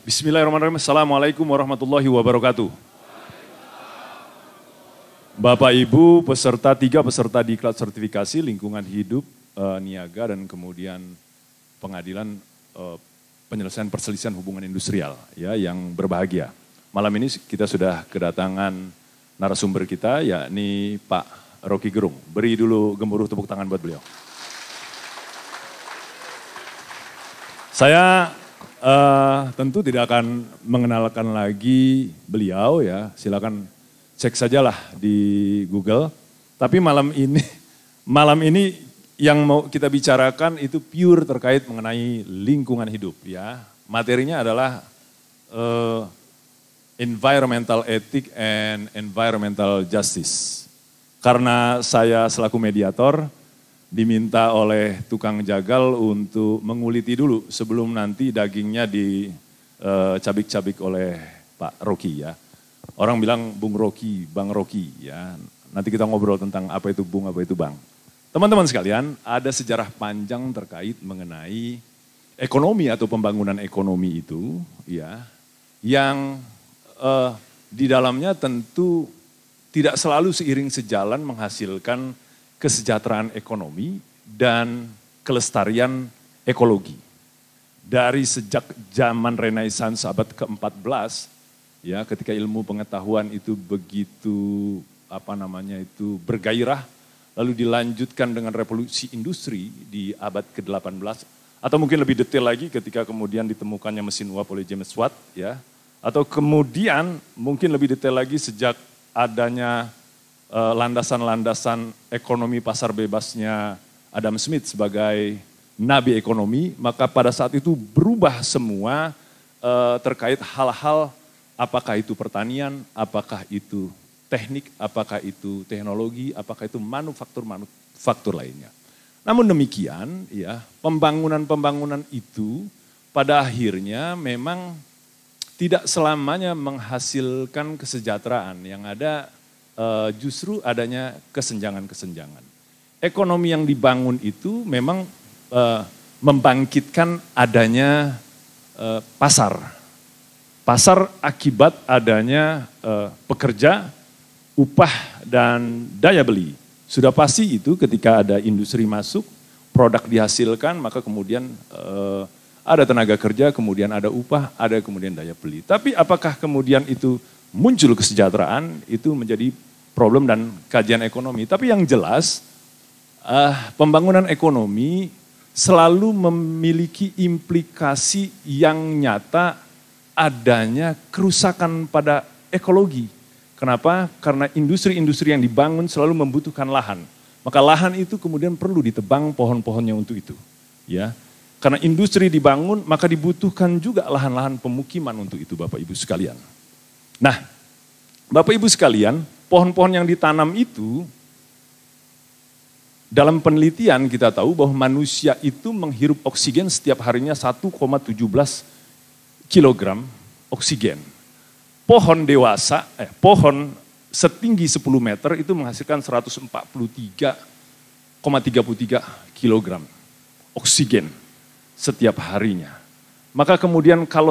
Bismillahirrahmanirrahim. Assalamualaikum warahmatullahi wabarakatuh. Bapak Ibu peserta tiga peserta di cloud sertifikasi lingkungan hidup eh, niaga dan kemudian pengadilan eh, penyelesaian perselisihan hubungan industrial ya yang berbahagia. Malam ini kita sudah kedatangan narasumber kita yakni Pak Rocky Gerung. Beri dulu gemuruh tepuk tangan buat beliau. Saya Uh, tentu tidak akan mengenalkan lagi beliau ya. Silakan cek sajalah di Google. Tapi malam ini malam ini yang mau kita bicarakan itu pure terkait mengenai lingkungan hidup ya. Materinya adalah uh, environmental ethic and environmental justice. Karena saya selaku mediator diminta oleh tukang jagal untuk menguliti dulu sebelum nanti dagingnya dicabik-cabik eh, e, oleh Pak Rocky ya. Orang bilang Bung Rocky, Bang Rocky ya. Nanti kita ngobrol tentang apa itu Bung, apa itu Bang. Teman-teman sekalian, ada sejarah panjang terkait mengenai ekonomi atau pembangunan ekonomi itu ya yang e, di dalamnya tentu tidak selalu seiring sejalan menghasilkan kesejahteraan ekonomi dan kelestarian ekologi. Dari sejak zaman Renaissance abad ke-14, ya ketika ilmu pengetahuan itu begitu apa namanya itu bergairah, lalu dilanjutkan dengan revolusi industri di abad ke-18 atau mungkin lebih detail lagi ketika kemudian ditemukannya mesin uap oleh James Watt ya atau kemudian mungkin lebih detail lagi sejak adanya Eh, landasan-landasan ekonomi pasar bebasnya Adam Smith sebagai nabi ekonomi, maka pada saat itu berubah semua uh, terkait hal-hal apakah itu pertanian, apakah itu teknik, apakah itu teknologi, apakah itu manufaktur-manufaktur lainnya. Namun demikian, ya, pembangunan-pembangunan itu pada akhirnya memang tidak selamanya menghasilkan kesejahteraan yang ada Eh, justru adanya kesenjangan-kesenjangan. Ekonomi yang dibangun itu memang eh, membangkitkan adanya eh, pasar. Pasar akibat adanya pekerja, upah, dan daya beli. Sudah pasti itu ketika ada industri masuk, produk dihasilkan, maka kemudian ada tenaga kerja, kemudian ada upah, ada kemudian daya beli. Tapi apakah kemudian itu muncul kesejahteraan, itu menjadi problem dan kajian ekonomi. Tapi yang jelas uh, pembangunan ekonomi selalu memiliki implikasi yang nyata adanya kerusakan pada ekologi. Kenapa? Karena industri-industri yang dibangun selalu membutuhkan lahan. Maka lahan itu kemudian perlu ditebang pohon-pohonnya untuk itu. Ya, karena industri dibangun, maka dibutuhkan juga lahan-lahan pemukiman untuk itu, Bapak Ibu sekalian. Nah, Bapak Ibu sekalian, pohon-pohon yang ditanam itu dalam penelitian kita tahu bahwa manusia itu menghirup oksigen setiap harinya 1,17 kg oksigen. Pohon dewasa, eh, pohon setinggi 10 meter itu menghasilkan 143,33 kg oksigen setiap harinya. Maka kemudian kalau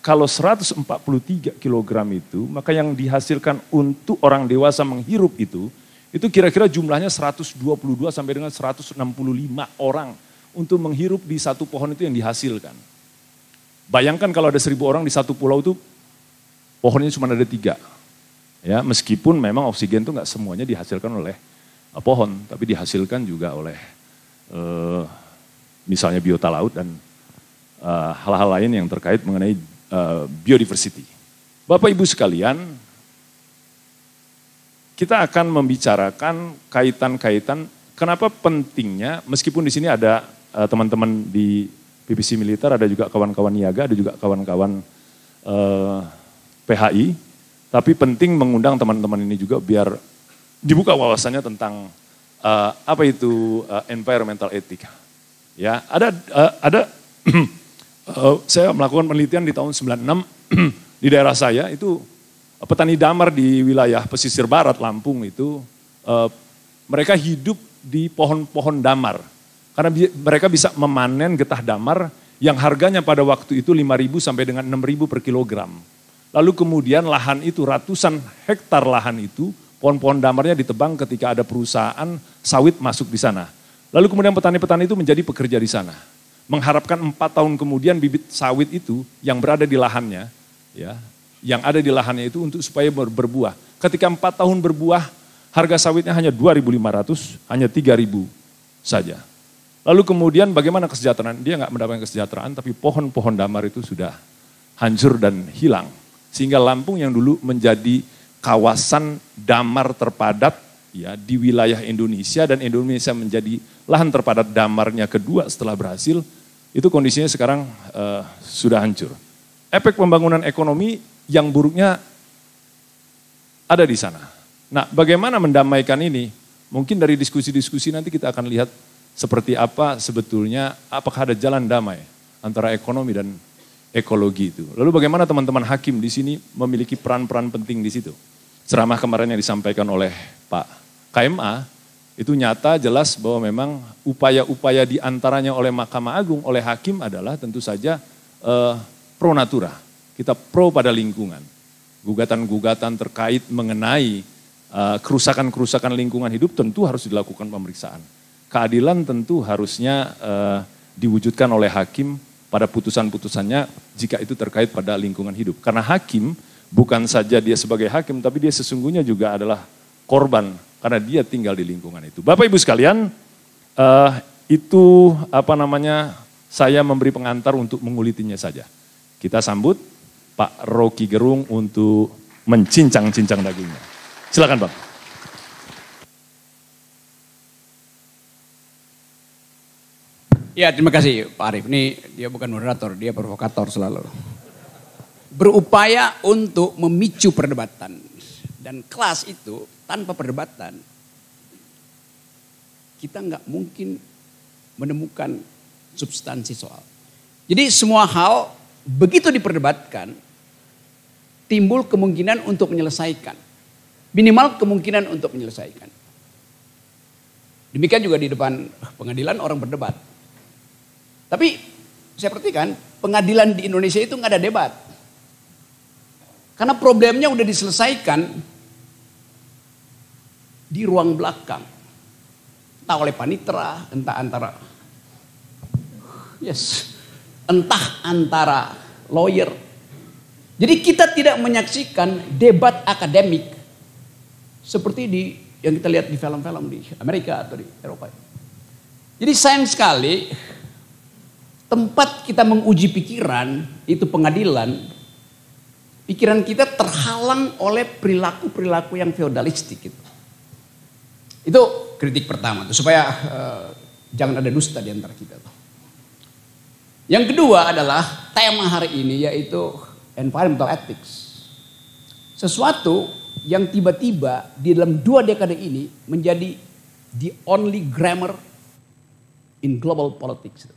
kalau 143 kg itu, maka yang dihasilkan untuk orang dewasa menghirup itu, itu kira-kira jumlahnya 122 sampai dengan 165 orang untuk menghirup di satu pohon itu yang dihasilkan. Bayangkan kalau ada seribu orang di satu pulau itu pohonnya cuma ada tiga. Ya, meskipun memang oksigen itu nggak semuanya dihasilkan oleh eh, pohon, tapi dihasilkan juga oleh uh, misalnya biota laut dan eh, hal-hal uh, lain yang terkait mengenai uh, biodiversity. Bapak Ibu sekalian, kita akan membicarakan kaitan-kaitan kenapa pentingnya meskipun di sini ada eh, teman-teman uh, di BBC militer, ada juga kawan-kawan niaga, ada juga kawan-kawan uh, eh, PHI, tapi penting mengundang teman-teman ini juga biar dibuka wawasannya tentang uh, apa itu uh, environmental etika. Ya, ada uh, ada Eh, saya melakukan penelitian di tahun 96 di daerah saya itu eh, petani damar di wilayah pesisir barat Lampung itu eh, mereka hidup di pohon-pohon damar karena mereka bisa memanen getah damar yang harganya pada waktu itu 5.000 sampai dengan 6.000 per kilogram. Lalu kemudian lahan itu ratusan hektar lahan itu pohon-pohon damarnya ditebang ketika ada perusahaan sawit masuk di sana. Lalu kemudian petani-petani itu menjadi pekerja di sana mengharapkan empat tahun kemudian bibit sawit itu yang berada di lahannya, ya, yang ada di lahannya itu untuk supaya berbuah. Ketika empat tahun berbuah, harga sawitnya hanya 2.500, hanya 3.000 saja. Lalu kemudian bagaimana kesejahteraan? Dia nggak mendapatkan kesejahteraan, tapi pohon-pohon damar itu sudah hancur dan hilang. Sehingga Lampung yang dulu menjadi kawasan damar terpadat ya di wilayah Indonesia dan Indonesia menjadi lahan terpadat damarnya kedua setelah berhasil itu kondisinya sekarang uh, sudah hancur. Efek pembangunan ekonomi yang buruknya ada di sana. Nah, bagaimana mendamaikan ini? Mungkin dari diskusi-diskusi nanti kita akan lihat seperti apa sebetulnya, apakah ada jalan damai antara ekonomi dan ekologi itu. Lalu bagaimana teman-teman hakim di sini memiliki peran-peran penting di situ? Ceramah kemarin yang disampaikan oleh Pak KMA itu nyata jelas bahwa memang upaya-upaya diantaranya oleh Mahkamah Agung, oleh hakim adalah tentu saja eh, pro natura. Kita pro pada lingkungan. Gugatan-gugatan terkait mengenai kerusakan eh, kerusakan-kerusakan lingkungan hidup tentu harus dilakukan pemeriksaan. Keadilan tentu harusnya eh, diwujudkan oleh hakim pada putusan-putusannya jika itu terkait pada lingkungan hidup. Karena hakim bukan saja dia sebagai hakim, tapi dia sesungguhnya juga adalah korban karena dia tinggal di lingkungan itu. Bapak Ibu sekalian, uh, itu apa namanya? Saya memberi pengantar untuk mengulitinya saja. Kita sambut Pak Rocky Gerung untuk mencincang-cincang dagingnya. Silakan, Pak. Ya, terima kasih Pak Arif. Ini dia bukan moderator, dia provokator selalu. Berupaya untuk memicu perdebatan dan kelas itu tanpa perdebatan kita nggak mungkin menemukan substansi soal. Jadi semua hal begitu diperdebatkan timbul kemungkinan untuk menyelesaikan. Minimal kemungkinan untuk menyelesaikan. Demikian juga di depan pengadilan orang berdebat. Tapi saya perhatikan pengadilan di Indonesia itu nggak ada debat. Karena problemnya udah diselesaikan di ruang belakang. Entah oleh panitra, entah antara yes, entah antara lawyer. Jadi kita tidak menyaksikan debat akademik seperti di yang kita lihat di film-film di Amerika atau di Eropa. Jadi sayang sekali tempat kita menguji pikiran itu pengadilan pikiran kita terhalang oleh perilaku-perilaku yang feodalistik itu. Itu kritik pertama tuh supaya uh, jangan ada dusta di antara kita tuh. Yang kedua adalah tema hari ini yaitu environmental ethics. Sesuatu yang tiba-tiba di dalam dua dekade ini menjadi the only grammar in global politics.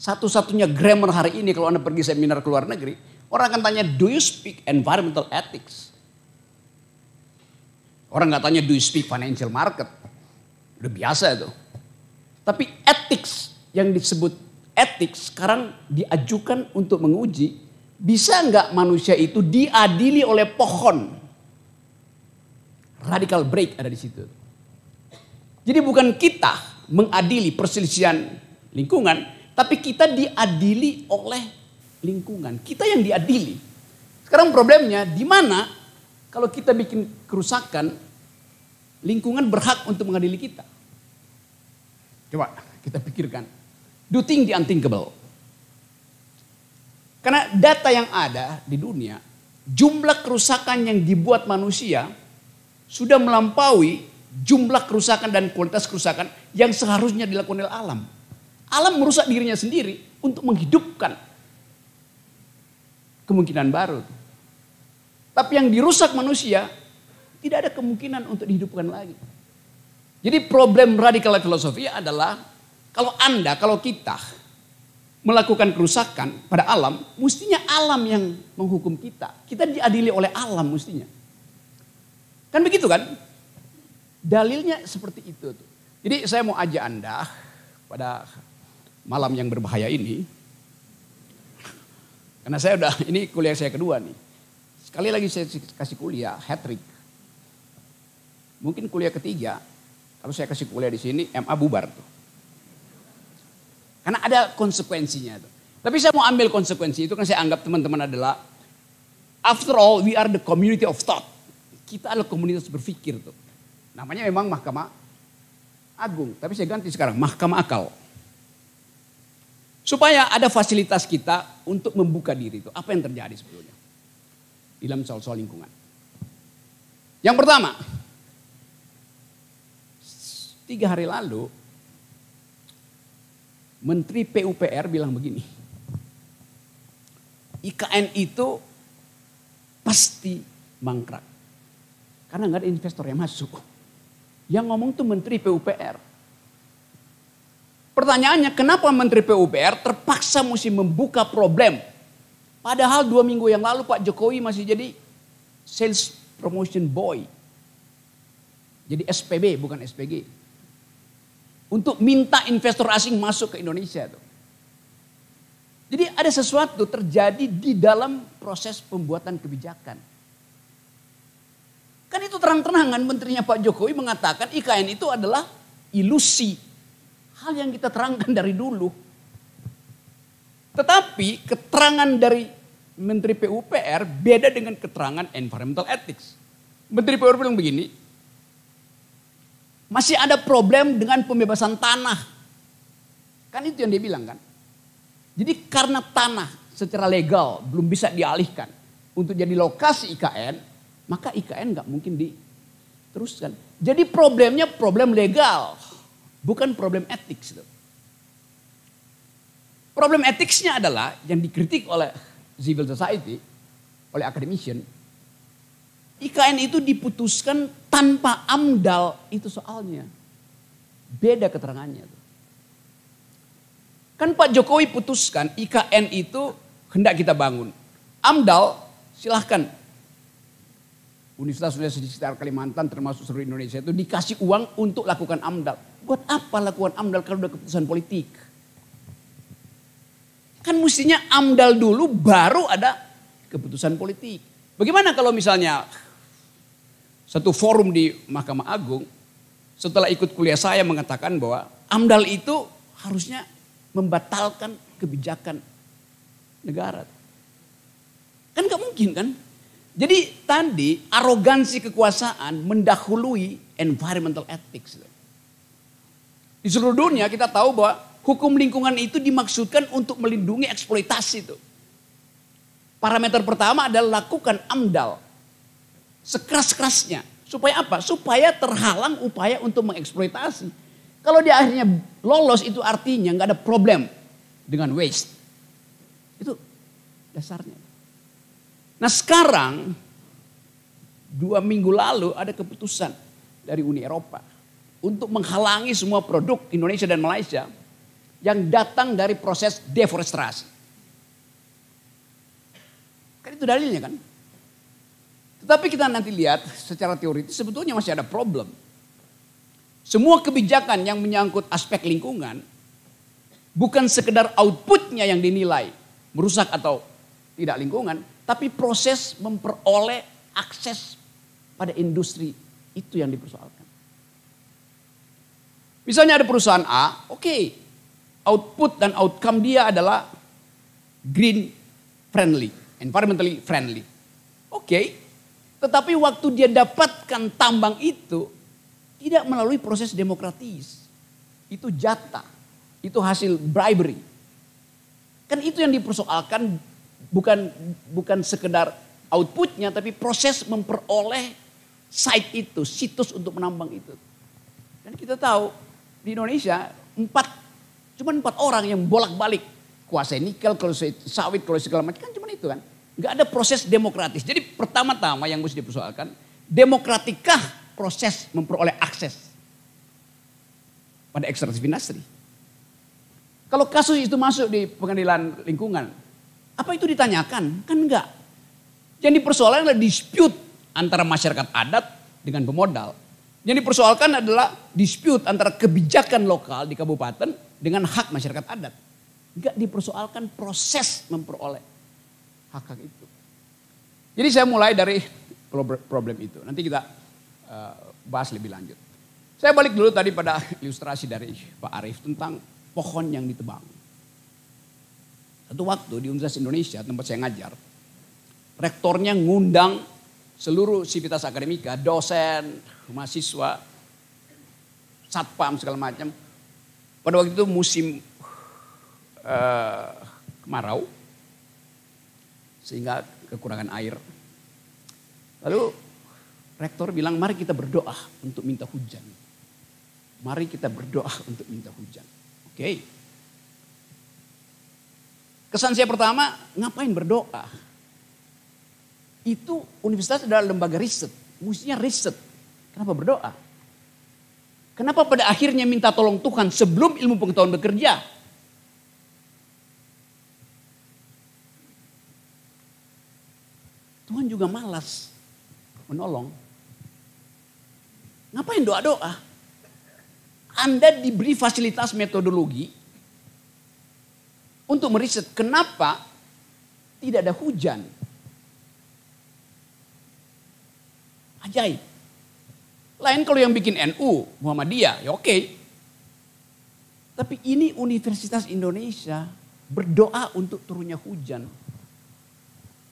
Satu-satunya grammar hari ini kalau Anda pergi seminar ke luar negeri, orang akan tanya, do you speak environmental ethics? Orang nggak tanya do you speak financial market. Udah biasa itu. Tapi ethics yang disebut ethics sekarang diajukan untuk menguji bisa nggak manusia itu diadili oleh pohon. Radical break ada di situ. Jadi bukan kita mengadili perselisihan lingkungan, tapi kita diadili oleh lingkungan. Kita yang diadili. Sekarang problemnya di mana kalau kita bikin kerusakan, lingkungan berhak untuk mengadili kita. Coba kita pikirkan. Do thing the unthinkable. Karena data yang ada di dunia, jumlah kerusakan yang dibuat manusia sudah melampaui jumlah kerusakan dan kualitas kerusakan yang seharusnya dilakukan oleh alam. Alam merusak dirinya sendiri untuk menghidupkan kemungkinan baru. Tapi yang dirusak manusia tidak ada kemungkinan untuk dihidupkan lagi. Jadi problem radikal filosofi adalah kalau Anda, kalau kita melakukan kerusakan pada alam, mestinya alam yang menghukum kita. Kita diadili oleh alam mestinya. Kan begitu kan? Dalilnya seperti itu. Tuh. Jadi saya mau ajak Anda pada malam yang berbahaya ini. Karena saya udah, ini kuliah saya kedua nih. Sekali lagi saya kasih kuliah, hat trick. Mungkin kuliah ketiga, kalau saya kasih kuliah di sini, MA bubar tuh. Karena ada konsekuensinya tuh. Tapi saya mau ambil konsekuensi itu kan saya anggap teman-teman adalah after all we are the community of thought. Kita adalah komunitas berpikir tuh. Namanya memang Mahkamah Agung, tapi saya ganti sekarang Mahkamah Akal. Supaya ada fasilitas kita untuk membuka diri itu. Apa yang terjadi sebetulnya? di dalam soal-soal lingkungan. Yang pertama, tiga hari lalu Menteri PUPR bilang begini, IKN itu pasti mangkrak. Karena nggak ada investor yang masuk. Yang ngomong tuh Menteri PUPR. Pertanyaannya kenapa Menteri PUPR terpaksa mesti membuka problem Padahal dua minggu yang lalu Pak Jokowi masih jadi sales promotion boy. Jadi SPB bukan SPG. Untuk minta investor asing masuk ke Indonesia tuh. Jadi ada sesuatu terjadi di dalam proses pembuatan kebijakan. Kan itu terang-terangan menterinya Pak Jokowi mengatakan IKN itu adalah ilusi. Hal yang kita terangkan dari dulu. Tetapi keterangan dari Menteri PUPR beda dengan keterangan environmental ethics. Menteri PUPR bilang begini, masih ada problem dengan pembebasan tanah. Kan itu yang dia bilang kan. Jadi karena tanah secara legal belum bisa dialihkan untuk jadi lokasi IKN, maka IKN nggak mungkin diteruskan. Jadi problemnya problem legal, bukan problem etik. Problem etiknya adalah yang dikritik oleh civil society, oleh akademisi, IKN itu diputuskan tanpa amdal itu soalnya. Beda keterangannya. Kan Pak Jokowi putuskan IKN itu hendak kita bangun. Amdal silahkan. Universitas Universitas di sekitar Kalimantan termasuk seluruh Indonesia itu dikasih uang untuk lakukan amdal. Buat apa lakukan amdal kalau udah keputusan politik? Kan mestinya amdal dulu baru ada keputusan politik. Bagaimana kalau misalnya satu forum di Mahkamah Agung setelah ikut kuliah saya mengatakan bahwa amdal itu harusnya membatalkan kebijakan negara. Kan gak mungkin kan? Jadi tadi arogansi kekuasaan mendahului environmental ethics. Di seluruh dunia kita tahu bahwa hukum lingkungan itu dimaksudkan untuk melindungi eksploitasi itu. Parameter pertama adalah lakukan amdal. Sekeras-kerasnya. Supaya apa? Supaya terhalang upaya untuk mengeksploitasi. Kalau dia akhirnya lolos itu artinya nggak ada problem dengan waste. Itu dasarnya. Nah sekarang dua minggu lalu ada keputusan dari Uni Eropa untuk menghalangi semua produk Indonesia dan Malaysia yang datang dari proses deforestasi. Kan itu dalilnya kan. Tetapi kita nanti lihat secara teoritis sebetulnya masih ada problem. Semua kebijakan yang menyangkut aspek lingkungan bukan sekedar outputnya yang dinilai merusak atau tidak lingkungan, tapi proses memperoleh akses pada industri itu yang dipersoalkan. Misalnya ada perusahaan A, oke, okay, output dan outcome dia adalah green friendly, environmentally friendly. Oke, okay. tetapi waktu dia dapatkan tambang itu tidak melalui proses demokratis. Itu jatah, itu hasil bribery. Kan itu yang dipersoalkan bukan bukan sekedar outputnya tapi proses memperoleh site itu, situs untuk menambang itu. Dan kita tahu di Indonesia empat Cuma empat orang yang bolak-balik. Kuasai nikel, kuasai sawit, kuasai segala macam. Kan cuma itu kan. Gak ada proses demokratis. Jadi pertama-tama yang mesti dipersoalkan. Demokratikah proses memperoleh akses pada ekstraktif industri? Kalau kasus itu masuk di pengadilan lingkungan, apa itu ditanyakan? Kan enggak. Yang dipersoalkan adalah dispute antara masyarakat adat dengan pemodal. Yang dipersoalkan adalah dispute antara kebijakan lokal di kabupaten dengan hak masyarakat adat. Enggak dipersoalkan proses memperoleh hak-hak itu. Jadi saya mulai dari problem itu. Nanti kita eh, bahas lebih lanjut. Saya balik dulu tadi pada ilustrasi dari Pak Arief tentang pohon yang ditebang. Satu waktu di Universitas Indonesia tempat saya ngajar, rektornya ngundang seluruh sivitas akademika, dosen, mahasiswa, satpam segala macam. Pada waktu itu musim uh, kemarau, sehingga kekurangan air. Lalu rektor bilang mari kita berdoa untuk minta hujan. Mari kita berdoa untuk minta hujan. Oke. Okay. Kesan saya pertama, ngapain berdoa? Itu universitas adalah lembaga riset, mestinya riset. Kenapa berdoa? Kenapa pada akhirnya minta tolong Tuhan sebelum ilmu pengetahuan bekerja? Tuhan juga malas menolong. Ngapain doa-doa? Anda diberi fasilitas metodologi untuk meriset kenapa tidak ada hujan. Ajaib. Lain kalau yang bikin NU, Muhammadiyah, ya oke. Tapi ini Universitas Indonesia berdoa untuk turunnya hujan.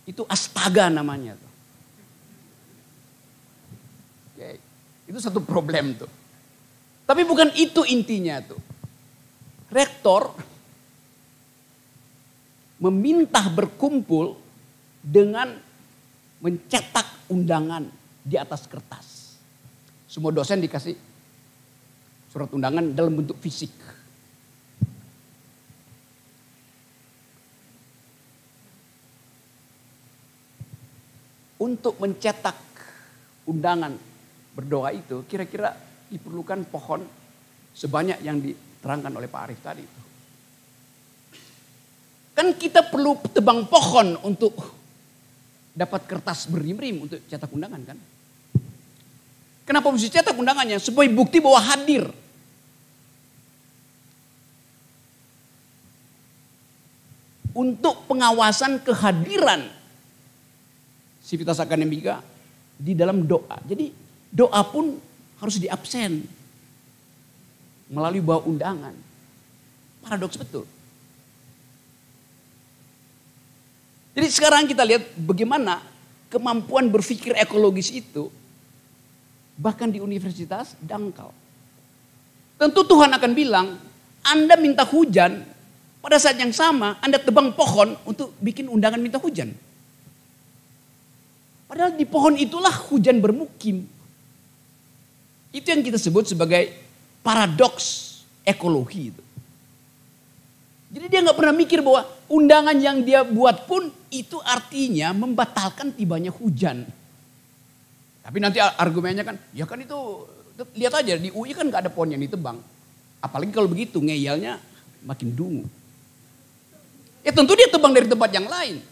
Itu astaga namanya. Oke. Itu satu problem tuh. Tapi bukan itu intinya tuh. Rektor meminta berkumpul dengan mencetak undangan di atas kertas. Semua dosen dikasih surat undangan dalam bentuk fisik. Untuk mencetak undangan berdoa itu kira-kira diperlukan pohon sebanyak yang diterangkan oleh Pak Arif tadi itu. Kan kita perlu tebang pohon untuk dapat kertas berim-rim untuk cetak undangan kan? Kenapa mesti cetak undangannya? Supaya bukti bahwa hadir. Untuk pengawasan kehadiran Sivitas Akademika di dalam doa. Jadi doa pun harus diabsen melalui bawa undangan. Paradoks betul. Jadi sekarang kita lihat bagaimana kemampuan berpikir ekologis itu bahkan di universitas dangkal. Tentu Tuhan akan bilang, Anda minta hujan, pada saat yang sama Anda tebang pohon untuk bikin undangan minta hujan. Padahal di pohon itulah hujan bermukim. Itu yang kita sebut sebagai paradoks ekologi itu. Jadi dia nggak pernah mikir bahwa undangan yang dia buat pun itu artinya membatalkan tibanya hujan. Tapi nanti argumennya kan, ya kan itu lihat aja di UI kan nggak ada pohon yang ditebang. Apalagi kalau begitu ngeyelnya makin dungu. Ya tentu dia tebang dari tempat yang lain.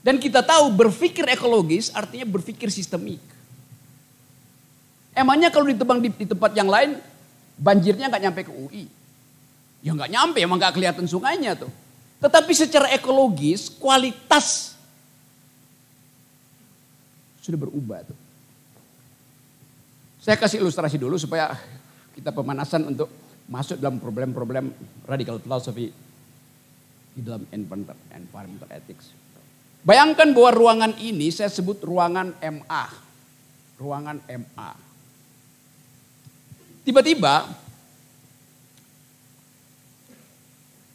Dan kita tahu berpikir ekologis artinya berpikir sistemik. Emangnya kalau ditebang di, di tempat yang lain banjirnya nggak nyampe ke UI? Ya nggak nyampe, emang nggak kelihatan sungainya tuh. Tetapi secara ekologis kualitas sudah berubah tuh. Saya kasih ilustrasi dulu supaya kita pemanasan untuk masuk dalam problem-problem radical philosophy di dalam environmental ethics. Bayangkan bahwa ruangan ini saya sebut ruangan MA. Ruangan MA. Tiba-tiba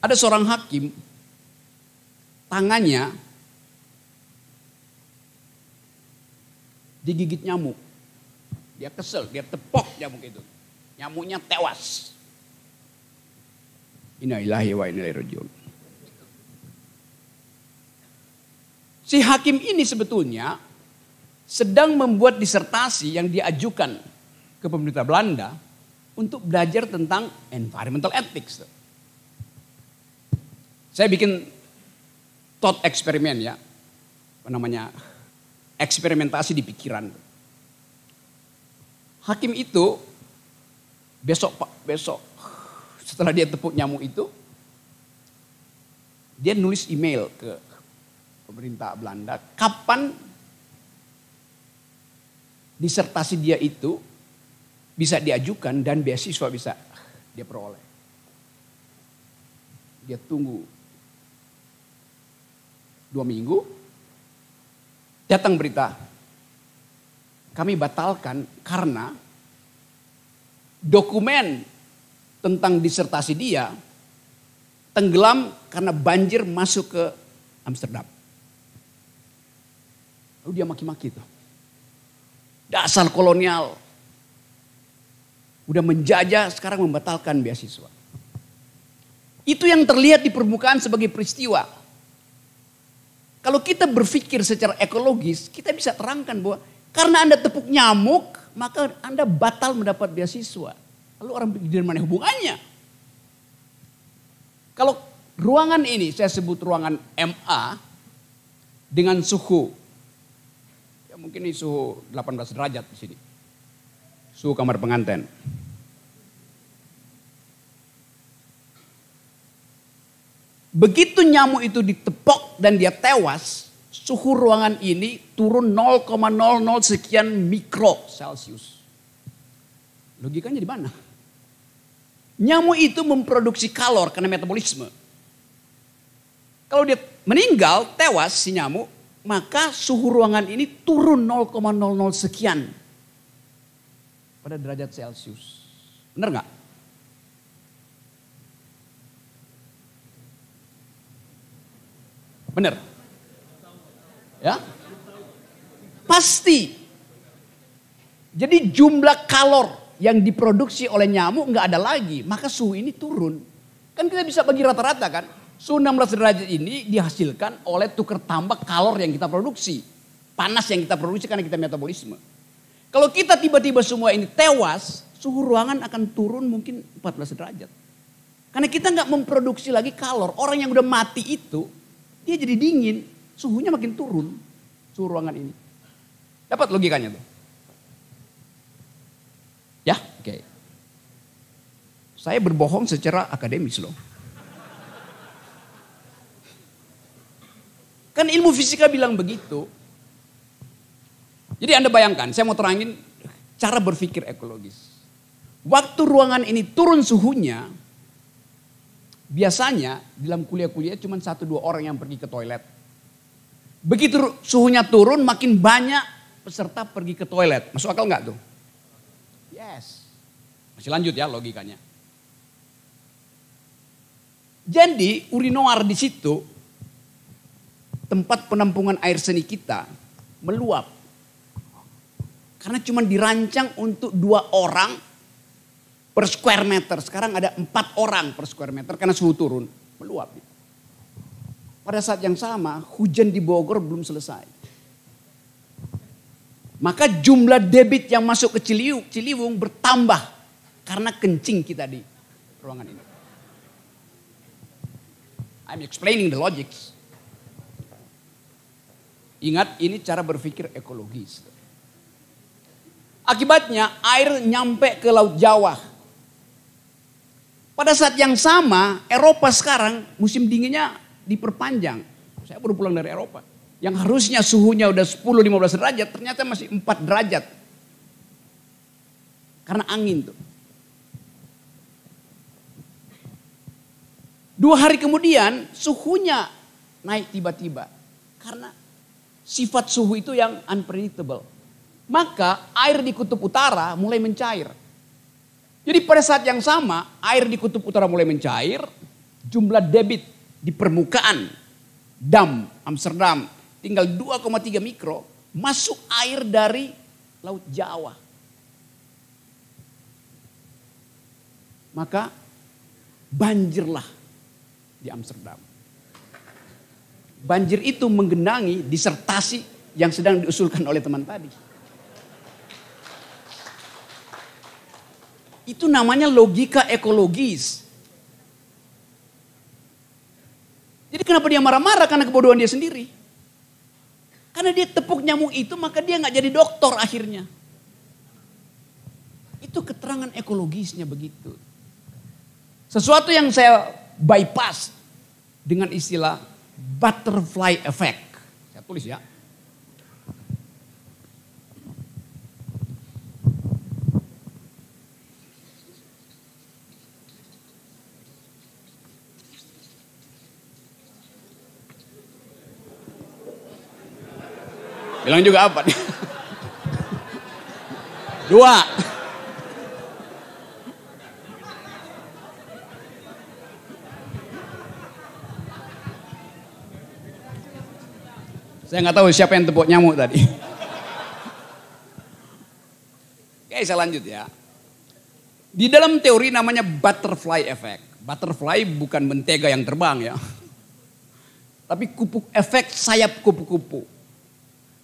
ada seorang hakim tangannya digigit nyamuk. Dia kesel, dia tepok nyamuk itu. Nyamuknya tewas. Inna ilahi wa inna Si hakim ini sebetulnya sedang membuat disertasi yang diajukan ke pemerintah Belanda untuk belajar tentang environmental ethics. Saya bikin thought eksperimen ya, apa namanya eksperimentasi di pikiran hakim itu besok pak besok setelah dia tepuk nyamuk itu dia nulis email ke pemerintah Belanda kapan disertasi dia itu bisa diajukan dan beasiswa bisa dia peroleh. Dia tunggu dua minggu, datang berita kami batalkan karena dokumen tentang disertasi dia tenggelam karena banjir masuk ke Amsterdam. Lalu dia maki-maki itu. Dasar kolonial. Udah menjajah sekarang membatalkan beasiswa. Itu yang terlihat di permukaan sebagai peristiwa. Kalau kita berpikir secara ekologis, kita bisa terangkan bahwa karena Anda tepuk nyamuk, maka Anda batal mendapat beasiswa. Lalu orang pikir mana hubungannya? Kalau ruangan ini saya sebut ruangan MA dengan suhu ya mungkin ini suhu 18 derajat di sini. Suhu kamar pengantin. Begitu nyamuk itu ditepok dan dia tewas, suhu ruangan ini turun 0,00 sekian mikro Celcius. Logikanya di mana? Nyamuk itu memproduksi kalor karena metabolisme. Kalau dia meninggal, tewas si nyamuk, maka suhu ruangan ini turun 0,00 sekian pada derajat Celcius. Benar nggak? Benar. Ya. Pasti. Jadi jumlah kalor yang diproduksi oleh nyamuk nggak ada lagi, maka suhu ini turun. Kan kita bisa bagi rata-rata kan. Suhu 16 derajat ini dihasilkan oleh tukar tambah kalor yang kita produksi. Panas yang kita produksi karena kita metabolisme. Kalau kita tiba-tiba semua ini tewas, suhu ruangan akan turun mungkin 14 derajat. Karena kita nggak memproduksi lagi kalor. Orang yang udah mati itu, dia jadi dingin suhunya makin turun suhu ruangan ini. Dapat logikanya tuh. Ya, oke. Okay. Saya berbohong secara akademis loh. Kan ilmu fisika bilang begitu. Jadi Anda bayangkan, saya mau terangin cara berpikir ekologis. Waktu ruangan ini turun suhunya, biasanya dalam kuliah-kuliah cuma satu dua orang yang pergi ke toilet Begitu suhunya turun makin banyak peserta pergi ke toilet. Masuk akal nggak tuh? Yes. Masih lanjut ya logikanya. Jadi urinoir di situ tempat penampungan air seni kita meluap. Karena cuma dirancang untuk dua orang per square meter. Sekarang ada empat orang per square meter karena suhu turun. Meluap. Pada saat yang sama, hujan di Bogor belum selesai. Maka jumlah debit yang masuk ke Ciliwung, Ciliwung bertambah karena kencing kita di ruangan ini. I'm explaining the logics. Ingat ini cara berpikir ekologis. Akibatnya air nyampe ke Laut Jawa. Pada saat yang sama Eropa sekarang musim dinginnya diperpanjang. Saya baru pulang dari Eropa. Yang harusnya suhunya udah 10-15 derajat, ternyata masih 4 derajat. Karena angin tuh. Dua hari kemudian suhunya naik tiba-tiba. Karena sifat suhu itu yang unpredictable. Maka air di kutub utara mulai mencair. Jadi pada saat yang sama air di kutub utara mulai mencair. Jumlah debit di permukaan dam Amsterdam tinggal 2,3 mikro masuk air dari laut Jawa. Maka banjirlah di Amsterdam. Banjir itu menggenangi disertasi yang sedang diusulkan oleh teman tadi. Itu namanya logika ekologis Jadi kenapa dia marah-marah karena kebodohan dia sendiri? Karena dia tepuk nyamuk itu maka dia nggak jadi dokter akhirnya. Itu keterangan ekologisnya begitu. Sesuatu yang saya bypass dengan istilah butterfly effect. Saya tulis ya. Bilang juga apa nih? Dua. Saya nggak tahu siapa yang tepuk nyamuk tadi. Oke, saya lanjut ya. Di dalam teori namanya butterfly effect. Butterfly bukan mentega yang terbang ya. Tapi kupu efek sayap kupu-kupu.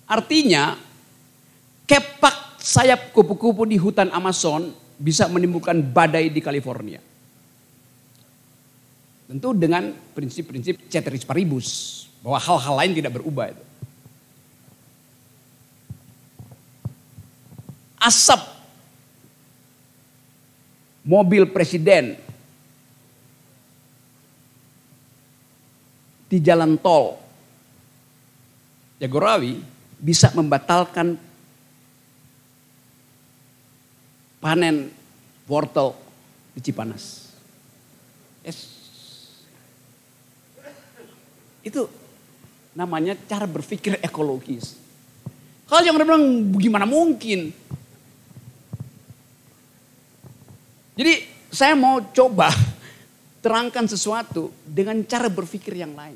Artinya kepak sayap kupu-kupu di hutan Amazon bisa menimbulkan badai di California. Tentu dengan prinsip-prinsip ceteris paribus. Bahwa hal-hal lain tidak berubah itu. Asap mobil presiden di jalan tol Jagorawi bisa membatalkan panen wortel di Cipanas. Yes. Itu namanya cara berpikir ekologis. Kalau yang bilang bagaimana mungkin? Jadi saya mau coba terangkan sesuatu dengan cara berpikir yang lain.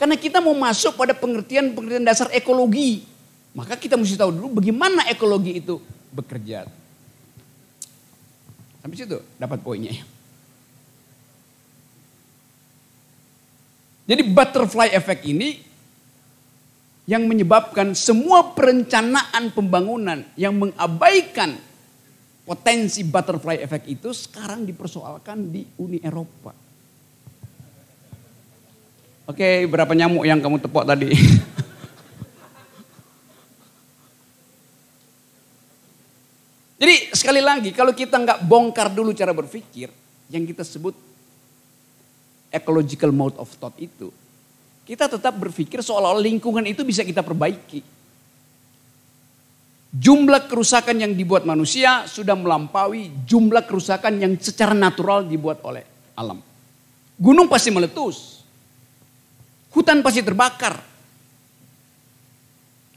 Karena kita mau masuk pada pengertian-pengertian dasar ekologi. Maka kita mesti tahu dulu bagaimana ekologi itu bekerja. Sampai situ dapat poinnya ya. Jadi butterfly effect ini yang menyebabkan semua perencanaan pembangunan yang mengabaikan potensi butterfly effect itu sekarang dipersoalkan di Uni Eropa. Oke, okay, berapa nyamuk yang kamu tepok tadi? Jadi sekali lagi, kalau kita nggak bongkar dulu cara berpikir, yang kita sebut ecological mode of thought itu, kita tetap berpikir seolah-olah lingkungan itu bisa kita perbaiki. Jumlah kerusakan yang dibuat manusia sudah melampaui jumlah kerusakan yang secara natural dibuat oleh alam. Gunung pasti meletus, Hutan pasti terbakar.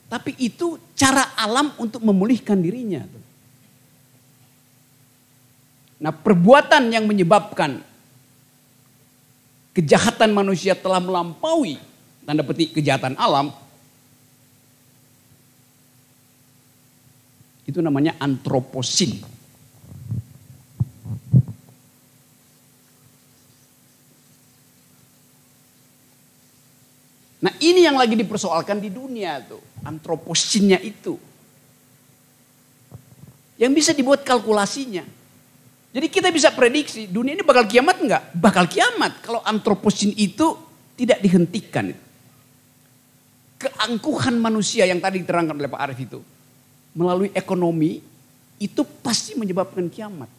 Tapi itu cara alam untuk memulihkan dirinya. Nah perbuatan yang menyebabkan kejahatan manusia telah melampaui tanda petik kejahatan alam. Itu namanya antroposin. Nah ini yang lagi dipersoalkan di dunia tuh. Antroposinnya itu. Yang bisa dibuat kalkulasinya. Jadi kita bisa prediksi dunia ini bakal kiamat enggak? Bakal kiamat kalau antroposin itu tidak dihentikan. Keangkuhan manusia yang tadi diterangkan oleh Pak Arief itu. Melalui ekonomi itu pasti menyebabkan kiamat.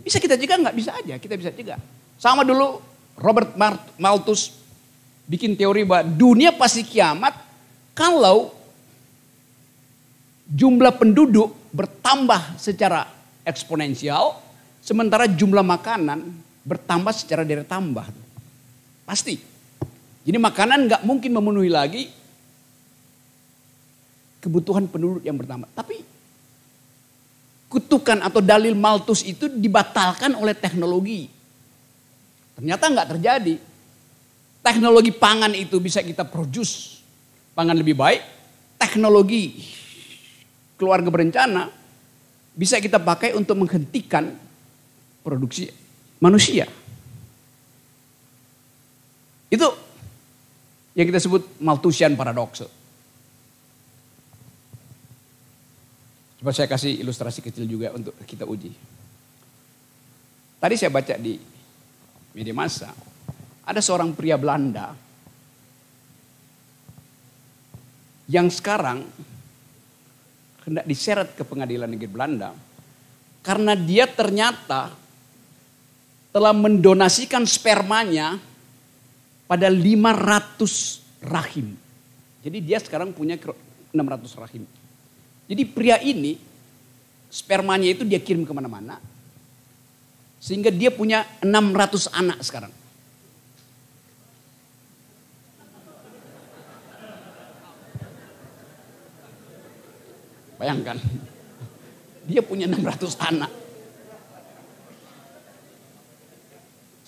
Bisa kita cegah nggak? Bisa aja kita bisa cegah. Sama dulu Robert Malthus bikin teori bahwa dunia pasti kiamat kalau jumlah penduduk bertambah secara eksponensial sementara jumlah makanan bertambah secara deret tambah. Pasti. Jadi makanan nggak mungkin memenuhi lagi kebutuhan penduduk yang bertambah. Tapi kutukan atau dalil Malthus itu dibatalkan oleh teknologi. Ternyata nggak terjadi. Teknologi pangan itu bisa kita produce pangan lebih baik. Teknologi keluarga berencana bisa kita pakai untuk menghentikan produksi manusia. Itu yang kita sebut Malthusian paradox. Coba saya kasih ilustrasi kecil juga untuk kita uji. Tadi saya baca di media massa, ada seorang pria Belanda yang sekarang hendak diseret ke pengadilan negeri Belanda karena dia ternyata telah mendonasikan spermanya pada 500 rahim. Jadi dia sekarang punya 600 rahim. Jadi pria ini spermanya itu dia kirim kemana-mana, sehingga dia punya 600 anak sekarang. Bayangkan. Dia punya 600 anak.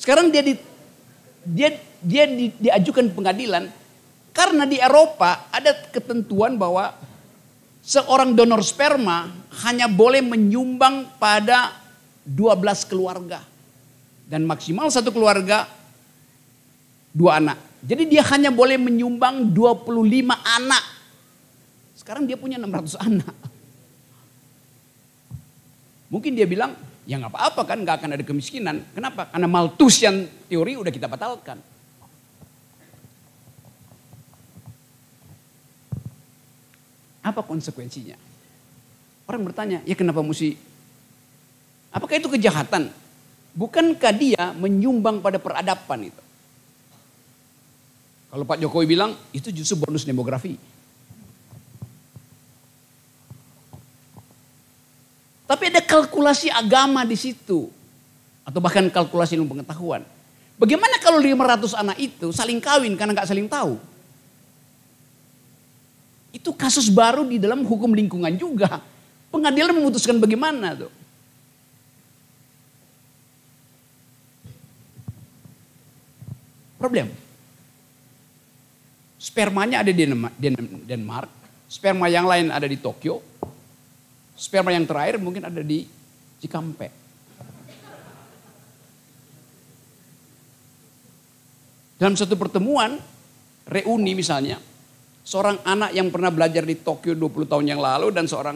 Sekarang dia di, dia dia di, diajukan pengadilan karena di Eropa ada ketentuan bahwa seorang donor sperma hanya boleh menyumbang pada 12 keluarga. Dan maksimal satu keluarga dua anak. Jadi dia hanya boleh menyumbang 25 anak. Sekarang dia punya 600 anak. Mungkin dia bilang, ya nggak apa-apa kan nggak akan ada kemiskinan. Kenapa? Karena Malthusian teori udah kita batalkan. Apa konsekuensinya? Orang bertanya, ya kenapa mesti Apakah itu kejahatan? Bukankah dia menyumbang pada peradaban itu? Kalau Pak Jokowi bilang, itu justru bonus demografi. Tapi ada kalkulasi agama di situ. Atau bahkan kalkulasi ilmu pengetahuan. Bagaimana kalau 500 anak itu saling kawin karena nggak saling tahu? Itu kasus baru di dalam hukum lingkungan juga. Pengadilan memutuskan bagaimana tuh. problem. Spermanya ada di Denmark, sperma yang lain ada di Tokyo, sperma yang terakhir mungkin ada di Cikampek. Dalam satu pertemuan, reuni misalnya, seorang anak yang pernah belajar di Tokyo 20 tahun yang lalu dan seorang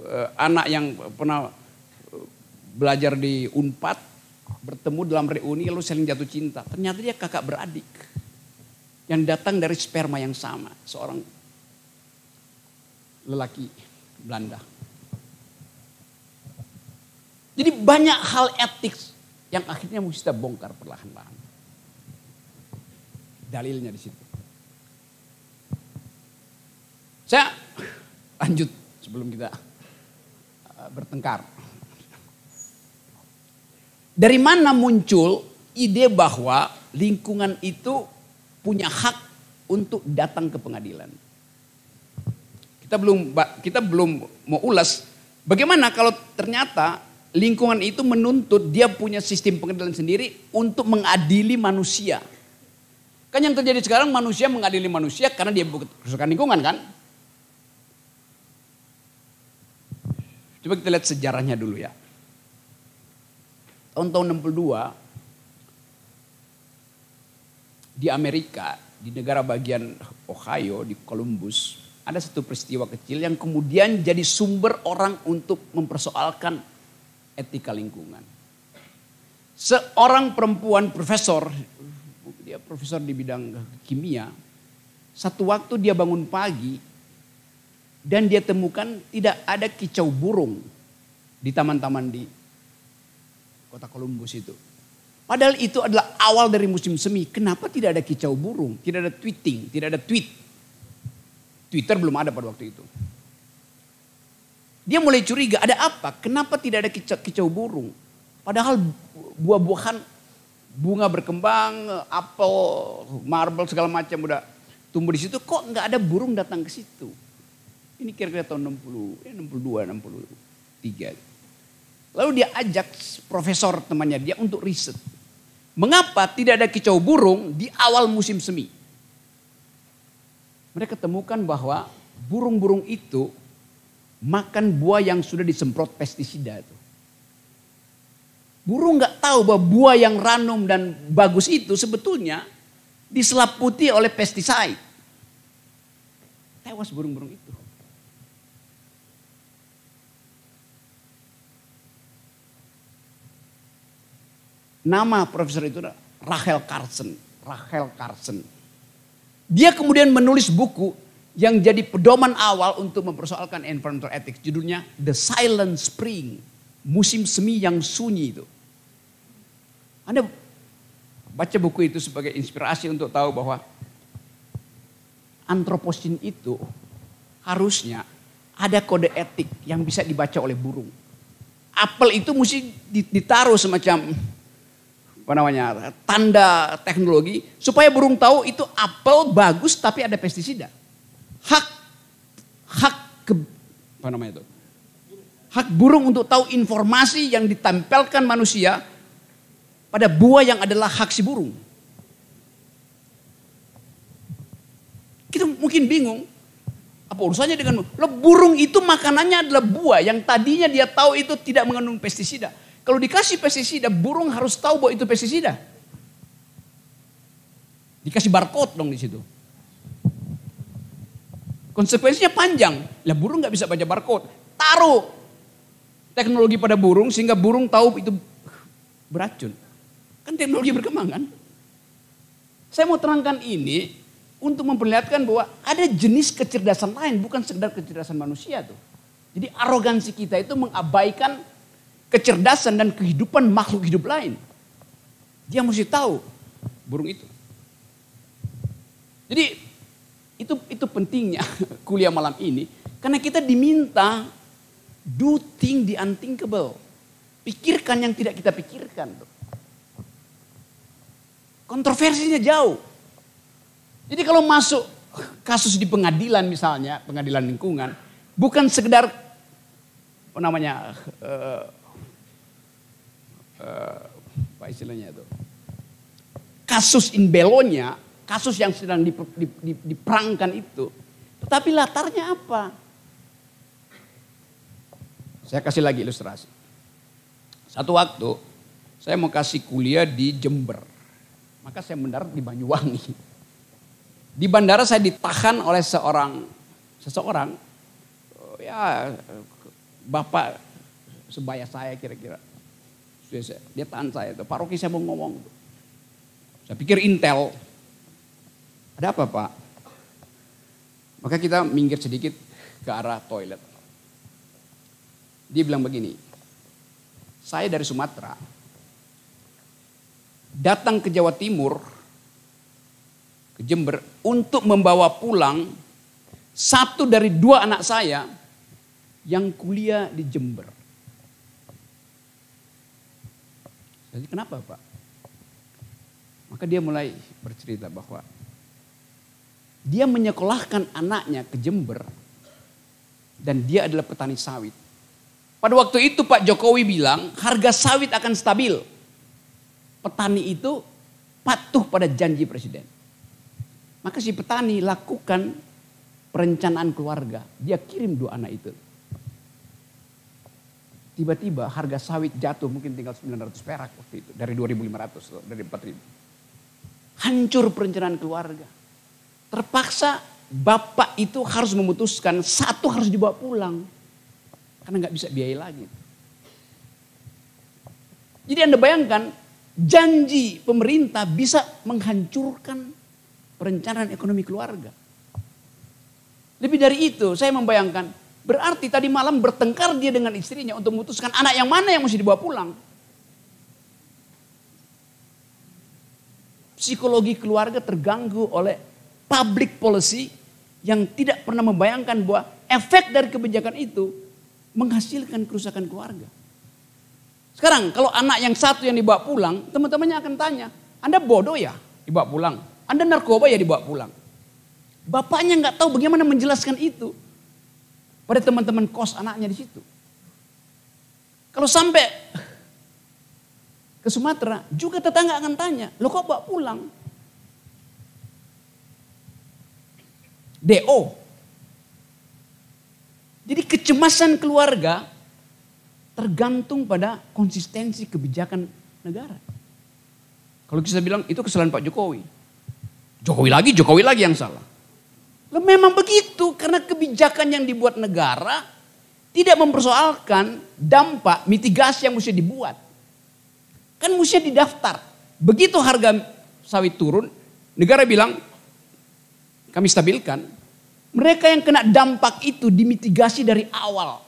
uh, anak yang pernah eh, belajar di Unpad bertemu dalam reuni lalu saling jatuh cinta. Ternyata dia kakak beradik yang datang dari sperma yang sama, seorang lelaki Belanda. Jadi banyak hal etik yang akhirnya mesti kita bongkar perlahan-lahan. Dalilnya di situ. Saya lanjut sebelum kita eh, bertengkar. Dari mana muncul ide bahwa lingkungan itu punya hak untuk datang ke pengadilan? Kita belum kita belum mau ulas bagaimana kalau ternyata lingkungan itu menuntut dia punya sistem pengadilan sendiri untuk mengadili manusia. Kan yang terjadi sekarang manusia mengadili manusia karena dia kerusakan lingkungan kan? Coba kita lihat sejarahnya dulu ya tahun tahun 62 di Amerika, di negara bagian Ohio, di Columbus, ada satu peristiwa kecil yang kemudian jadi sumber orang untuk mempersoalkan etika lingkungan. Seorang perempuan profesor, dia profesor di bidang kimia, satu waktu dia bangun pagi dan dia temukan tidak ada kicau burung di taman-taman di kota Columbus itu. Padahal itu adalah awal dari musim semi. Kenapa tidak ada kicau burung, tidak ada tweeting, tidak ada tweet. Twitter belum ada pada waktu itu. Dia mulai curiga, ada apa? Kenapa tidak ada kicau, kicau burung? Padahal buah-buahan, bunga berkembang, apel, marble segala macam udah tumbuh di situ. Kok nggak ada burung datang ke situ? Ini kira-kira tahun 60, ya 62, 63. Lalu dia ajak profesor temannya dia untuk riset. Mengapa tidak ada kicau burung di awal musim semi? Mereka temukan bahwa burung-burung itu makan buah yang sudah disemprot pestisida itu. Burung nggak tahu bahwa buah yang ranum dan bagus itu sebetulnya diselaputi oleh pestisida. Tewas burung-burung itu. Nama profesor itu Rachel Carson. Rachel Carson. Dia kemudian menulis buku yang jadi pedoman awal untuk mempersoalkan environmental ethics. Judulnya The Silent Spring. Musim semi yang sunyi itu. Anda baca buku itu sebagai inspirasi untuk tahu bahwa antroposin itu harusnya ada kode etik yang bisa dibaca oleh burung. Apel itu mesti ditaruh semacam apa namanya tanda teknologi supaya burung tahu itu apel bagus tapi ada pestisida. Hak hak ke, apa namanya itu? Hak burung untuk tahu informasi yang ditempelkan manusia pada buah yang adalah hak si burung. Kita mungkin bingung, apa urusannya dengan lo burung itu makanannya adalah buah yang tadinya dia tahu itu tidak mengandung pestisida. Kalau dikasih pestisida, burung harus tahu bahwa itu pestisida. Dikasih barcode dong di situ. Konsekuensinya panjang. Lah burung nggak bisa baca barcode. Taruh teknologi pada burung sehingga burung tahu itu beracun. Kan teknologi berkembang kan? Saya mau terangkan ini untuk memperlihatkan bahwa ada jenis kecerdasan lain bukan sekedar kecerdasan manusia tuh. Jadi arogansi kita itu mengabaikan kecerdasan dan kehidupan makhluk hidup lain. Dia mesti tahu burung itu. Jadi itu itu pentingnya kuliah malam ini karena kita diminta do thing the unthinkable. Pikirkan yang tidak kita pikirkan. Kontroversinya jauh. Jadi kalau masuk kasus di pengadilan misalnya, pengadilan lingkungan, bukan sekedar apa namanya eh, Eh, apa istilahnya itu kasus in belonya kasus yang sedang dip, dip, dip, diperangkan itu tetapi latarnya apa saya kasih lagi ilustrasi satu waktu saya mau kasih kuliah di Jember maka saya mendarat di Banyuwangi di bandara saya ditahan oleh seorang seseorang ya bapak sebaya saya kira-kira Biasa. Dia tahan saya itu. Pak Rocky saya mau ngomong. Saya pikir intel. Ada apa Pak? Maka kita minggir sedikit ke arah toilet. Dia bilang begini, saya dari Sumatera, datang ke Jawa Timur, ke Jember, untuk membawa pulang satu dari dua anak saya yang kuliah di Jember. Jadi kenapa Pak? Maka dia mulai bercerita bahwa dia menyekolahkan anaknya ke Jember dan dia adalah petani sawit. Pada waktu itu Pak Jokowi bilang harga sawit akan stabil. Petani itu patuh pada janji presiden. Maka si petani lakukan perencanaan keluarga. Dia kirim dua anak itu Tiba-tiba harga sawit jatuh mungkin tinggal 900 perak waktu itu. Dari 2.500 dari 4.000. Hancur perencanaan keluarga. Terpaksa bapak itu harus memutuskan satu harus dibawa pulang. Karena nggak bisa biayai lagi. Jadi Anda bayangkan janji pemerintah bisa menghancurkan perencanaan ekonomi keluarga. Lebih dari itu saya membayangkan Berarti tadi malam bertengkar dia dengan istrinya untuk memutuskan anak yang mana yang mesti dibawa pulang. Psikologi keluarga terganggu oleh public policy yang tidak pernah membayangkan bahwa efek dari kebijakan itu menghasilkan kerusakan keluarga. Sekarang kalau anak yang satu yang dibawa pulang, teman-temannya akan tanya, Anda bodoh ya dibawa pulang? Anda narkoba ya dibawa pulang? Bapaknya nggak tahu bagaimana menjelaskan itu pada teman-teman kos anaknya di situ. Kalau sampai ke Sumatera, juga tetangga akan tanya, lo kok bawa pulang? DO. Jadi kecemasan keluarga tergantung pada konsistensi kebijakan negara. Kalau kita bilang itu kesalahan Pak Jokowi. Jokowi lagi, Jokowi lagi yang salah. Loh, memang begitu karena kebijakan yang dibuat negara tidak mempersoalkan dampak mitigasi yang mesti dibuat. Kan mesti didaftar. Begitu harga sawit turun, negara bilang kami stabilkan. Mereka yang kena dampak itu dimitigasi dari awal.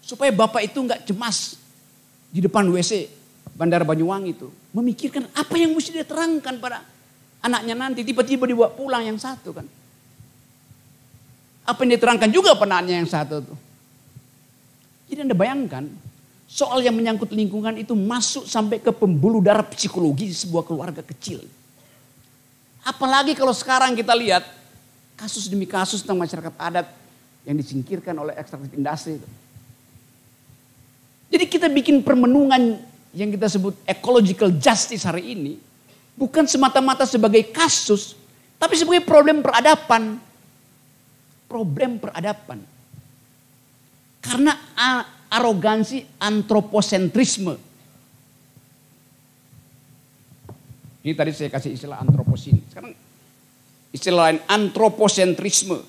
Supaya Bapak itu nggak cemas di depan WC Bandara Banyuwangi itu. Memikirkan apa yang mesti diterangkan pada anaknya nanti. Tiba-tiba dibawa pulang yang satu kan. Apa yang diterangkan juga penanya yang satu itu. Jadi Anda bayangkan, soal yang menyangkut lingkungan itu masuk sampai ke pembuluh darah psikologi di sebuah keluarga kecil. Apalagi kalau sekarang kita lihat kasus demi kasus tentang masyarakat adat yang disingkirkan oleh ekstraktif industri itu. Jadi kita bikin permenungan yang kita sebut ecological justice hari ini bukan semata-mata sebagai kasus tapi sebagai problem peradaban problem peradaban. Karena arogansi antroposentrisme. Ini tadi saya kasih istilah antroposin. Sekarang istilah lain antroposentrisme.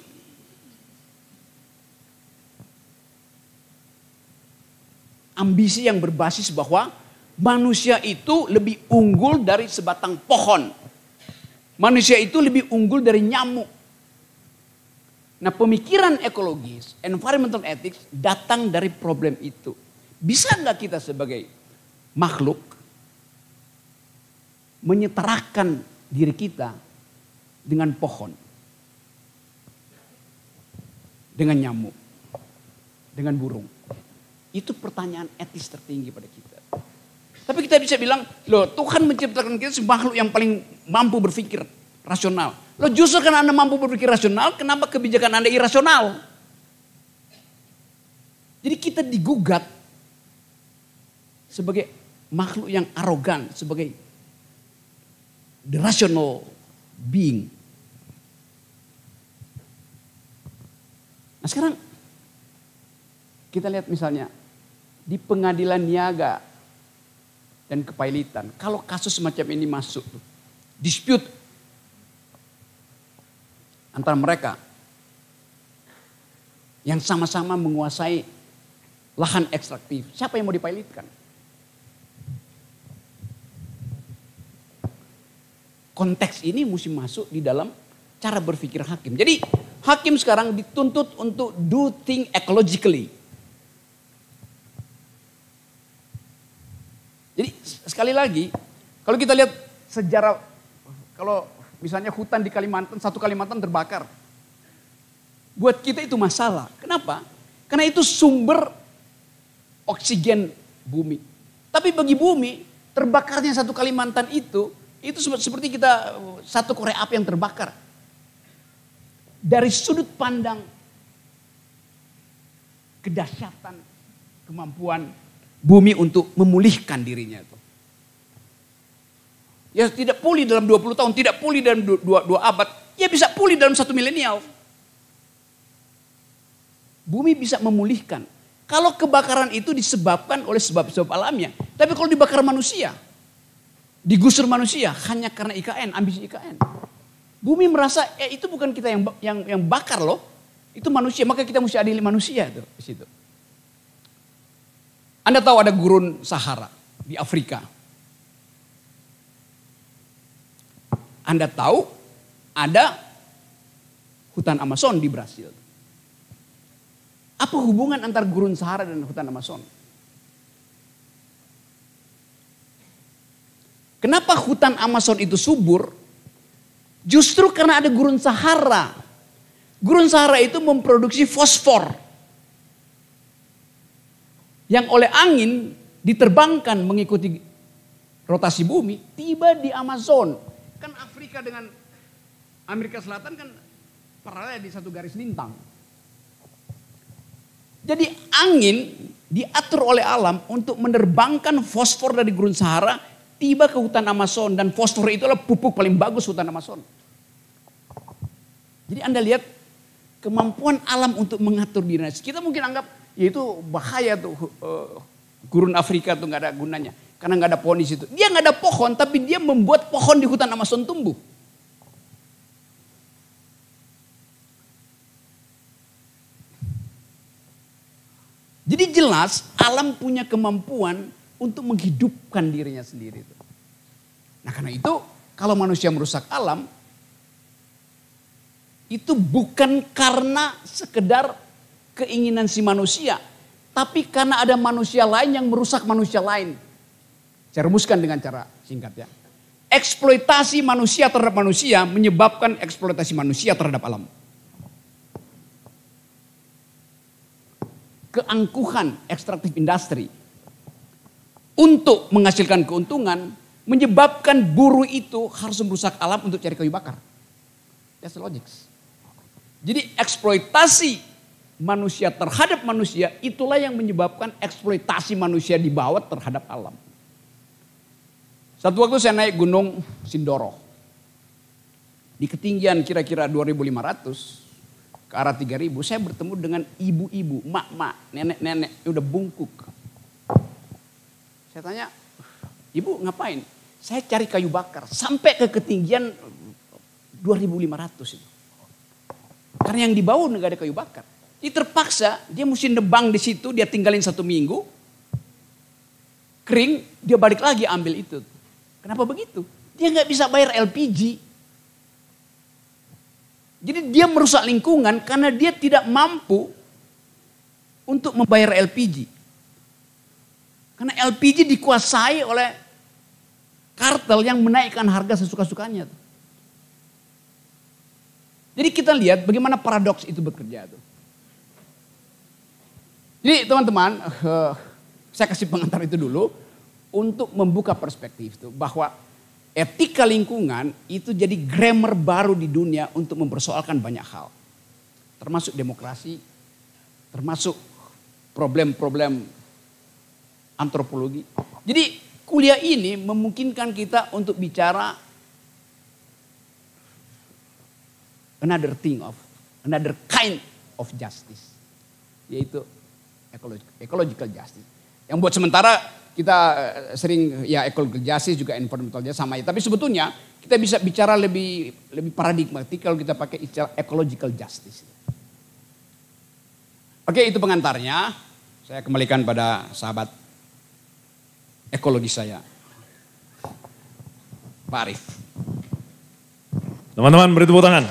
Ambisi yang berbasis bahwa manusia itu lebih unggul dari sebatang pohon. Manusia itu lebih unggul dari nyamuk. Nah pemikiran ekologis, environmental ethics datang dari problem itu. Bisa nggak kita sebagai makhluk menyetarakan diri kita dengan pohon, dengan nyamuk, dengan burung. Itu pertanyaan etis tertinggi pada kita. Tapi kita bisa bilang, loh Tuhan menciptakan kita sebagai makhluk yang paling mampu berpikir rasional. Lo justru karena Anda mampu berpikir rasional, kenapa kebijakan Anda irasional? Jadi kita digugat sebagai makhluk yang arogan, sebagai the rational being. Nah sekarang kita lihat misalnya di pengadilan niaga dan kepailitan. Kalau kasus semacam ini masuk, dispute antara mereka yang sama-sama menguasai lahan ekstraktif. Siapa yang mau dipilotkan? Konteks ini mesti masuk di dalam cara berpikir hakim. Jadi hakim sekarang dituntut untuk do thing ecologically. Jadi sekali lagi, kalau kita lihat sejarah, kalau Misalnya hutan di Kalimantan, satu Kalimantan terbakar. Buat kita itu masalah. Kenapa? Karena itu sumber oksigen bumi. Tapi bagi bumi, terbakarnya satu Kalimantan itu, itu seperti kita satu Korea api yang terbakar. Dari sudut pandang kedahsyatan kemampuan bumi untuk memulihkan dirinya itu. Ya tidak pulih dalam 20 tahun, tidak pulih dalam dua, dua abad, ya bisa pulih dalam satu milenial. Bumi bisa memulihkan. Kalau kebakaran itu disebabkan oleh sebab-sebab alamnya. Tapi kalau dibakar manusia, digusur manusia hanya karena IKN, ambisi IKN. Bumi merasa ya itu bukan kita yang yang yang bakar loh. Itu manusia, maka kita mesti adili manusia itu di situ. Anda tahu ada gurun Sahara di Afrika. Anda tahu ada hutan Amazon di Brasil. Apa hubungan antar gurun Sahara dan hutan Amazon? Kenapa hutan Amazon itu subur? Justru karena ada gurun Sahara. Gurun Sahara itu memproduksi fosfor. Yang oleh angin diterbangkan mengikuti rotasi bumi, tiba di Amazon. Kan Afrika dengan Amerika Selatan kan paralel di satu garis lintang. Jadi angin diatur oleh alam untuk menerbangkan fosfor dari gurun Sahara tiba ke hutan Amazon dan fosfor itulah pupuk paling bagus hutan Amazon. Jadi Anda lihat kemampuan alam untuk mengatur dinas. Kita mungkin anggap yaitu bahaya tuh uh, gurun Afrika tuh nggak ada gunanya. Karena nggak ada pohon di situ. Dia nggak ada pohon, tapi dia membuat pohon di hutan Amazon tumbuh. Jadi jelas alam punya kemampuan untuk menghidupkan dirinya sendiri. Nah karena itu kalau manusia merusak alam, itu bukan karena sekedar keinginan si manusia, tapi karena ada manusia lain yang merusak manusia lain. Saya rumuskan dengan cara singkat ya. Eksploitasi manusia terhadap manusia menyebabkan eksploitasi manusia terhadap alam. Keangkuhan ekstraktif industri untuk menghasilkan keuntungan menyebabkan buruh itu harus merusak alam untuk cari kayu bakar. That's the logics. Jadi eksploitasi manusia terhadap manusia itulah yang menyebabkan eksploitasi manusia di bawah terhadap alam. Satu waktu saya naik gunung Sindoro. Di ketinggian kira-kira 2500 ke arah 3000 saya bertemu dengan ibu-ibu, mak-mak, nenek-nenek udah bungkuk. Saya tanya, "Ibu ngapain?" Saya cari kayu bakar sampai ke ketinggian 2500 itu. Karena yang dibawa nggak ada kayu bakar. Dia terpaksa, dia mesti nebang di situ, dia tinggalin satu minggu. Kering, dia balik lagi ambil itu. Kenapa begitu? Dia nggak bisa bayar LPG. Jadi dia merusak lingkungan karena dia tidak mampu untuk membayar LPG. Karena LPG dikuasai oleh kartel yang menaikkan harga sesuka-sukanya. Jadi kita lihat bagaimana paradoks itu bekerja. Tuh. Jadi teman-teman, saya kasih pengantar itu dulu untuk membuka perspektif itu bahwa etika lingkungan itu jadi grammar baru di dunia untuk mempersoalkan banyak hal. Termasuk demokrasi, termasuk problem-problem antropologi. Jadi kuliah ini memungkinkan kita untuk bicara another thing of another kind of justice yaitu ecological justice. Yang buat sementara kita eh, sering ya justice juga environmental justice sama ya. Tapi sebetulnya kita bisa bicara lebih lebih paradigmatik kalau kita pakai istilah ecological justice. Oke itu pengantarnya. Saya kembalikan pada sahabat ekologi saya. Pak Arif. Teman-teman beri tepuk tangan.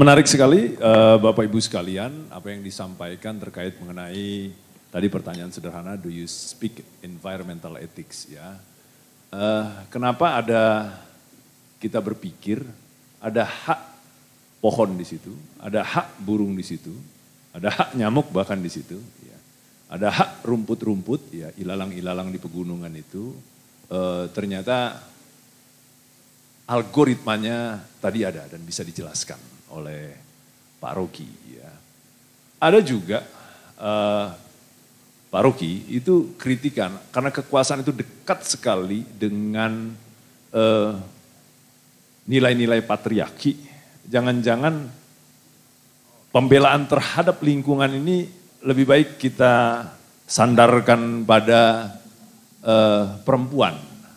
Menarik sekali uh, Bapak Ibu sekalian apa yang disampaikan terkait mengenai tadi pertanyaan sederhana do you speak environmental ethics ya. Uh, kenapa ada kita berpikir ada hak pohon di situ, ada hak burung di situ, ada hak nyamuk bahkan di situ, ya. ada hak rumput-rumput, ya ilalang-ilalang di pegunungan itu uh, ternyata algoritmanya tadi ada dan bisa dijelaskan oleh Pak Rocky. Ya. Ada juga uh, Pak Rocky itu kritikan karena kekuasaan itu dekat sekali dengan uh, nilai-nilai patriarki. Jangan-jangan pembelaan terhadap lingkungan ini lebih baik kita sandarkan pada uh, perempuan.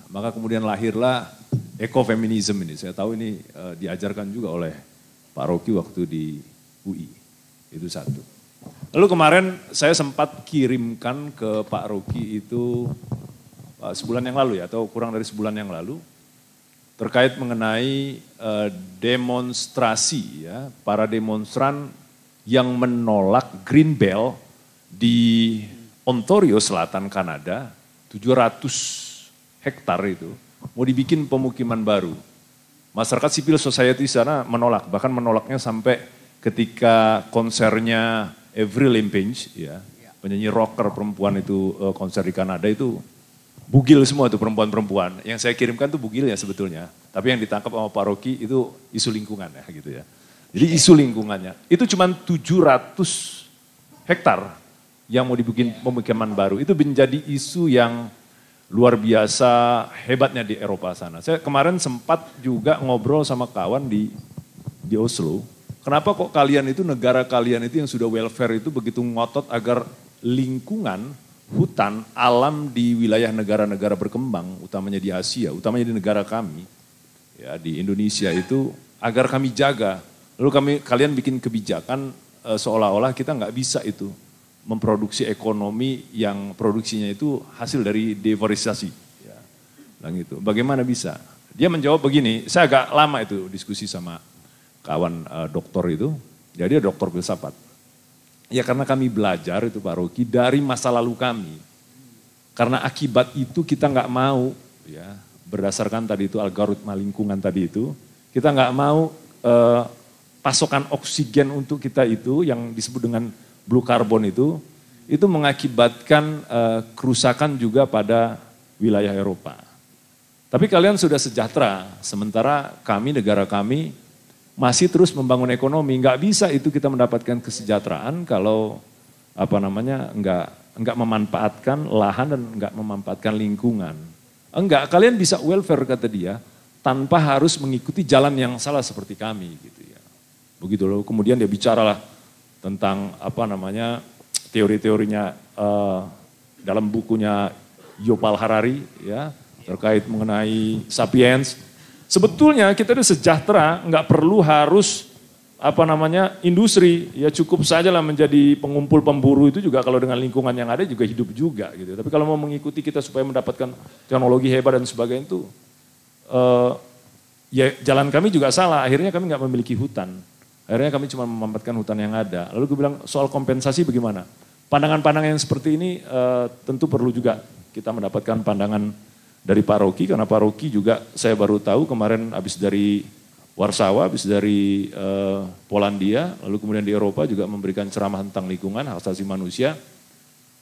Maka kemudian lahirlah ekofeminisme ini. Saya tahu ini uh, diajarkan juga oleh Pak Rocky waktu di UI. Itu satu. Lalu kemarin saya sempat kirimkan ke Pak Rocky itu eh, sebulan yang lalu ya atau kurang dari sebulan yang lalu terkait mengenai eh, demonstrasi ya para demonstran yang menolak green Bell di Ontario selatan Kanada 700 hektar itu mau dibikin pemukiman baru masyarakat sipil society sana menolak, bahkan menolaknya sampai ketika konsernya Every Lavigne ya, ya, penyanyi rocker perempuan itu eh, konser di Kanada itu bugil semua itu perempuan-perempuan. Yang saya kirimkan tuh bugil ya sebetulnya, tapi yang ditangkap sama Pak Rocky itu isu lingkungan ya gitu ya. Jadi ya. isu lingkungannya itu cuma 700 hektar yang mau dibikin pemukiman baru. Itu menjadi isu yang luar biasa hebatnya di Eropa sana. Saya kemarin sempat juga ngobrol sama kawan di di Oslo. Kenapa kok kalian itu negara kalian itu yang sudah welfare itu begitu ngotot agar lingkungan hutan alam di wilayah negara-negara berkembang, utamanya di Asia, utamanya di negara kami, ya di Indonesia itu agar kami jaga. Lalu kami kalian bikin kebijakan e, seolah-olah kita nggak bisa itu memproduksi ekonomi yang produksinya itu hasil dari deforestasi. Ya, itu. Bagaimana bisa? Dia menjawab begini, saya agak lama itu diskusi sama kawan uh, eh, dokter itu, ya dia dokter filsafat. Ya karena kami belajar itu Pak Ruki dari masa lalu kami. Karena akibat itu kita nggak mau, ya berdasarkan tadi itu algoritma lingkungan tadi itu, kita nggak mau uh, pasokan oksigen untuk kita itu yang disebut dengan blue carbon itu, itu mengakibatkan uh, kerusakan juga pada wilayah Eropa. Tapi kalian sudah sejahtera, sementara kami, negara kami, masih terus membangun ekonomi. Nggak bisa itu kita mendapatkan kesejahteraan kalau apa namanya nggak nggak memanfaatkan lahan dan nggak memanfaatkan lingkungan. Enggak, kalian bisa welfare kata dia tanpa harus mengikuti jalan yang salah seperti kami gitu ya. Begitu loh. Kemudian dia bicaralah tentang apa namanya teori-teorinya uh, dalam bukunya Yopal Harari ya terkait mengenai sapiens. Sebetulnya kita itu sejahtera, nggak perlu harus apa namanya industri ya cukup saja lah menjadi pengumpul pemburu itu juga kalau dengan lingkungan yang ada juga hidup juga gitu tapi kalau mau mengikuti kita supaya mendapatkan teknologi hebat dan sebagainya itu uh, ya jalan kami juga salah akhirnya kami nggak memiliki hutan Akhirnya kami cuma memampatkan hutan yang ada. Lalu gue bilang soal kompensasi bagaimana? Pandangan-pandangan yang seperti ini uh, tentu perlu juga kita mendapatkan pandangan dari Pak Roki karena Pak Roki juga saya baru tahu kemarin habis dari Warsawa, habis dari uh, Polandia, lalu kemudian di Eropa juga memberikan ceramah tentang lingkungan, hak asasi manusia,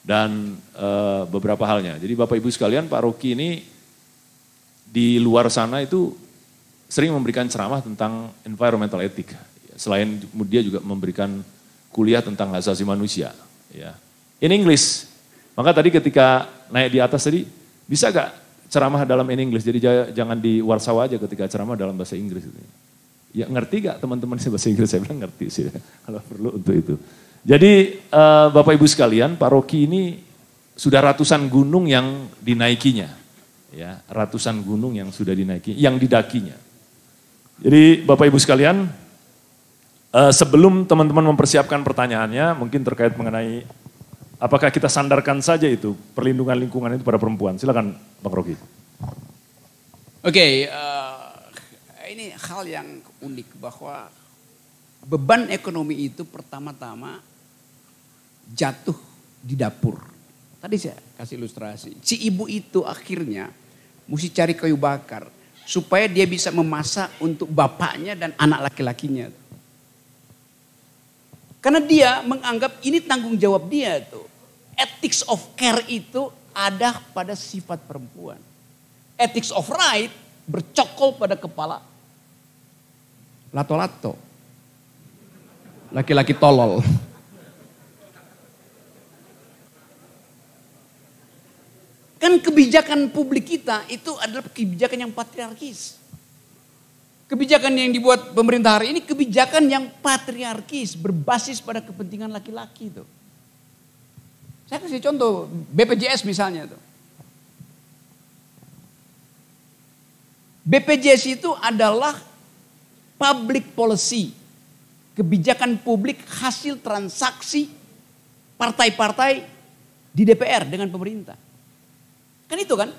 dan uh, beberapa halnya. Jadi Bapak Ibu sekalian, Pak Roki ini di luar sana itu sering memberikan ceramah tentang environmental ethics selain dia juga memberikan kuliah tentang hak asasi manusia. Ya. In English. Maka tadi ketika naik di atas tadi, bisa gak ceramah dalam in English? Jadi jangan di Warsawa aja ketika ceramah dalam bahasa Inggris. Ya ngerti gak teman-teman bahasa Inggris? Saya bilang ngerti sih, kalau perlu untuk itu. Jadi uh, Bapak Ibu sekalian, paroki ini sudah ratusan gunung yang dinaikinya. Ya, ratusan gunung yang sudah dinaiki, yang didakinya. Jadi Bapak Ibu sekalian, Eh, sebelum teman-teman mempersiapkan pertanyaannya, mungkin terkait mengenai apakah kita sandarkan saja itu perlindungan lingkungan itu pada perempuan. Silakan, Bang Rogi. Oke, okay, uh, eh, ini hal yang unik bahwa beban ekonomi itu pertama-tama jatuh di dapur. Tadi saya kasih ilustrasi. Si ibu itu akhirnya mesti cari kayu bakar supaya dia bisa memasak untuk bapaknya dan anak laki-lakinya karena dia menganggap ini tanggung jawab dia tuh. Ethics of care itu ada pada sifat perempuan. Ethics of right bercokol pada kepala lato-lato. Laki-laki tolol. Kan kebijakan publik kita itu adalah kebijakan yang patriarkis. Kebijakan yang dibuat pemerintah hari ini kebijakan yang patriarkis, berbasis pada kepentingan laki-laki itu. Saya kasih contoh BPJS misalnya tuh. BPJS itu adalah public policy, kebijakan publik hasil transaksi partai-partai di DPR dengan pemerintah. Kan itu kan?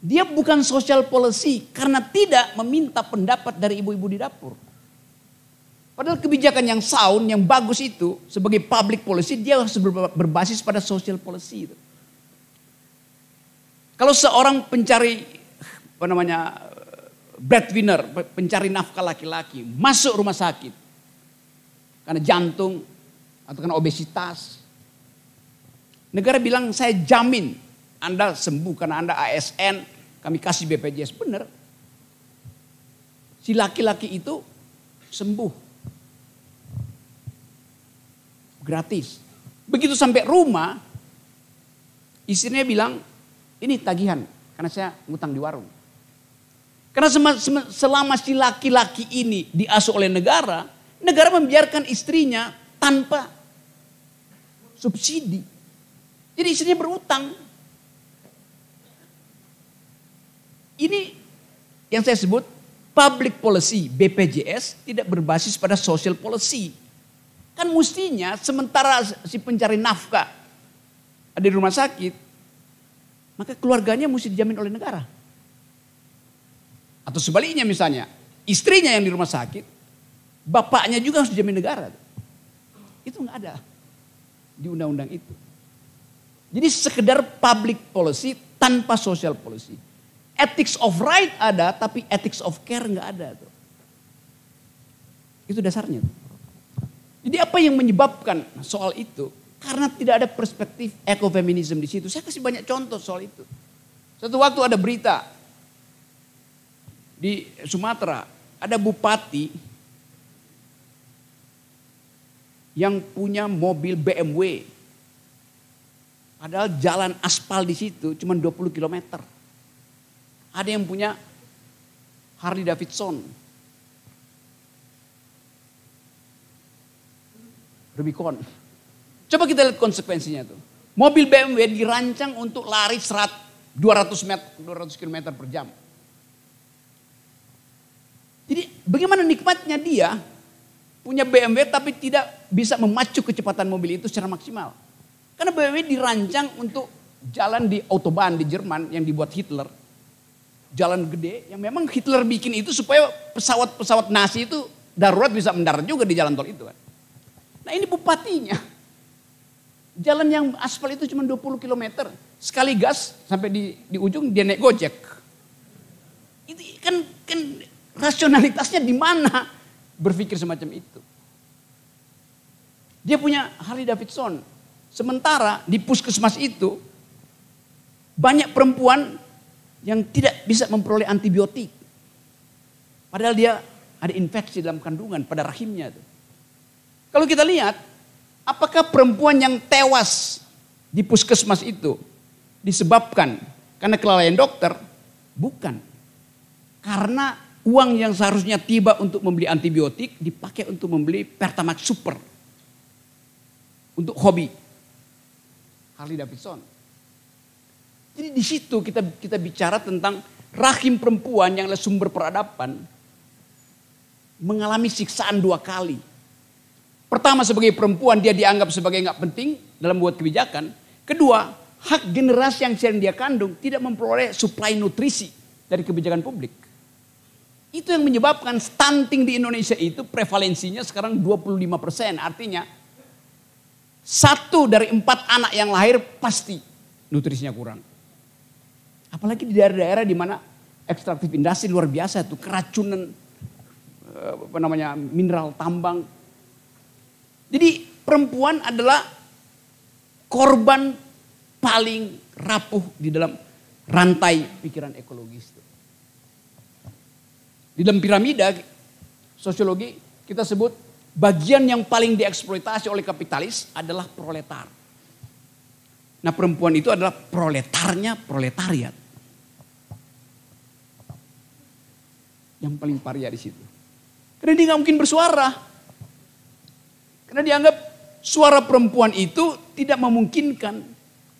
Dia bukan social policy karena tidak meminta pendapat dari ibu-ibu di dapur. Padahal kebijakan yang sound, yang bagus itu sebagai public policy dia harus berbasis pada social policy itu. Kalau seorang pencari apa namanya breadwinner, pencari nafkah laki-laki masuk rumah sakit karena jantung atau karena obesitas, negara bilang saya jamin anda sembuh karena Anda ASN, kami kasih BPJS. Benar. Si laki-laki itu sembuh. Gratis. Begitu sampai rumah, istrinya bilang, ini tagihan karena saya ngutang di warung. Karena selama si laki-laki ini diasuh oleh negara, negara membiarkan istrinya tanpa subsidi. Jadi istrinya berutang, Ini yang saya sebut public policy BPJS tidak berbasis pada social policy. Kan mestinya sementara si pencari nafkah ada di rumah sakit, maka keluarganya mesti dijamin oleh negara. Atau sebaliknya misalnya, istrinya yang di rumah sakit, bapaknya juga harus dijamin negara. Itu nggak ada di undang-undang itu. Jadi sekedar public policy tanpa social policy ethics of right ada, tapi ethics of care nggak ada. Tuh. Itu dasarnya. Jadi apa yang menyebabkan soal itu? Karena tidak ada perspektif ekofeminism di situ. Saya kasih banyak contoh soal itu. Satu waktu ada berita di Sumatera, ada bupati yang punya mobil BMW. Padahal jalan aspal di situ cuma 20 kilometer. Ada yang punya Harley Davidson. Rubicon. Coba kita lihat konsekuensinya tuh. Mobil BMW dirancang untuk lari serat 200 meter, 200 km per jam. Jadi bagaimana nikmatnya dia punya BMW tapi tidak bisa memacu kecepatan mobil itu secara maksimal. Karena BMW dirancang untuk jalan di autobahn di Jerman yang dibuat Hitler jalan gede yang memang Hitler bikin itu supaya pesawat-pesawat nasi itu darurat bisa mendarat juga di jalan tol itu kan. Nah ini bupatinya. Jalan yang aspal itu cuma 20 km. Sekali gas sampai di, di ujung dia naik gojek. Itu kan, kan rasionalitasnya di mana berpikir semacam itu. Dia punya Harley Davidson. Sementara di puskesmas itu banyak perempuan yang tidak bisa memperoleh antibiotik. Padahal dia ada infeksi dalam kandungan pada rahimnya. Itu. Kalau kita lihat, apakah perempuan yang tewas di puskesmas itu disebabkan karena kelalaian dokter? Bukan. Karena uang yang seharusnya tiba untuk membeli antibiotik dipakai untuk membeli Pertamax Super. Untuk hobi. Harley Davidson. Jadi di situ kita kita bicara tentang rahim perempuan yang adalah sumber peradaban mengalami siksaan dua kali. Pertama sebagai perempuan dia dianggap sebagai nggak penting dalam buat kebijakan. Kedua, hak generasi yang sering dia kandung tidak memperoleh suplai nutrisi dari kebijakan publik. Itu yang menyebabkan stunting di Indonesia itu prevalensinya sekarang 25 persen. Artinya satu dari empat anak yang lahir pasti nutrisinya kurang. Apalagi di daerah-daerah di mana ekstraktif industri luar biasa itu keracunan eh, apa namanya mineral tambang. Jadi perempuan adalah korban paling rapuh di dalam rantai pikiran ekologis itu. Di dalam piramida sosiologi kita sebut bagian yang paling dieksploitasi oleh kapitalis adalah proletar. Nah perempuan itu adalah proletarnya proletariat. yang paling paria di situ. Karena dia nggak mungkin bersuara. Karena dianggap suara perempuan itu tidak memungkinkan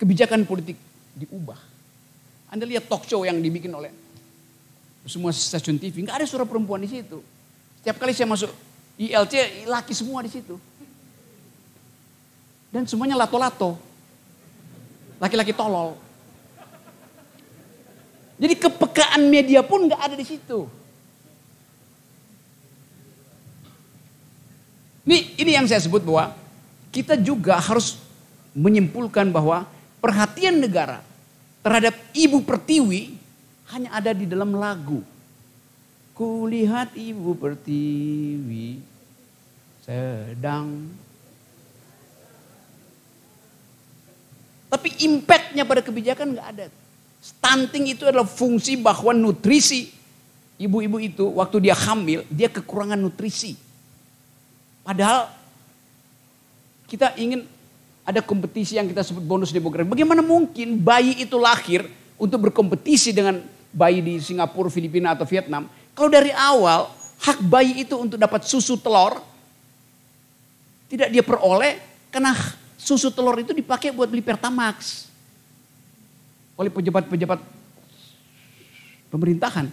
kebijakan politik diubah. Anda lihat talk show yang dibikin oleh semua stasiun TV, nggak ada suara perempuan di situ. Setiap kali saya masuk ILC, laki semua di situ. Dan semuanya lato-lato. Laki-laki tolol. Jadi kepekaan media pun nggak ada di situ. Ini, ini yang saya sebut bahwa kita juga harus menyimpulkan bahwa perhatian negara terhadap ibu pertiwi hanya ada di dalam lagu. Kulihat ibu pertiwi sedang. Tapi impactnya pada kebijakan nggak ada. Stunting itu adalah fungsi bahwa nutrisi ibu-ibu itu waktu dia hamil dia kekurangan nutrisi Padahal kita ingin ada kompetisi yang kita sebut bonus demografi. Bagaimana mungkin bayi itu lahir untuk berkompetisi dengan bayi di Singapura, Filipina, atau Vietnam. Kalau dari awal hak bayi itu untuk dapat susu telur tidak dia peroleh karena susu telur itu dipakai buat beli Pertamax oleh pejabat-pejabat pemerintahan.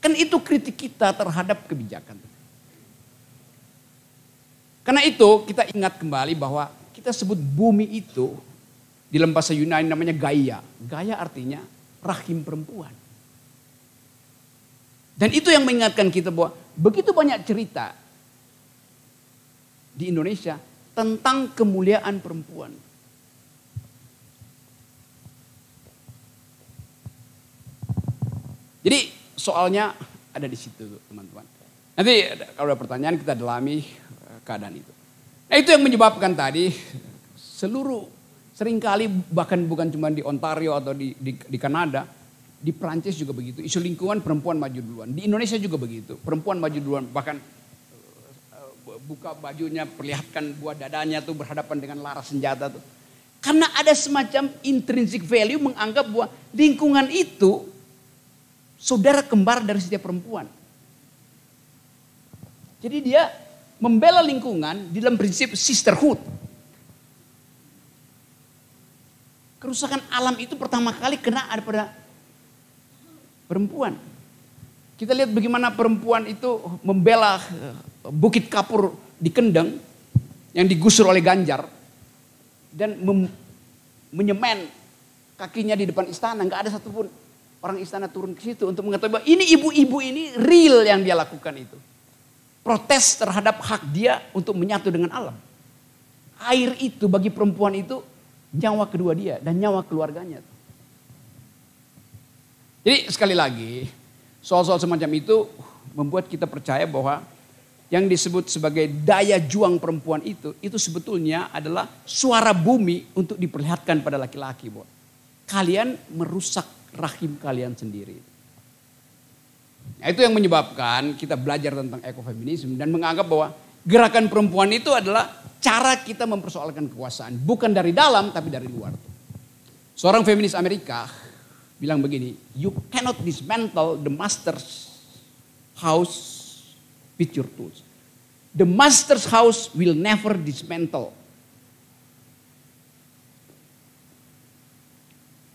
Kan itu kritik kita terhadap kebijakan. Karena itu kita ingat kembali bahwa kita sebut bumi itu di bahasa Yunani namanya Gaia. Gaia artinya rahim perempuan. Dan itu yang mengingatkan kita bahwa begitu banyak cerita di Indonesia tentang kemuliaan perempuan. Jadi soalnya ada di situ teman-teman. Nanti kalau ada pertanyaan kita dalami keadaan itu. Nah itu yang menyebabkan tadi seluruh seringkali bahkan bukan cuma di Ontario atau di, di, di Kanada, di Prancis juga begitu. Isu lingkungan perempuan maju duluan. Di Indonesia juga begitu. Perempuan maju duluan bahkan eh, eh, buka bajunya, perlihatkan buah dadanya tuh berhadapan dengan laras senjata tuh. Karena ada semacam intrinsic value menganggap bahwa lingkungan itu saudara kembar dari setiap perempuan. Jadi dia membela lingkungan di dalam prinsip sisterhood. Kerusakan alam itu pertama kali kena ada pada perempuan. Kita lihat bagaimana perempuan itu membela eh, bukit kapur di Kendeng yang digusur oleh Ganjar dan menyemen kakinya di depan istana. Nggak ada satupun orang istana turun ke situ untuk mengetahui bahwa ini ibu-ibu ini real yang dia lakukan itu protes terhadap hak dia untuk menyatu dengan alam. Air itu bagi perempuan itu nyawa kedua dia dan nyawa keluarganya. Jadi sekali lagi, soal-soal semacam itu membuat kita percaya bahwa yang disebut sebagai daya juang perempuan itu, itu sebetulnya adalah suara bumi untuk diperlihatkan pada laki-laki. Kalian merusak rahim kalian sendiri. Nah, itu yang menyebabkan kita belajar tentang ekofeminisme dan menganggap bahwa gerakan perempuan itu adalah cara kita mempersoalkan kekuasaan. Bukan dari dalam tapi dari luar. Seorang feminis Amerika bilang begini, you cannot dismantle the master's house with your tools. The master's house will never dismantle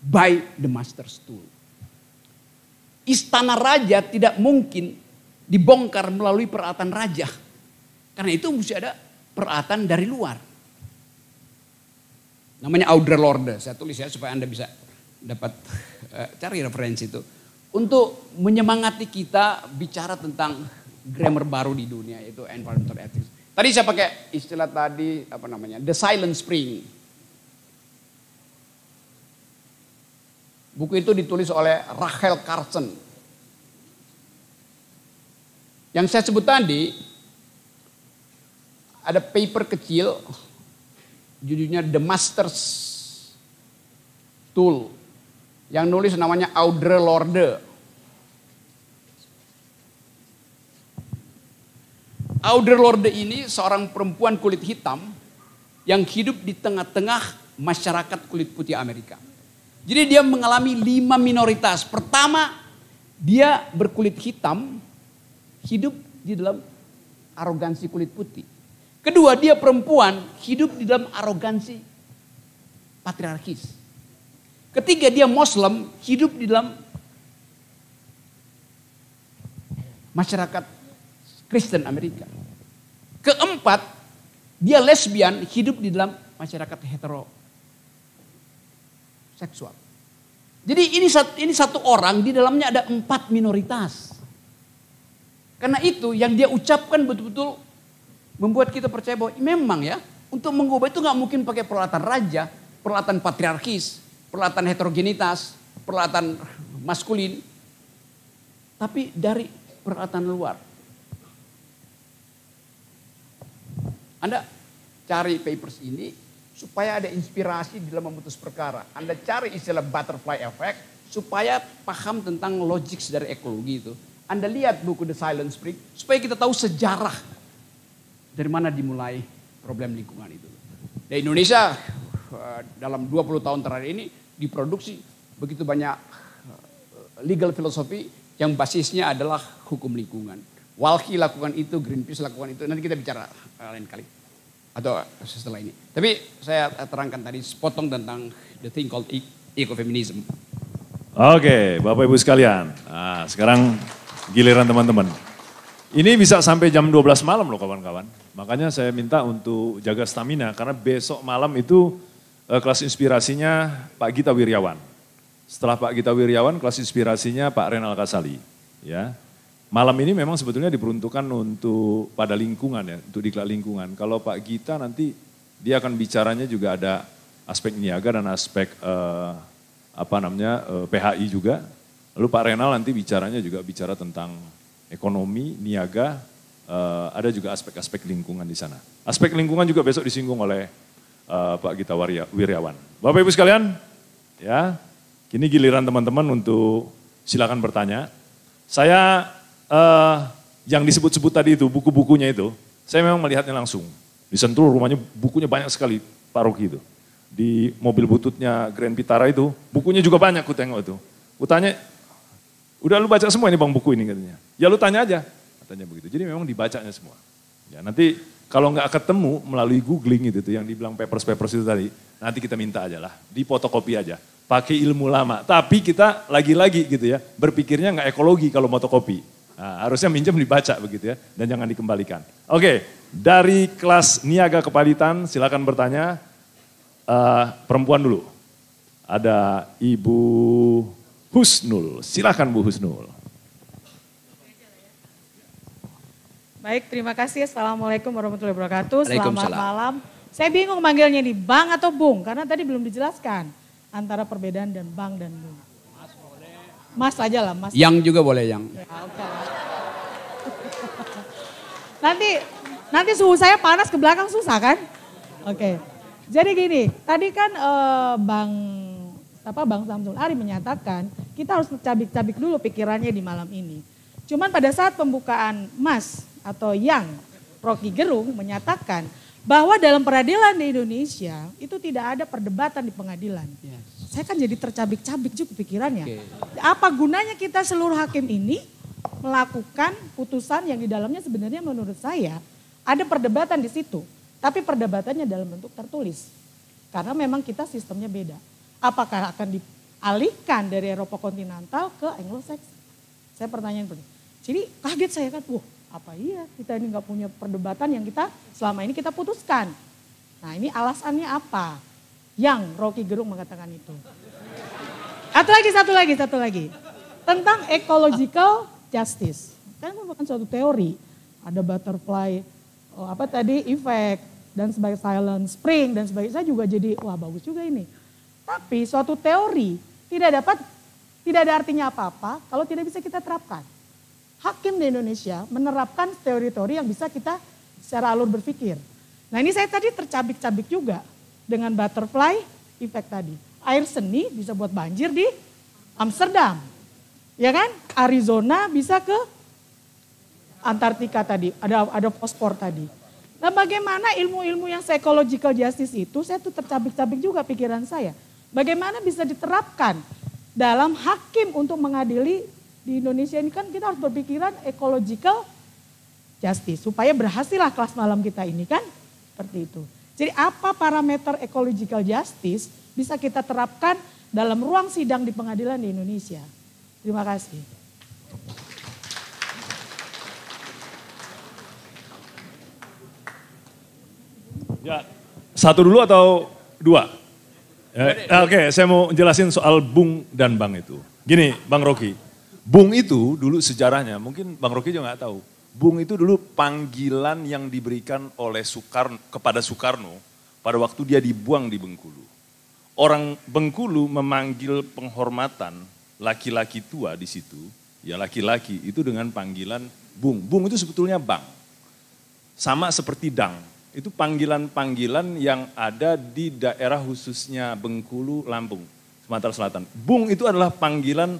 by the master's tool istana raja tidak mungkin dibongkar melalui peralatan raja. Karena itu mesti ada peralatan dari luar. Namanya Audre Lorde. Saya tulis ya supaya Anda bisa dapat eh, cari referensi itu. Untuk menyemangati kita bicara tentang grammar baru di dunia yaitu environmental ethics. Tadi saya pakai istilah tadi apa namanya? The silent spring. Buku itu ditulis oleh Rachel Carson. Yang saya sebut tadi, ada paper kecil, judulnya The Master's Tool. Yang nulis namanya Audre Lorde. Audre Lorde ini seorang perempuan kulit hitam yang hidup di tengah-tengah masyarakat kulit putih Amerika. Jadi dia mengalami lima minoritas. Pertama, dia berkulit hitam, hidup di dalam arogansi kulit putih. Kedua, dia perempuan, hidup di dalam arogansi patriarkis. Ketiga, dia Muslim, hidup di dalam masyarakat Kristen Amerika. Keempat, dia lesbian hidup di dalam masyarakat hetero seksual. Jadi ini satu, ini satu orang di dalamnya ada empat minoritas. Karena itu yang dia ucapkan betul-betul membuat kita percaya bahwa memang ya untuk mengubah itu nggak mungkin pakai peralatan raja, peralatan patriarkis, peralatan heterogenitas, peralatan maskulin, tapi dari peralatan luar. Anda cari papers ini, supaya ada inspirasi dalam memutus perkara. Anda cari istilah butterfly effect supaya paham tentang logik dari ekologi itu. Anda lihat buku The Silent Spring supaya kita tahu sejarah dari mana dimulai problem lingkungan itu. Di Indonesia eh, dalam 20 tahun terakhir ini diproduksi begitu banyak eh, legal filosofi yang basisnya adalah hukum lingkungan. Walhi lakukan itu, Greenpeace lakukan itu. Nanti kita bicara eh, lain kali atau setelah ini. Tapi saya terangkan tadi sepotong tentang the thing called e- ecofeminism. Oke, Bapak Ibu sekalian. Nah, sekarang giliran teman-teman. Ini bisa sampai jam 12 malam loh kawan-kawan. Makanya saya minta untuk jaga stamina karena besok malam itu eh, kelas inspirasinya Pak Gita Wirjawan. Setelah Pak Gita Wirjawan, kelas inspirasinya Pak Renal Kasali. Ya, malam ini memang sebetulnya diperuntukkan untuk pada lingkungan ya, untuk diklat lingkungan. Kalau Pak Gita nanti dia akan bicaranya juga ada aspek niaga dan aspek eh, apa namanya eh, PHI juga. Lalu Pak Renal nanti bicaranya juga bicara tentang ekonomi, niaga, eh, ada juga aspek-aspek lingkungan di sana. Aspek lingkungan juga besok disinggung oleh eh, Pak Gita Wiryawan. Bapak Ibu sekalian, ya kini giliran teman-teman untuk silakan bertanya. Saya uh, yang disebut-sebut tadi itu, buku-bukunya itu, saya memang melihatnya langsung. Di Sentul rumahnya bukunya banyak sekali, paroki itu. Di mobil bututnya Grand Pitara itu, bukunya juga banyak ku tengok itu. Ku tanya, udah lu baca semua ini bang buku ini katanya. Ya lu tanya aja, katanya begitu. Jadi memang dibacanya semua. Ya nanti kalau nggak ketemu melalui googling itu yang dibilang papers-papers itu tadi, nanti kita minta aja lah, dipotokopi aja. Pakai ilmu lama, tapi kita lagi-lagi gitu ya, berpikirnya nggak ekologi kalau motokopi Nah, harusnya minjem dibaca begitu ya dan jangan dikembalikan. Oke, dari kelas niaga kepalitan silakan bertanya uh, perempuan dulu. Ada Ibu Husnul. Silakan Bu Husnul. Baik, terima kasih. Assalamualaikum warahmatullahi wabarakatuh. Selamat malam. Saya bingung manggilnya di Bang atau Bung karena tadi belum dijelaskan antara perbedaan dan Bang dan Bung. Mas aja lah, Mas. Yang juga boleh yang. Ya, ah, okay. nanti nanti suhu saya panas ke belakang susah kan? Oke. Okay. Jadi gini, tadi kan uh, Bang apa Bang Samsul Ari menyatakan kita harus cabik-cabik dulu pikirannya di malam ini. Cuman pada saat pembukaan Mas atau Yang Rocky Gerung menyatakan bahwa dalam peradilan di Indonesia itu tidak ada perdebatan di pengadilan. Yes saya kan jadi tercabik-cabik juga pikirannya. Okay. Apa gunanya kita seluruh hakim ini melakukan putusan yang di dalamnya sebenarnya menurut saya ada perdebatan di situ, tapi perdebatannya dalam bentuk tertulis. Karena memang kita sistemnya beda. Apakah akan dialihkan dari Eropa kontinental ke Anglo-Saxon? Saya pertanyaan begini. Jadi kaget saya kan, wah apa iya kita ini nggak punya perdebatan yang kita selama ini kita putuskan. Nah ini alasannya apa? yang Rocky Gerung mengatakan itu. Atau lagi, satu lagi, satu lagi. Tentang ecological justice. Kan bukan suatu teori. Ada butterfly, oh apa tadi, effect, dan sebagai silent spring, dan sebagainya saya juga jadi, wah bagus juga ini. Tapi suatu teori tidak dapat, tidak ada artinya apa-apa kalau tidak bisa kita terapkan. Hakim di Indonesia menerapkan teori-teori yang bisa kita secara alur berpikir. Nah ini saya tadi tercabik-cabik juga dengan butterfly effect tadi. Air seni bisa buat banjir di Amsterdam. Ya kan? Arizona bisa ke Antartika tadi, ada ada fosfor tadi. Nah, bagaimana ilmu-ilmu yang psychological justice itu saya tuh tercabik-cabik juga pikiran saya. Bagaimana bisa diterapkan dalam hakim untuk mengadili di Indonesia ini kan kita harus berpikiran ecological justice supaya berhasillah kelas malam kita ini kan seperti itu. Jadi apa parameter ecological justice bisa kita terapkan dalam ruang sidang di pengadilan di Indonesia. Terima kasih. Ya, satu dulu atau dua? Ya, Oke, okay, saya mau jelasin soal bung dan bang itu. Gini, Bang Rocky. Bung itu dulu sejarahnya, mungkin Bang Rocky juga nggak tahu Bung itu dulu panggilan yang diberikan oleh Soekarno kepada Soekarno pada waktu dia dibuang di Bengkulu. Orang Bengkulu memanggil penghormatan laki-laki tua di situ, ya laki-laki itu dengan panggilan Bung. Bung itu sebetulnya Bang. Sama seperti Dang. Itu panggilan-panggilan yang ada di daerah khususnya Bengkulu, Lampung, Sumatera Selatan. Bung itu adalah panggilan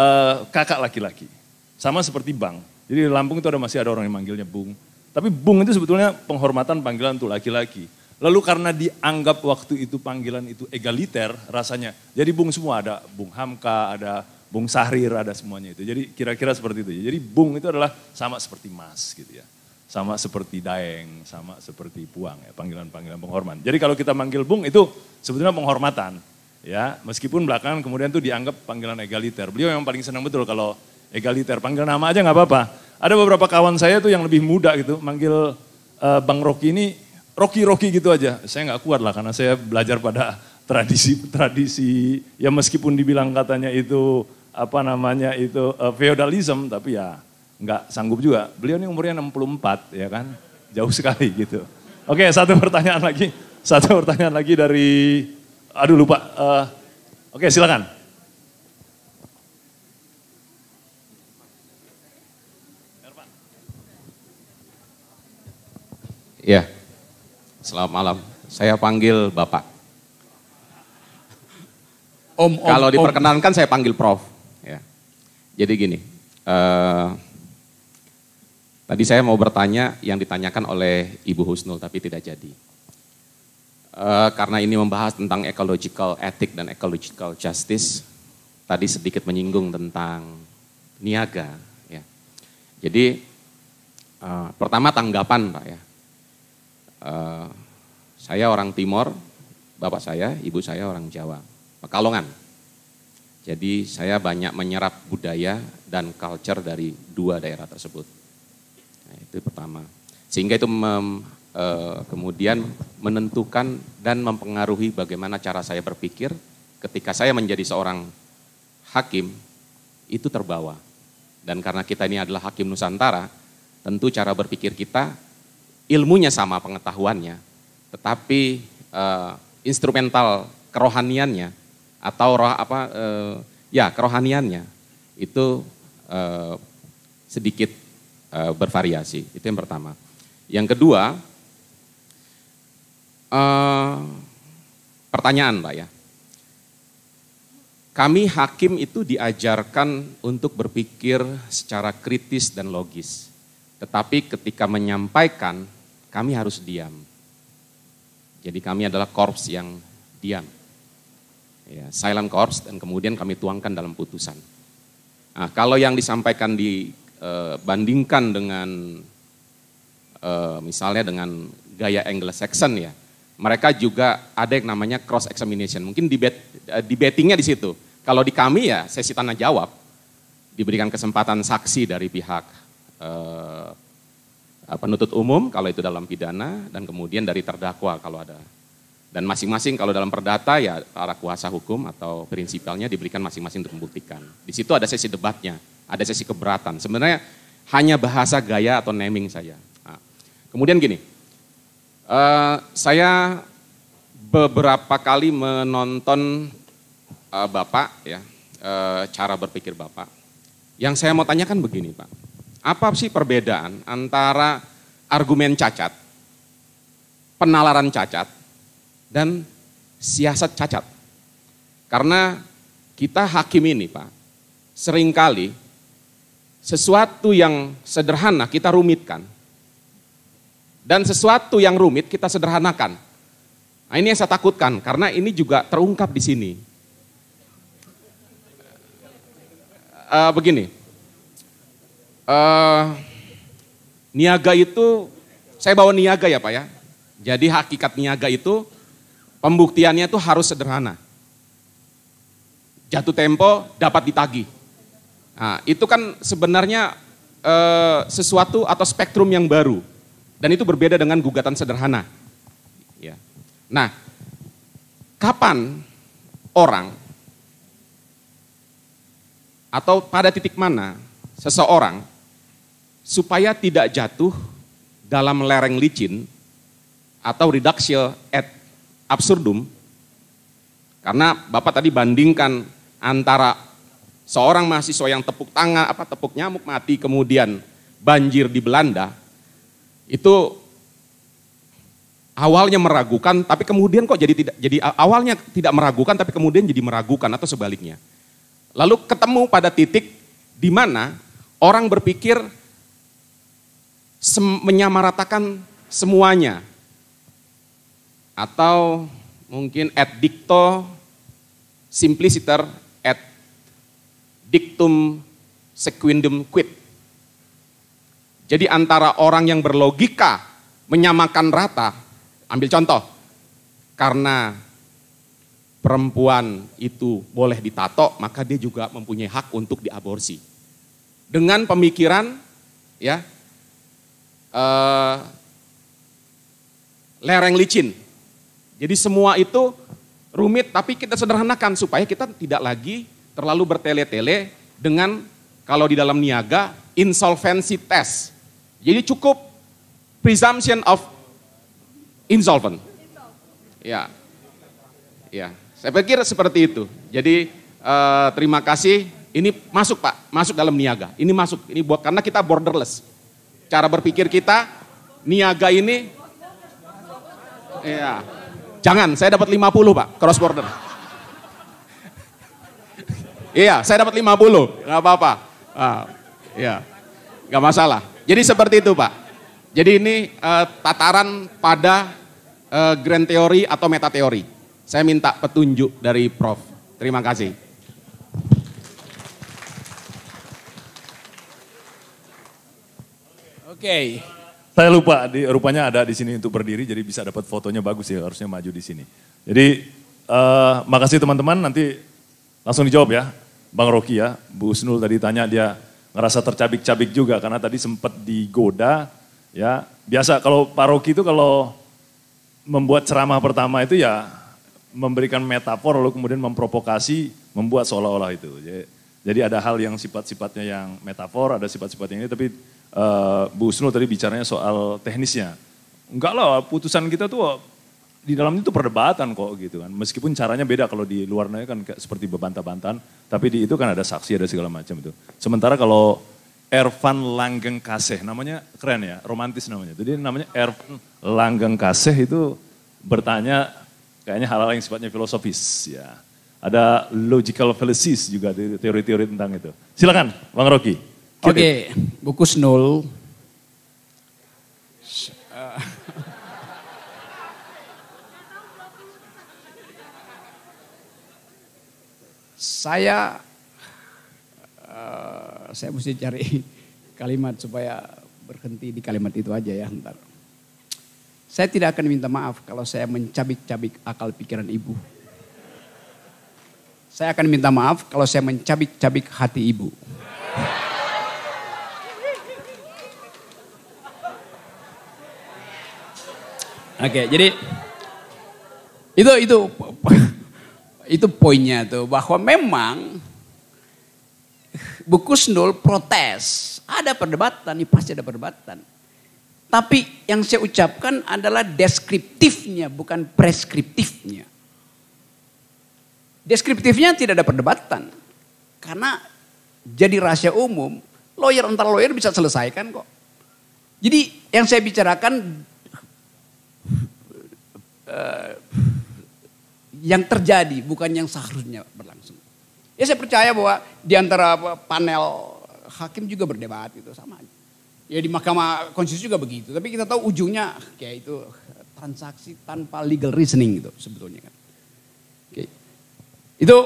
uh, kakak laki-laki. Sama seperti Bang jadi di Lampung itu ada masih ada orang yang manggilnya Bung. Tapi Bung itu sebetulnya penghormatan panggilan untuk laki-laki. Lalu karena dianggap waktu itu panggilan itu egaliter rasanya. Jadi Bung semua ada Bung Hamka, ada Bung Sahrir, ada semuanya itu. Jadi kira-kira seperti itu. Jadi Bung itu adalah sama seperti Mas gitu ya. Sama seperti Daeng, sama seperti Puang ya, panggilan-panggilan penghormatan. Jadi kalau kita manggil Bung itu sebetulnya penghormatan. Ya, meskipun belakangan kemudian itu dianggap panggilan egaliter. Beliau yang paling senang betul kalau egaliter. Panggil nama aja nggak apa-apa. Ada beberapa kawan saya tuh yang lebih muda gitu, manggil uh, Bang Rocky ini Rocky-Rocky gitu aja. Saya nggak kuat lah karena saya belajar pada tradisi-tradisi. Ya meskipun dibilang katanya itu apa namanya itu uh, feodalism, tapi ya nggak sanggup juga. Beliau ini umurnya 64 ya kan, jauh sekali gitu. Oke, satu pertanyaan lagi, satu pertanyaan lagi dari, aduh lupa. Uh, oke, silakan. Ya, selamat malam. Saya panggil Bapak. Om, om, Kalau diperkenankan om. saya panggil Prof. Ya. Jadi gini, uh, tadi saya mau bertanya yang ditanyakan oleh Ibu Husnul tapi tidak jadi. Uh, karena ini membahas tentang ecological ethic dan ecological justice, tadi sedikit menyinggung tentang niaga. Ya. Jadi uh, pertama tanggapan Pak ya Eh, saya orang Timor, bapak saya, ibu saya orang Jawa, Pekalongan. Jadi saya banyak menyerap budaya dan culture dari dua daerah tersebut. Nah, itu pertama. Sehingga itu mem, e, kemudian menentukan dan mempengaruhi bagaimana cara saya berpikir ketika saya menjadi seorang hakim itu terbawa. Dan karena kita ini adalah hakim Nusantara, tentu cara berpikir kita ilmunya sama pengetahuannya, tetapi uh, instrumental kerohaniannya atau roh apa uh, ya kerohaniannya itu uh, sedikit uh, bervariasi. Itu yang pertama. Yang kedua, uh, pertanyaan, Pak ya. Kami hakim itu diajarkan untuk berpikir secara kritis dan logis. Tetapi ketika menyampaikan kami harus diam. Jadi kami adalah korps yang diam. Ya, silent corps dan kemudian kami tuangkan dalam putusan. Nah, kalau yang disampaikan dibandingkan eh, dengan eh, misalnya dengan gaya Anglo-Saxon ya, mereka juga ada yang namanya cross examination. Mungkin eh, di bettingnya di situ. Kalau di kami ya sesi tanya jawab, diberikan kesempatan saksi dari pihak eh, Eh, penuntut umum kalau itu dalam pidana dan kemudian dari terdakwa kalau ada dan masing-masing kalau dalam perdata ya para kuasa hukum atau prinsipalnya diberikan masing-masing untuk membuktikan. Di situ ada sesi debatnya, ada sesi keberatan. Sebenarnya hanya bahasa gaya atau naming saya. Nah, kemudian gini, uh, saya beberapa kali menonton uh, bapak ya uh, cara berpikir bapak. Yang saya mau tanyakan begini pak, apa sih perbedaan antara argumen cacat, penalaran cacat, dan siasat cacat? Karena kita hakim ini Pak, seringkali sesuatu yang sederhana kita rumitkan. Dan sesuatu yang rumit kita sederhanakan. Nah, ini yang saya takutkan karena ini juga terungkap di sini. Uh, begini, Uh, niaga itu, saya bawa niaga ya Pak ya. Jadi hakikat niaga itu pembuktiannya itu harus sederhana. Jatuh tempo dapat ditagih. Nah, itu kan sebenarnya e, sesuatu atau spektrum yang baru. Dan itu berbeda dengan gugatan sederhana. Ya. Nah, kapan orang atau pada titik mana seseorang supaya tidak jatuh dalam lereng licin atau reductio at absurdum. Karena Bapak tadi bandingkan antara seorang mahasiswa yang tepuk tangan apa tepuk nyamuk mati kemudian banjir di Belanda itu awalnya meragukan tapi kemudian kok jadi tidak jadi awalnya tidak meragukan tapi kemudian jadi meragukan atau sebaliknya. Lalu ketemu pada titik di mana orang berpikir sem menyamaratakan semuanya. Atau mungkin ad dicto simpliciter ad dictum sequendum quid. Jadi antara orang yang berlogika menyamakan rata, ambil contoh, karena perempuan itu boleh ditato, maka dia juga mempunyai hak untuk diaborsi. Dengan pemikiran ya Eh, lereng licin. Jadi semua itu rumit tapi kita sederhanakan supaya kita tidak lagi terlalu bertele-tele dengan kalau di dalam niaga insolvency test. Jadi cukup presumption of insolvent. Ya. Ya. Saya pikir seperti itu. Jadi eh, terima kasih. Ini masuk Pak, masuk dalam niaga. Ini masuk, ini buat karena kita borderless. Cara berpikir kita, niaga ini, ya. Jangan, saya dapat 50 Pak, cross border. iya, saya dapat 50, nggak apa-apa. Ah, iya, nggak masalah. Jadi seperti itu Pak. Jadi ini uh, tataran pada uh, grand teori atau meta teori. Saya minta petunjuk dari Prof. Terima kasih. okay. Saya lupa, di, rupanya ada di sini untuk berdiri, jadi bisa dapat fotonya bagus ya, harusnya maju di sini. Jadi, uh, makasih teman-teman, nanti langsung dijawab ya. Bang Rocky ya, Bu Snul tadi tanya dia ngerasa tercabik-cabik juga, karena tadi sempat digoda, ya. Biasa kalau Pak Rocky itu kalau membuat ceramah pertama itu ya memberikan metafor, lalu kemudian memprovokasi, membuat seolah-olah itu. Jadi, jadi ada hal yang sifat-sifatnya yang metafor, ada sifat-sifatnya ini, tapi Eh, Bu Usno tadi bicaranya soal teknisnya. Enggak lah, putusan kita tuh di dalamnya itu perdebatan kok gitu kan. Meskipun caranya beda kalau di luarnya kan seperti bebantah-bantahan, tapi di itu kan ada saksi ada segala macam itu. Sementara kalau Ervan Langgeng Kaseh, namanya keren ya, romantis namanya. Jadi namanya Ervan Langgeng Kaseh itu bertanya kayaknya hal-hal yang sifatnya filosofis ya. Ada logical fallacies juga teori-teori tentang itu. Silakan Bang Rocky. Oke, okay. buku Snul. saya uh, saya mesti cari kalimat supaya berhenti di kalimat itu aja ya ntar. Saya tidak akan minta maaf kalau saya mencabik-cabik akal pikiran ibu. Saya akan minta maaf kalau saya mencabik-cabik hati ibu. Oke, okay, jadi itu itu itu poinnya tuh bahwa memang buku Snul protes, ada perdebatan, ini pasti ada perdebatan. Tapi yang saya ucapkan adalah deskriptifnya, bukan preskriptifnya. Deskriptifnya tidak ada perdebatan. Karena jadi rahasia umum, lawyer antara lawyer bisa selesaikan kok. Jadi yang saya bicarakan Eh, yang terjadi, bukan yang seharusnya berlangsung. Ya saya percaya bahwa di antara panel hakim juga berdebat itu sama Ya di Mahkamah Konstitusi juga begitu, tapi kita tahu ujungnya kayak itu transaksi tanpa legal reasoning gitu sebetulnya kan. Oke. Itu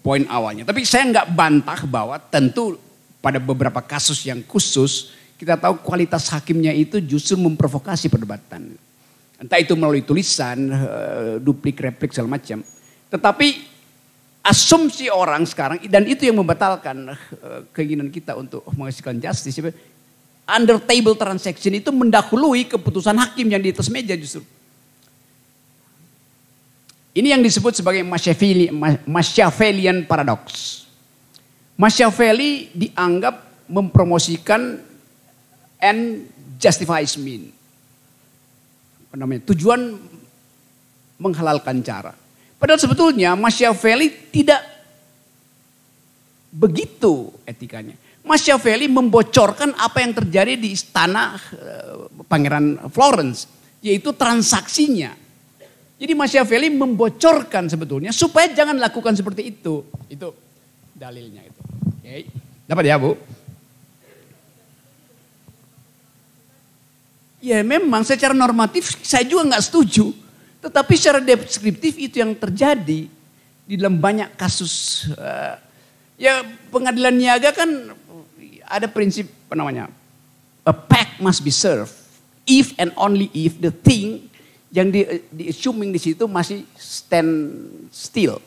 poin awalnya. Tapi saya nggak bantah bahwa tentu pada beberapa kasus yang khusus kita tahu kualitas hakimnya itu justru memprovokasi perdebatan. Entah itu melalui tulisan, eh, duplik, replik, segala macam. Tetapi asumsi orang sekarang, dan itu yang membatalkan eh, keinginan kita untuk menghasilkan justice. Ya, under table transaction itu mendahului keputusan hakim yang di atas meja justru. Ini yang disebut sebagai Machiavellian Paradox. Machiavelli dianggap mempromosikan and justifies mean namanya tujuan menghalalkan cara. Padahal sebetulnya Machiavelli tidak begitu etikanya. Machiavelli membocorkan apa yang terjadi di istana eh, Pangeran Florence, yaitu transaksinya. Jadi Machiavelli membocorkan sebetulnya supaya jangan lakukan seperti itu. Itu dalilnya itu. Oke. Dapat ya, Bu? Ya memang secara normatif saya juga nggak setuju. Tetapi secara deskriptif itu yang terjadi di dalam banyak kasus. Eh, ya pengadilan niaga kan ada prinsip apa namanya? A pack must be served if and only if the thing yang di, di assuming di situ masih stand still.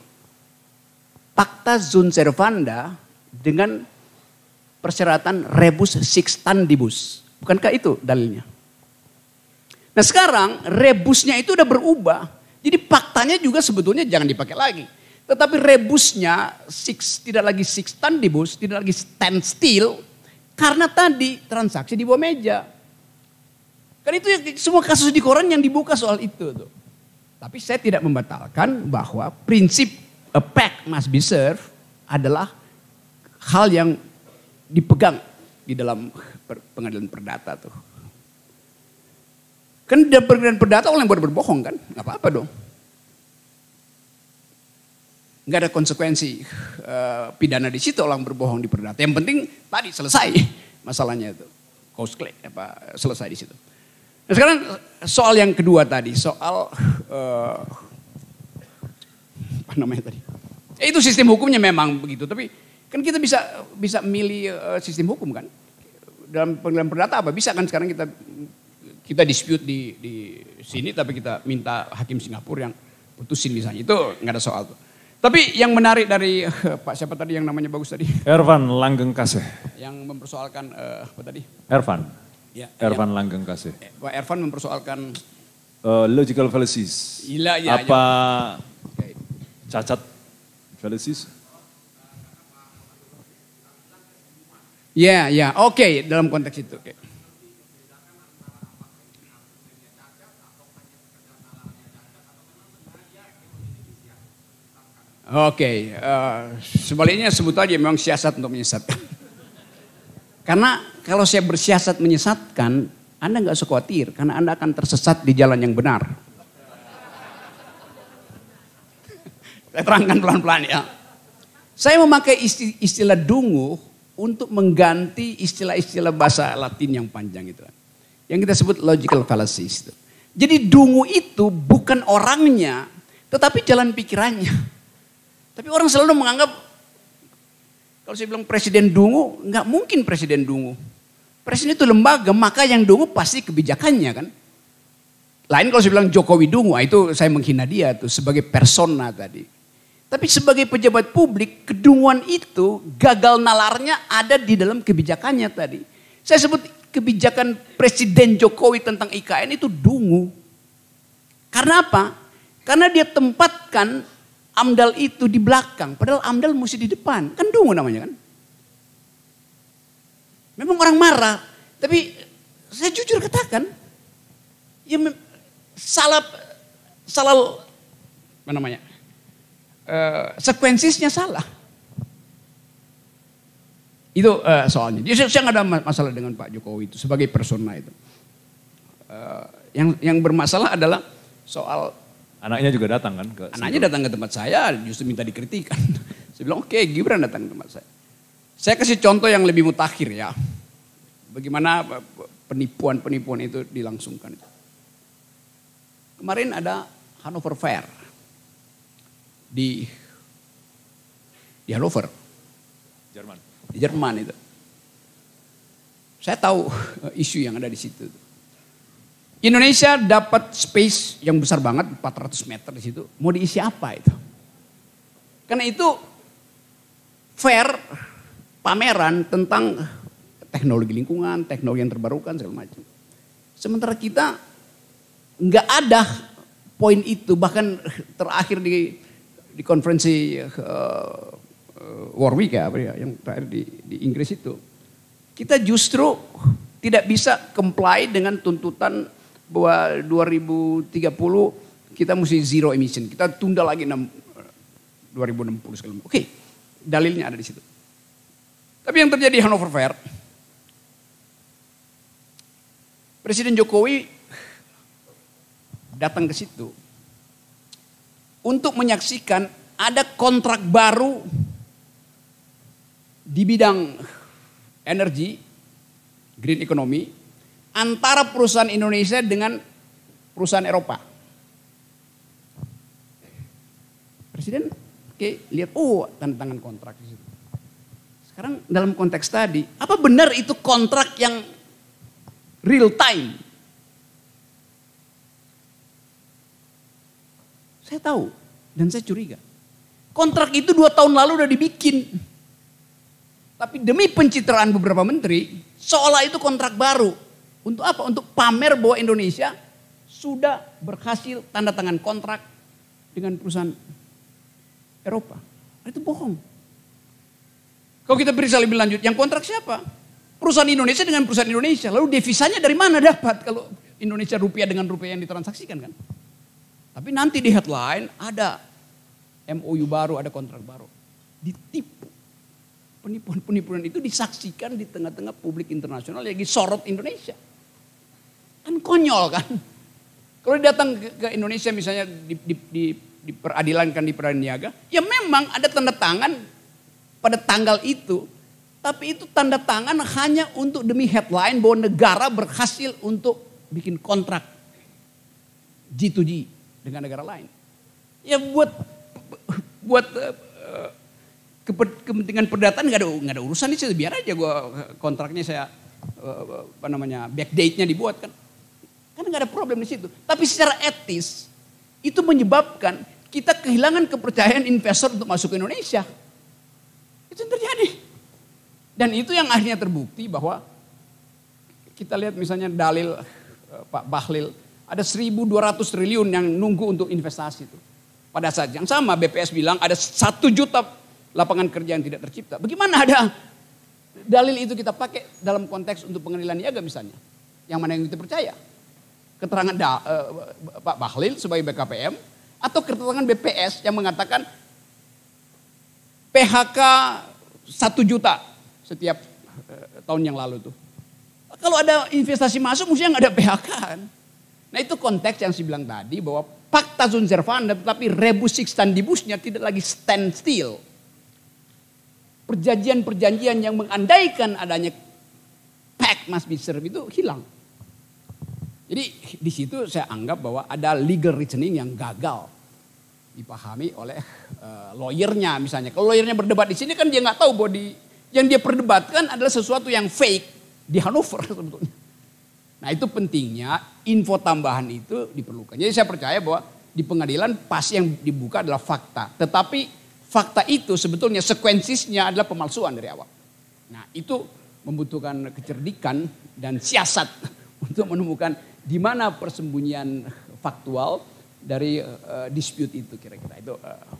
Pakta zun servanda dengan persyaratan rebus sixtandibus. Bukankah itu dalilnya? Nah sekarang rebusnya itu udah berubah. Jadi faktanya juga sebetulnya jangan dipakai lagi. Tetapi rebusnya six, tidak lagi six tandibus, tidak lagi stand still. Karena tadi transaksi di bawah meja. Kan itu semua kasus di koran yang dibuka soal itu. Tuh. Tapi saya tidak membatalkan bahwa prinsip a pact must be served adalah hal yang dipegang di dalam pengadilan perdata tuh. Kan dia perkiraan perdata orang yang boleh berbohong kan? Gak apa-apa dong. Gak ada konsekuensi uh, pidana di situ orang berbohong di perdata. Yang penting tadi selesai masalahnya itu. Cause click, apa, selesai di situ. Nah sekarang soal yang kedua tadi. Soal uh, apa namanya tadi. Ya, itu sistem hukumnya memang begitu. Tapi kan kita bisa bisa milih sistem hukum kan dalam pengadilan perdata apa bisa kan sekarang kita kita dispute di, di sini tapi kita minta hakim Singapura yang putusin misalnya itu nggak ada soal tuh. Tapi yang menarik dari Pak siapa tadi yang namanya bagus tadi? Ervan Langgeng Kaseh. Yang mempersoalkan uh, apa tadi? Ervan. Ya, Ervan ya. Langgeng Kaseh. Pak Ervan mempersoalkan uh, logical fallacies. Ila, ya, apa ya. cacat fallacies? Ya, ya. Oke, okay, dalam konteks itu. Okay. Oke, okay, uh, eh, sebaliknya sebut aja memang siasat untuk menyesatkan. karena kalau saya bersiasat menyesatkan, Anda nggak usah khawatir, karena Anda akan tersesat di jalan yang benar. saya terangkan pelan-pelan ya. Saya memakai istilah dungu untuk mengganti istilah-istilah bahasa Latin yang panjang itu. Yang kita sebut logical fallacies. Jadi dungu itu bukan orangnya, tetapi jalan pikirannya. Tapi orang selalu menganggap kalau saya bilang presiden dungu, nggak mungkin presiden dungu. Presiden itu lembaga, maka yang dungu pasti kebijakannya kan. Lain kalau saya bilang Jokowi dungu, ah, itu saya menghina dia tuh sebagai persona tadi. Tapi sebagai pejabat publik, kedunguan itu gagal nalarnya ada di dalam kebijakannya tadi. Saya sebut kebijakan Presiden Jokowi tentang IKN itu dungu. Karena apa? Karena dia tempatkan amdal itu di belakang. Padahal amdal mesti di depan. Kan dungu namanya kan. Memang orang marah. Tapi saya jujur katakan. Ya salah, salah apa namanya? Uh, eh, sekuensisnya salah. Itu uh, soalnya. Jadi saya nggak ada masalah dengan Pak Jokowi itu sebagai persona itu. Uh, yang yang bermasalah adalah soal Anaknya juga datang kan? Ke Anaknya datang ke tempat saya, justru minta dikritikan. saya bilang oke, okay, Gibran datang ke tempat saya. Saya kasih contoh yang lebih mutakhir ya. Bagaimana penipuan-penipuan itu dilangsungkan. Kemarin ada Hanover Fair di di Hanover. Jerman. Di Jerman itu. Saya tahu eh, isu yang ada di situ. Indonesia dapat space yang besar banget 400 meter di situ. Mau diisi apa itu? Karena itu fair pameran tentang teknologi lingkungan, teknologi yang terbarukan segala macam. Sementara kita nggak ada poin itu bahkan terakhir di di konferensi uh, eh, eh, Warwick ya, ya yang terakhir di, di Inggris itu kita justru tidak bisa comply dengan tuntutan bahwa 2030 kita mesti zero emission. Kita tunda lagi 6, 2060 sekalian. Oke, dalilnya ada di situ. Tapi yang terjadi di Hannover Fair, Presiden Jokowi datang ke situ untuk menyaksikan ada kontrak baru di bidang energi, green economy antara perusahaan Indonesia dengan perusahaan Eropa. Presiden Oke, lihat oh tanda tangan kontrak di situ. Sekarang dalam konteks tadi, apa benar itu kontrak yang real time? Saya tahu dan saya curiga. Kontrak itu dua tahun lalu udah dibikin. Tapi demi pencitraan beberapa menteri, seolah itu kontrak baru. Untuk apa? Untuk pamer bahwa Indonesia sudah berhasil tanda tangan kontrak dengan perusahaan Eropa. Itu bohong. Kalau kita periksa lebih lanjut, yang kontrak siapa? Perusahaan Indonesia dengan perusahaan Indonesia. Lalu devisanya dari mana dapat kalau Indonesia rupiah dengan rupiah yang ditransaksikan kan? Tapi nanti di headline ada MOU baru, ada kontrak baru. Ditipu. Penipuan-penipuan itu disaksikan di tengah-tengah publik internasional yang disorot Indonesia. Kan konyol kan. Kalau datang ke Indonesia misalnya di, di, di, diperadilankan di peradilan niaga, ya memang ada tanda tangan pada tanggal itu. Tapi itu tanda tangan hanya untuk demi headline bahwa negara berhasil untuk bikin kontrak G2G dengan negara lain. Ya buat buat eh, kepentingan perdataan nggak ada nggak ada urusan itu biar aja gua eh, kontraknya saya uh, apa namanya backdate-nya dibuat kan. Kan nggak ada problem di situ. Tapi secara etis itu menyebabkan kita kehilangan kepercayaan investor untuk masuk ke Indonesia. Itu yang terjadi. Dan itu yang akhirnya terbukti bahwa kita lihat misalnya dalil eh, Pak Bahlil ada 1.200 triliun yang nunggu untuk investasi itu. Pada saat yang sama BPS bilang ada satu juta lapangan kerja yang tidak tercipta. Bagaimana ada dalil itu kita pakai dalam konteks untuk pengadilan niaga misalnya? Yang mana yang kita percaya? keterangan da, uh, Pak Bahlil sebagai BKPM atau keterangan BPS yang mengatakan PHK satu juta setiap eh, tahun yang lalu tuh. Kalau ada investasi masuk mestinya nggak ada PHK kan. Nah itu konteks yang saya bilang tadi bahwa fakta sunt tetapi rebus six standibusnya tidak lagi standstill Perjanjian-perjanjian yang mengandaikan adanya pact must be served itu hilang. Jadi di situ saya anggap bahwa ada legal reasoning yang gagal dipahami oleh uh, lawyernya misalnya. Kalau lawyernya berdebat di sini kan dia nggak tahu bahwa yang dia perdebatkan adalah sesuatu yang fake di Hanover sebetulnya. Nah itu pentingnya info tambahan itu diperlukan. Jadi saya percaya bahwa di pengadilan pasti yang dibuka adalah fakta. Tetapi fakta itu sebetulnya sekuensisnya adalah pemalsuan dari awal. Nah itu membutuhkan kecerdikan dan siasat untuk menemukan di mana persembunyian faktual dari uh, dispute itu kira-kira itu uh,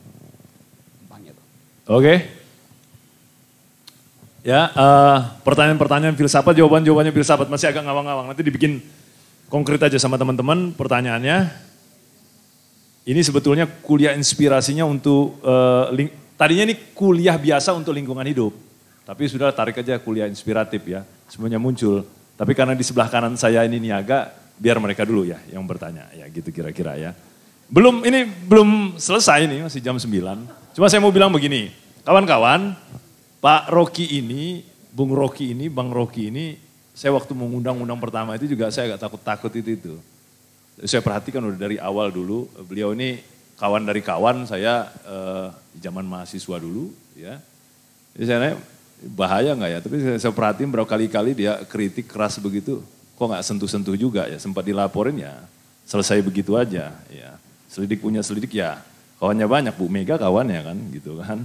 Oke. Okay. Ya, eh, pertanyaan-pertanyaan uh, filsafat, jawaban-jawabannya filsafat masih agak ngawang-ngawang. Nanti dibikin konkret aja sama teman-teman pertanyaannya. Ini sebetulnya kuliah inspirasinya untuk uh, tadinya ini kuliah biasa untuk lingkungan hidup. Tapi sudah tarik aja kuliah inspiratif ya, semuanya muncul. Tapi karena di sebelah kanan saya ini niaga, biar mereka dulu ya yang bertanya ya gitu kira-kira ya. Belum ini belum selesai ini masih jam 9. Cuma saya mau bilang begini, kawan-kawan, Pak Rocky ini, Bung Rocky ini, Bang Rocky ini, saya waktu mengundang-undang pertama itu juga saya agak takut-takut itu itu. Saya perhatikan udah dari awal dulu, beliau ini kawan dari kawan saya eh, zaman mahasiswa dulu ya. Jadi saya nanya, bahaya nggak ya? Tapi saya, saya perhatiin berapa kali-kali dia kritik keras begitu kok nggak sentuh-sentuh juga ya sempat dilaporin ya selesai begitu aja ya selidik punya selidik ya kawannya banyak Bu Mega kawannya kan gitu kan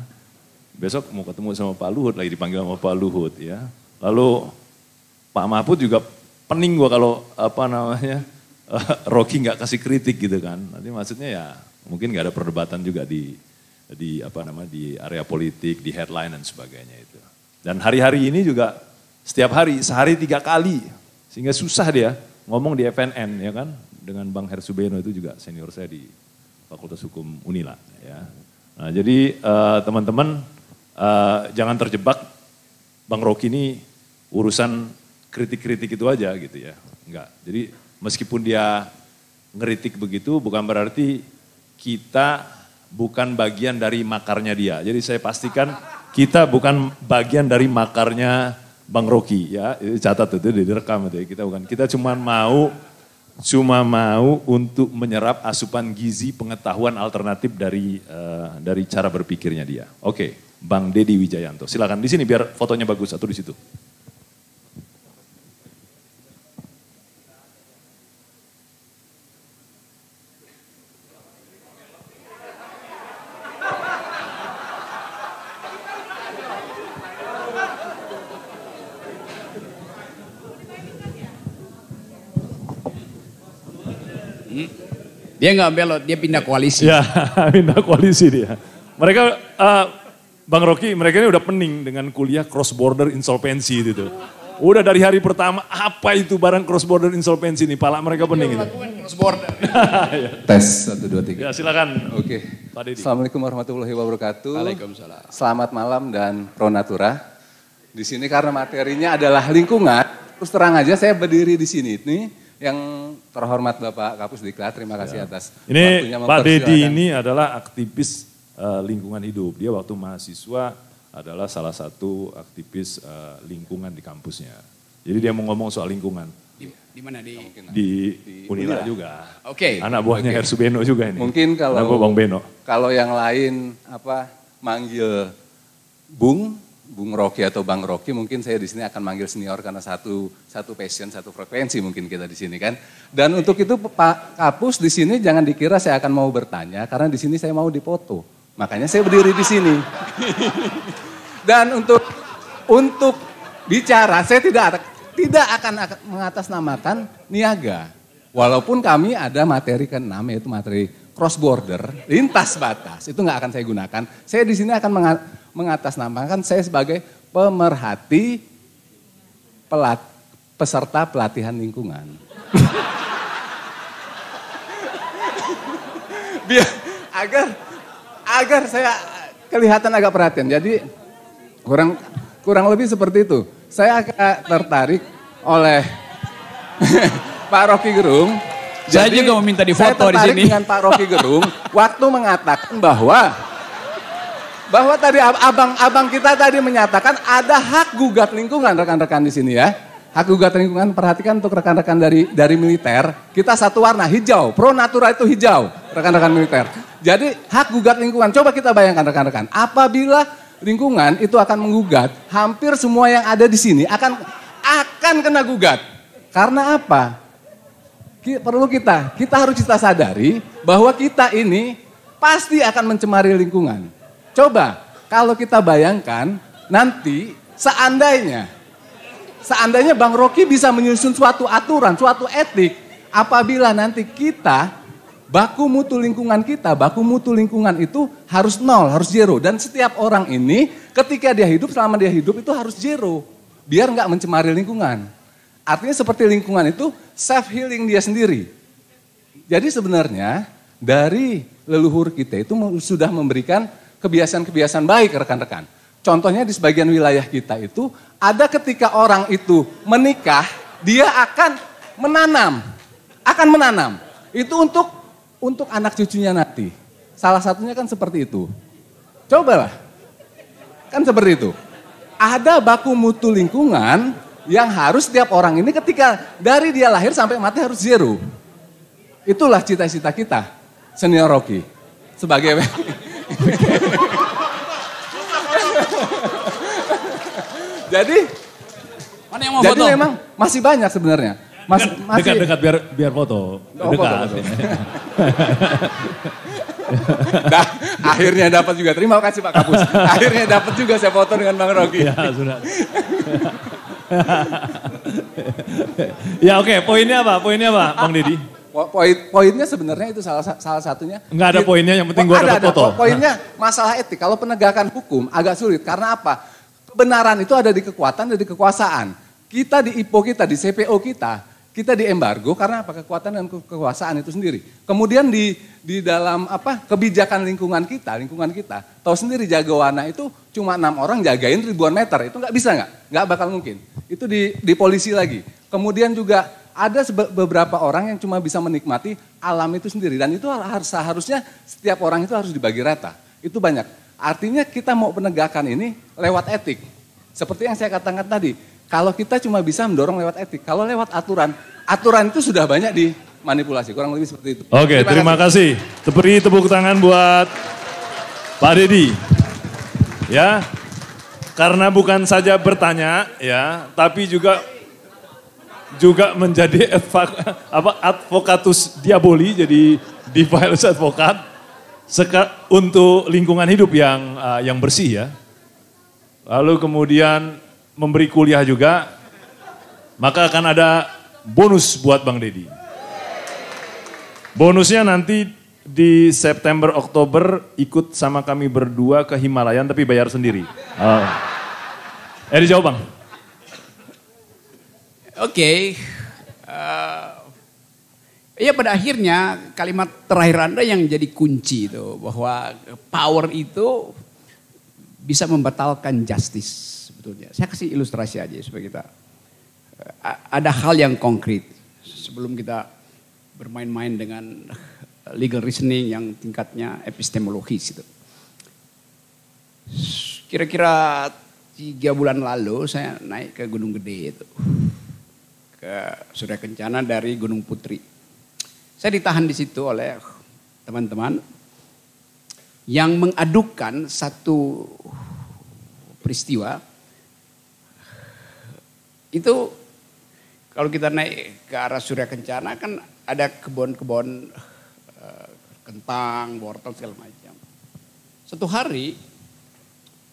besok mau ketemu sama Pak Luhut lagi dipanggil sama Pak Luhut ya lalu Pak Mahfud juga pening gua kalau apa namanya Rocky nggak kasih kritik gitu kan nanti maksudnya ya mungkin nggak ada perdebatan juga di di apa nama di area politik di headline dan sebagainya itu dan hari-hari ini juga setiap hari sehari tiga kali sehingga susah dia ngomong di FNN ya kan dengan Bang Hersubeno itu juga senior saya di Fakultas Hukum Unila ya. Nah, jadi eh, teman-teman uh, jangan terjebak Bang Rocky ini urusan kritik-kritik itu aja gitu ya. Enggak. Jadi meskipun dia ngeritik begitu bukan berarti kita bukan bagian dari makarnya dia. Jadi saya pastikan kita bukan bagian dari makarnya Bang Rocky ya catat itu direkam itu ya. kita bukan kita cuma mau cuma mau untuk menyerap asupan gizi pengetahuan alternatif dari uh, dari cara berpikirnya dia. Oke, okay. Bang Dedi Wijayanto. Silakan di sini biar fotonya bagus atau di situ. Dia nggak belot, dia pindah koalisi. Ya, pindah koalisi dia. Mereka, uh, Bang Rocky, mereka ini udah pening dengan kuliah cross border insolvensi itu. Udah dari hari pertama, apa itu barang cross border insolvensi ini? Pala mereka pening itu. Cross border. Ya. Tes, satu, dua, tiga. Ya silakan. Oke. Okay. Assalamualaikum warahmatullahi wabarakatuh. Waalaikumsalam. Selamat malam dan pro natura. Di sini karena materinya adalah lingkungan, terus terang aja saya berdiri di sini ini yang terhormat Bapak Kapus Diklat, terima kasih ya. atas ini Pak Deddy ini adalah aktivis uh, lingkungan hidup. Dia waktu mahasiswa adalah salah satu aktivis uh, lingkungan di kampusnya. Jadi dia mau ngomong soal lingkungan. Di, di mana di di, di Unila juga. Oke. Okay. Anak buahnya okay. Beno juga ini. Mungkin kalau Bang Beno. Kalau yang lain apa manggil Bung Bung Rocky atau Bang Rocky mungkin saya di sini akan manggil senior karena satu satu passion satu frekuensi mungkin kita di sini kan. Dan untuk itu Pak Kapus di sini jangan dikira saya akan mau bertanya karena di sini saya mau dipoto. Makanya saya berdiri di sini. Dan untuk untuk bicara saya tidak tidak akan mengatasnamakan niaga. Walaupun kami ada materi ke-6 yaitu materi cross border, lintas batas. Itu nggak akan saya gunakan. Saya di sini akan mengatasnamakan saya sebagai pemerhati pelat, peserta pelatihan lingkungan. Biar agar agar saya kelihatan agak perhatian. Jadi kurang kurang lebih seperti itu. Saya agak tertarik oleh Pak Rocky Gerung. Jadi, saya juga meminta difoto di sini. Saya tertarik dengan Pak Rocky Gerung waktu mengatakan bahwa bahwa tadi abang-abang kita tadi menyatakan ada hak gugat lingkungan rekan-rekan di sini ya. Hak gugat lingkungan perhatikan untuk rekan-rekan dari dari militer, kita satu warna hijau, pro natura itu hijau, rekan-rekan militer. Jadi hak gugat lingkungan, coba kita bayangkan rekan-rekan, apabila lingkungan itu akan menggugat, hampir semua yang ada di sini akan akan kena gugat. Karena apa? Perlu kita, kita harus kita sadari bahwa kita ini pasti akan mencemari lingkungan. Coba kalau kita bayangkan nanti seandainya seandainya Bang Rocky bisa menyusun suatu aturan, suatu etik apabila nanti kita baku mutu lingkungan kita, baku mutu lingkungan itu harus nol, harus zero dan setiap orang ini ketika dia hidup selama dia hidup itu harus zero biar nggak mencemari lingkungan. Artinya seperti lingkungan itu self healing dia sendiri. Jadi sebenarnya dari leluhur kita itu sudah memberikan kebiasaan-kebiasaan baik rekan-rekan. Contohnya di sebagian wilayah kita itu ada ketika orang itu menikah, dia akan menanam, akan menanam. Itu untuk untuk anak cucunya nanti. Salah satunya kan seperti itu. Cobalah. Kan seperti itu. Ada baku mutu lingkungan yang harus setiap orang ini ketika dari dia lahir sampai mati harus zero. Itulah cita-cita kita, senior Rocky. Sebagai jadi mana yang mau jadi foto? memang masih banyak sebenarnya. Mas, dekat, masih dekat dekat biar biar foto. Oh, dekat. Foto, foto. nah, akhirnya dapat juga. Terima kasih Pak Kapus. Akhirnya dapat juga saya foto dengan Bang Rocky. Ya, sudah. ya oke, okay. poinnya apa? Poinnya apa, Bang Deddy? Poin poinnya sebenarnya itu salah salah satunya. Enggak ada poinnya yang penting oh, gue dapat ada, foto. poinnya masalah etik. Kalau penegakan hukum agak sulit karena apa? Kebenaran itu ada di kekuatan dan di kekuasaan. Kita di IPO kita, di CPO kita, kita di embargo karena apa kekuatan dan kekuasaan itu sendiri. Kemudian di di dalam apa kebijakan lingkungan kita, lingkungan kita, tahu sendiri jagoana itu cuma enam orang jagain ribuan meter itu nggak bisa nggak, nggak bakal mungkin. Itu di di polisi lagi. Kemudian juga ada beberapa orang yang cuma bisa menikmati alam itu sendiri dan itu harus seharusnya setiap orang itu harus dibagi rata. Itu banyak. Artinya kita mau penegakan ini lewat etik. Seperti yang saya katakan tadi, kalau kita cuma bisa mendorong lewat etik, kalau lewat aturan, aturan itu sudah banyak dimanipulasi. Kurang lebih seperti itu. Oke, terima, terima kasih. kasih. Beri tepuk tangan buat Pak Dedi. Ya. Karena bukan saja bertanya ya, tapi juga juga menjadi advok apa advokatus diaboli jadi divilus advokat untuk lingkungan hidup yang uh, yang bersih ya. Lalu kemudian memberi kuliah juga, maka akan ada bonus buat Bang Deddy. Bonusnya nanti di September Oktober ikut sama kami berdua ke Himalayan tapi bayar sendiri. Oh. Eh dijawab Bang. Oke. Okay. Uh, eh, ya pada akhirnya kalimat terakhir Anda yang jadi kunci itu. Bahwa power itu bisa membatalkan justice sebetulnya. Saya kasih ilustrasi aja supaya kita. Uh, ada hal yang konkret. Sebelum kita bermain-main dengan legal reasoning yang tingkatnya epistemologis itu. Kira-kira tiga bulan lalu saya naik ke Gunung Gede itu ke Surya Kencana dari Gunung Putri. Saya ditahan di situ oleh teman-teman yang mengadukan satu peristiwa itu kalau kita naik ke arah Surya Kencana kan ada kebun-kebun eh, kentang, wortel segala macam. Satu hari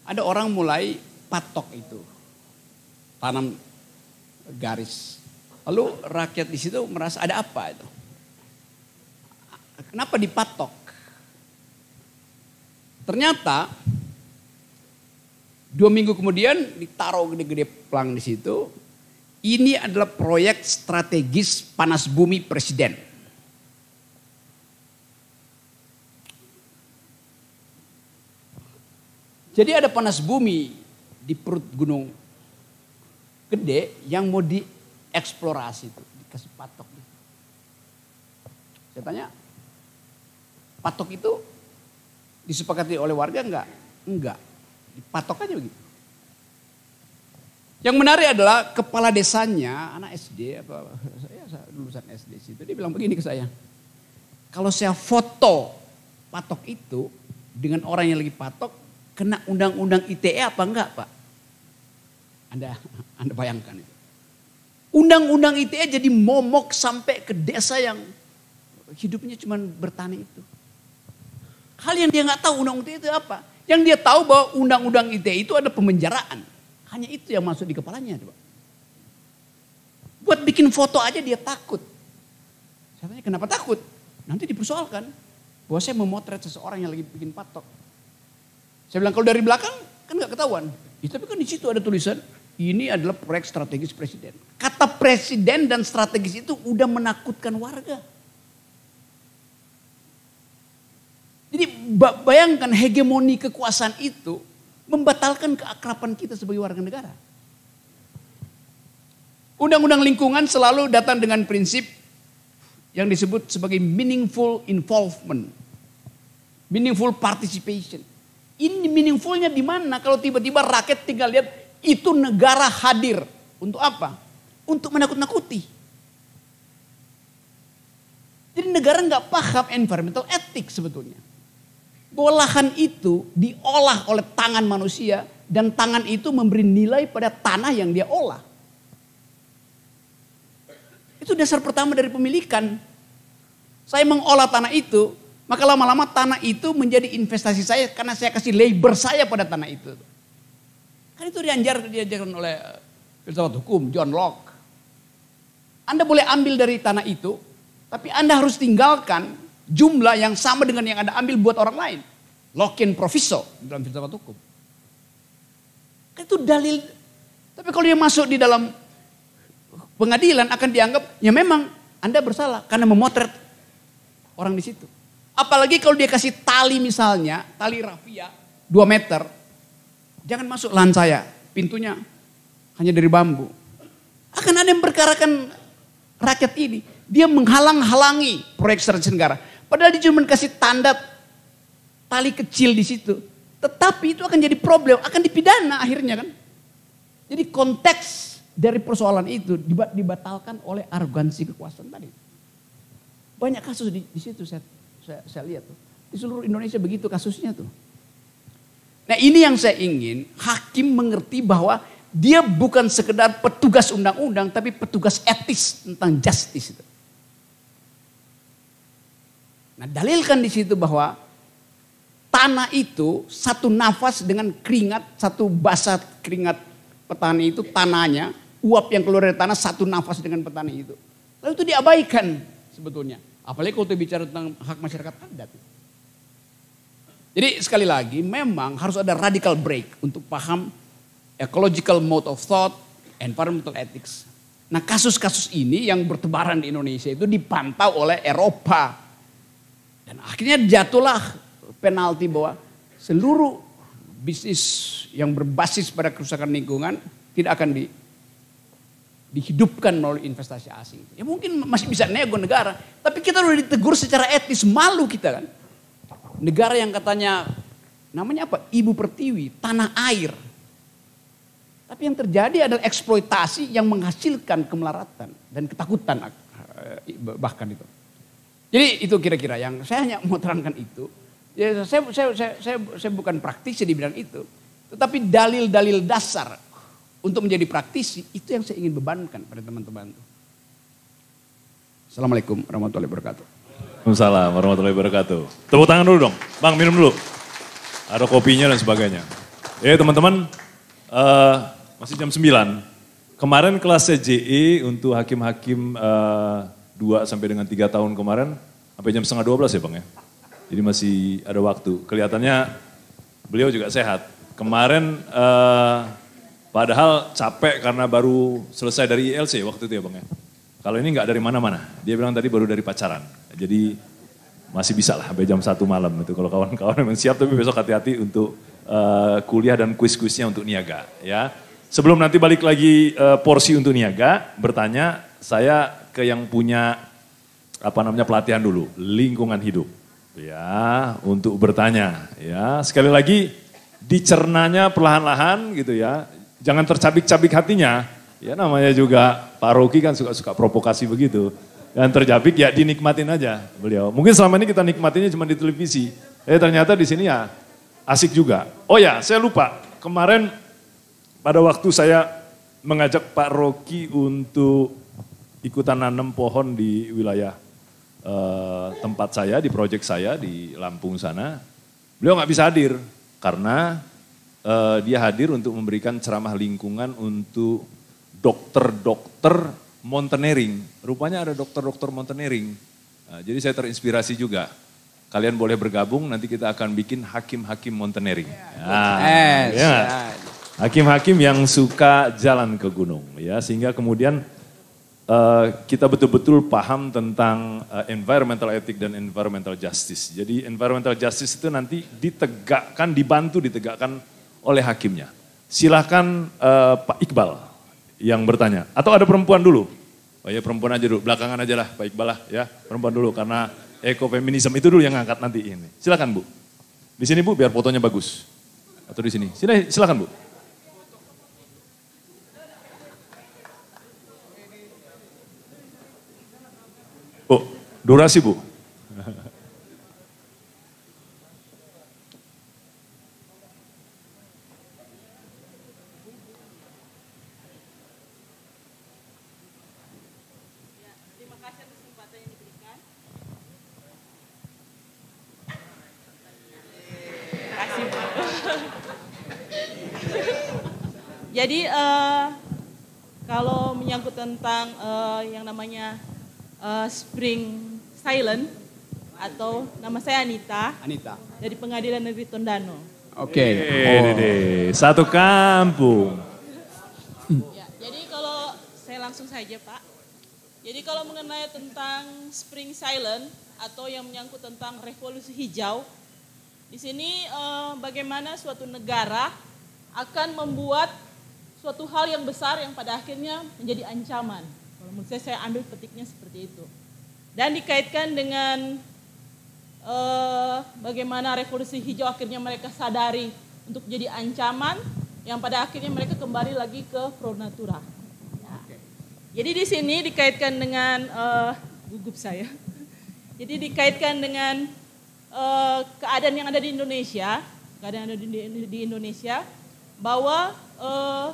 ada orang mulai patok itu. Tanam garis Lalu rakyat di situ merasa ada apa itu? Kenapa dipatok? Ternyata dua minggu kemudian ditaruh gede-gede pelang di situ. Ini adalah proyek strategis panas bumi presiden. Jadi ada panas bumi di perut gunung gede yang mau di eksplorasi itu. Dikasih patok. Saya tanya, patok itu disepakati oleh warga enggak? Enggak. Dipatok aja begitu. Yang menarik adalah kepala desanya, anak SD, apa, saya lulusan SD situ, dia bilang begini ke saya. Kalau saya foto patok itu dengan orang yang lagi patok, kena undang-undang ITE apa enggak Pak? Anda, anda bayangkan itu. Undang-undang ITE jadi momok sampai ke desa yang hidupnya cuma bertani itu. Hal yang dia nggak tahu undang-undang ITE itu apa. Yang dia tahu bahwa undang-undang ITE itu ada pemenjaraan. Hanya itu yang masuk di kepalanya. Buat bikin foto aja dia takut. Saya tanya kenapa takut? Nanti dipersoalkan. Bahwa saya memotret seseorang yang lagi bikin patok. Saya bilang kalau dari belakang kan nggak ketahuan. Ya, tapi kan di situ ada tulisan ini adalah proyek strategis presiden. Kata presiden dan strategis itu udah menakutkan warga. Jadi bayangkan hegemoni kekuasaan itu membatalkan keakrapan kita sebagai warga negara. Undang-undang lingkungan selalu datang dengan prinsip yang disebut sebagai meaningful involvement. Meaningful participation. Ini meaningfulnya di mana? Kalau tiba-tiba rakyat tinggal lihat itu negara hadir. Untuk apa? Untuk menakut-nakuti. Jadi negara nggak paham environmental etik sebetulnya. Olahan itu diolah oleh tangan manusia dan tangan itu memberi nilai pada tanah yang dia olah. Itu dasar pertama dari pemilikan. Saya mengolah tanah itu, maka lama-lama tanah itu menjadi investasi saya karena saya kasih labor saya pada tanah itu. Kan itu diajar, diajarkan oleh eh, filsafat hukum John Locke. Anda boleh ambil dari tanah itu, tapi Anda harus tinggalkan jumlah yang sama dengan yang Anda ambil buat orang lain. Lokin proviso dalam filsafat hukum. Kan itu dalil. Tapi kalau dia masuk di dalam pengadilan akan dianggap ya memang Anda bersalah karena memotret orang di situ. Apalagi kalau dia kasih tali misalnya, tali rafia 2 meter, Jangan masuk lahan saya. Pintunya hanya dari bambu. Akan ada yang berkarakan rakyat ini. Dia menghalang-halangi proyek strategis negara. Padahal dia cuma kasih tanda tali kecil di situ. Tetapi itu akan jadi problem, akan dipidana akhirnya kan. Jadi konteks dari persoalan itu dibatalkan oleh arogansi kekuasaan tadi. Banyak kasus di, di situ saya, saya, saya lihat tuh. Di seluruh Indonesia begitu kasusnya tuh. Nah ini yang saya ingin hakim mengerti bahwa dia bukan sekedar petugas undang-undang tapi petugas etis tentang justice itu. Nah dalilkan di situ bahwa tanah itu satu nafas dengan keringat, satu basah keringat petani itu tanahnya, uap yang keluar dari tanah satu nafas dengan petani itu. Lalu itu diabaikan sebetulnya. Apalagi kalau kita bicara tentang hak masyarakat adat. Jadi sekali lagi memang harus ada radical break untuk paham ecological mode of thought, environmental ethics. Nah kasus-kasus ini yang bertebaran di Indonesia itu dipantau oleh Eropa. Dan akhirnya jatuhlah penalti bahwa seluruh bisnis yang berbasis pada kerusakan lingkungan tidak akan di, dihidupkan melalui investasi asing. Ya mungkin masih bisa nego negara, tapi kita sudah ditegur secara etis, malu kita kan negara yang katanya namanya apa? Ibu Pertiwi, tanah air. Tapi yang terjadi adalah eksploitasi yang menghasilkan kemelaratan dan ketakutan eh, bahkan itu. Jadi itu kira-kira yang saya hanya mau terangkan itu. Ya, saya, saya, saya, saya, saya bukan praktisi di bidang itu. Tetapi dalil-dalil dasar untuk menjadi praktisi itu yang saya ingin bebankan pada teman-teman. Assalamualaikum warahmatullahi wabarakatuh. Waalaikumsalam warahmatullahi wabarakatuh. Tepuk tangan dulu dong. Bang, minum dulu. Ada kopinya dan sebagainya. Ya teman-teman, uh, masih jam 9. Kemarin kelas CJE untuk hakim-hakim uh, eh, 2 sampai dengan 3 tahun kemarin, sampai jam setengah 12 ya Bang ya? Jadi masih ada waktu. Kelihatannya beliau juga sehat. Kemarin uh, padahal capek karena baru selesai dari ILC waktu itu ya Bang ya? Kalau ini nggak dari mana-mana. Dia bilang tadi baru dari pacaran. Jadi masih bisa lah sampai jam satu malam itu. Kalau kawan-kawan memang siap tapi besok hati-hati untuk uh, kuliah dan kuis-kuisnya untuk niaga. Ya, Sebelum nanti balik lagi uh, porsi untuk niaga, bertanya saya ke yang punya apa namanya pelatihan dulu, lingkungan hidup. Ya, untuk bertanya ya. Sekali lagi dicernanya perlahan-lahan gitu ya. Jangan tercabik-cabik hatinya Ya namanya juga Pak Rocky kan suka-suka provokasi begitu. Dan terjapik ya dinikmatin aja beliau. Mungkin selama ini kita nikmatinya cuma di televisi. Eh ternyata di sini ya asik juga. Oh ya saya lupa kemarin pada waktu saya mengajak Pak Rocky untuk ikutan nanam pohon di wilayah eh, tempat saya, di proyek saya di Lampung sana. Beliau nggak bisa hadir karena eh, dia hadir untuk memberikan ceramah lingkungan untuk dokter-dokter mountaineering. Rupanya ada dokter-dokter mountaineering. Nah, jadi saya terinspirasi juga. Kalian boleh bergabung, nanti kita akan bikin hakim-hakim mountaineering. Nah, iya, yes. Iya. ya. Hakim-hakim yang suka jalan ke gunung, ya sehingga kemudian Uh, kita betul-betul paham tentang uh, environmental ethic dan environmental justice. Jadi environmental justice itu nanti ditegakkan, dibantu ditegakkan oleh hakimnya. Silahkan uh, Pak Iqbal yang bertanya. Atau ada perempuan dulu? Oh ya perempuan aja dulu, belakangan aja lah, baik balah ya. Perempuan dulu karena ekofeminisme itu dulu yang ngangkat nanti ini. Silakan Bu. Di sini Bu biar fotonya bagus. Atau di sini. Sini silakan Bu. Bu, oh, durasi Bu. Jadi uh, kalau menyangkut tentang uh, yang namanya uh, Spring Silent atau nama saya Anita. Anita. Dari Pengadilan Negeri Tondano. Oke. Okay. Oh. Satu kampung. Ya, jadi kalau saya langsung saja Pak. Jadi kalau mengenai tentang Spring Silent atau yang menyangkut tentang revolusi hijau, di sini uh, bagaimana suatu negara akan membuat suatu hal yang besar yang pada akhirnya menjadi ancaman. Kalau menurut saya, saya ambil petiknya seperti itu. Dan dikaitkan dengan eh, bagaimana revolusi hijau akhirnya mereka sadari untuk jadi ancaman yang pada akhirnya mereka kembali lagi ke pro natura. Ya. Jadi di sini dikaitkan dengan eh, gugup saya. Jadi dikaitkan dengan eh, keadaan yang ada di Indonesia, keadaan yang ada di, di Indonesia bahwa eh,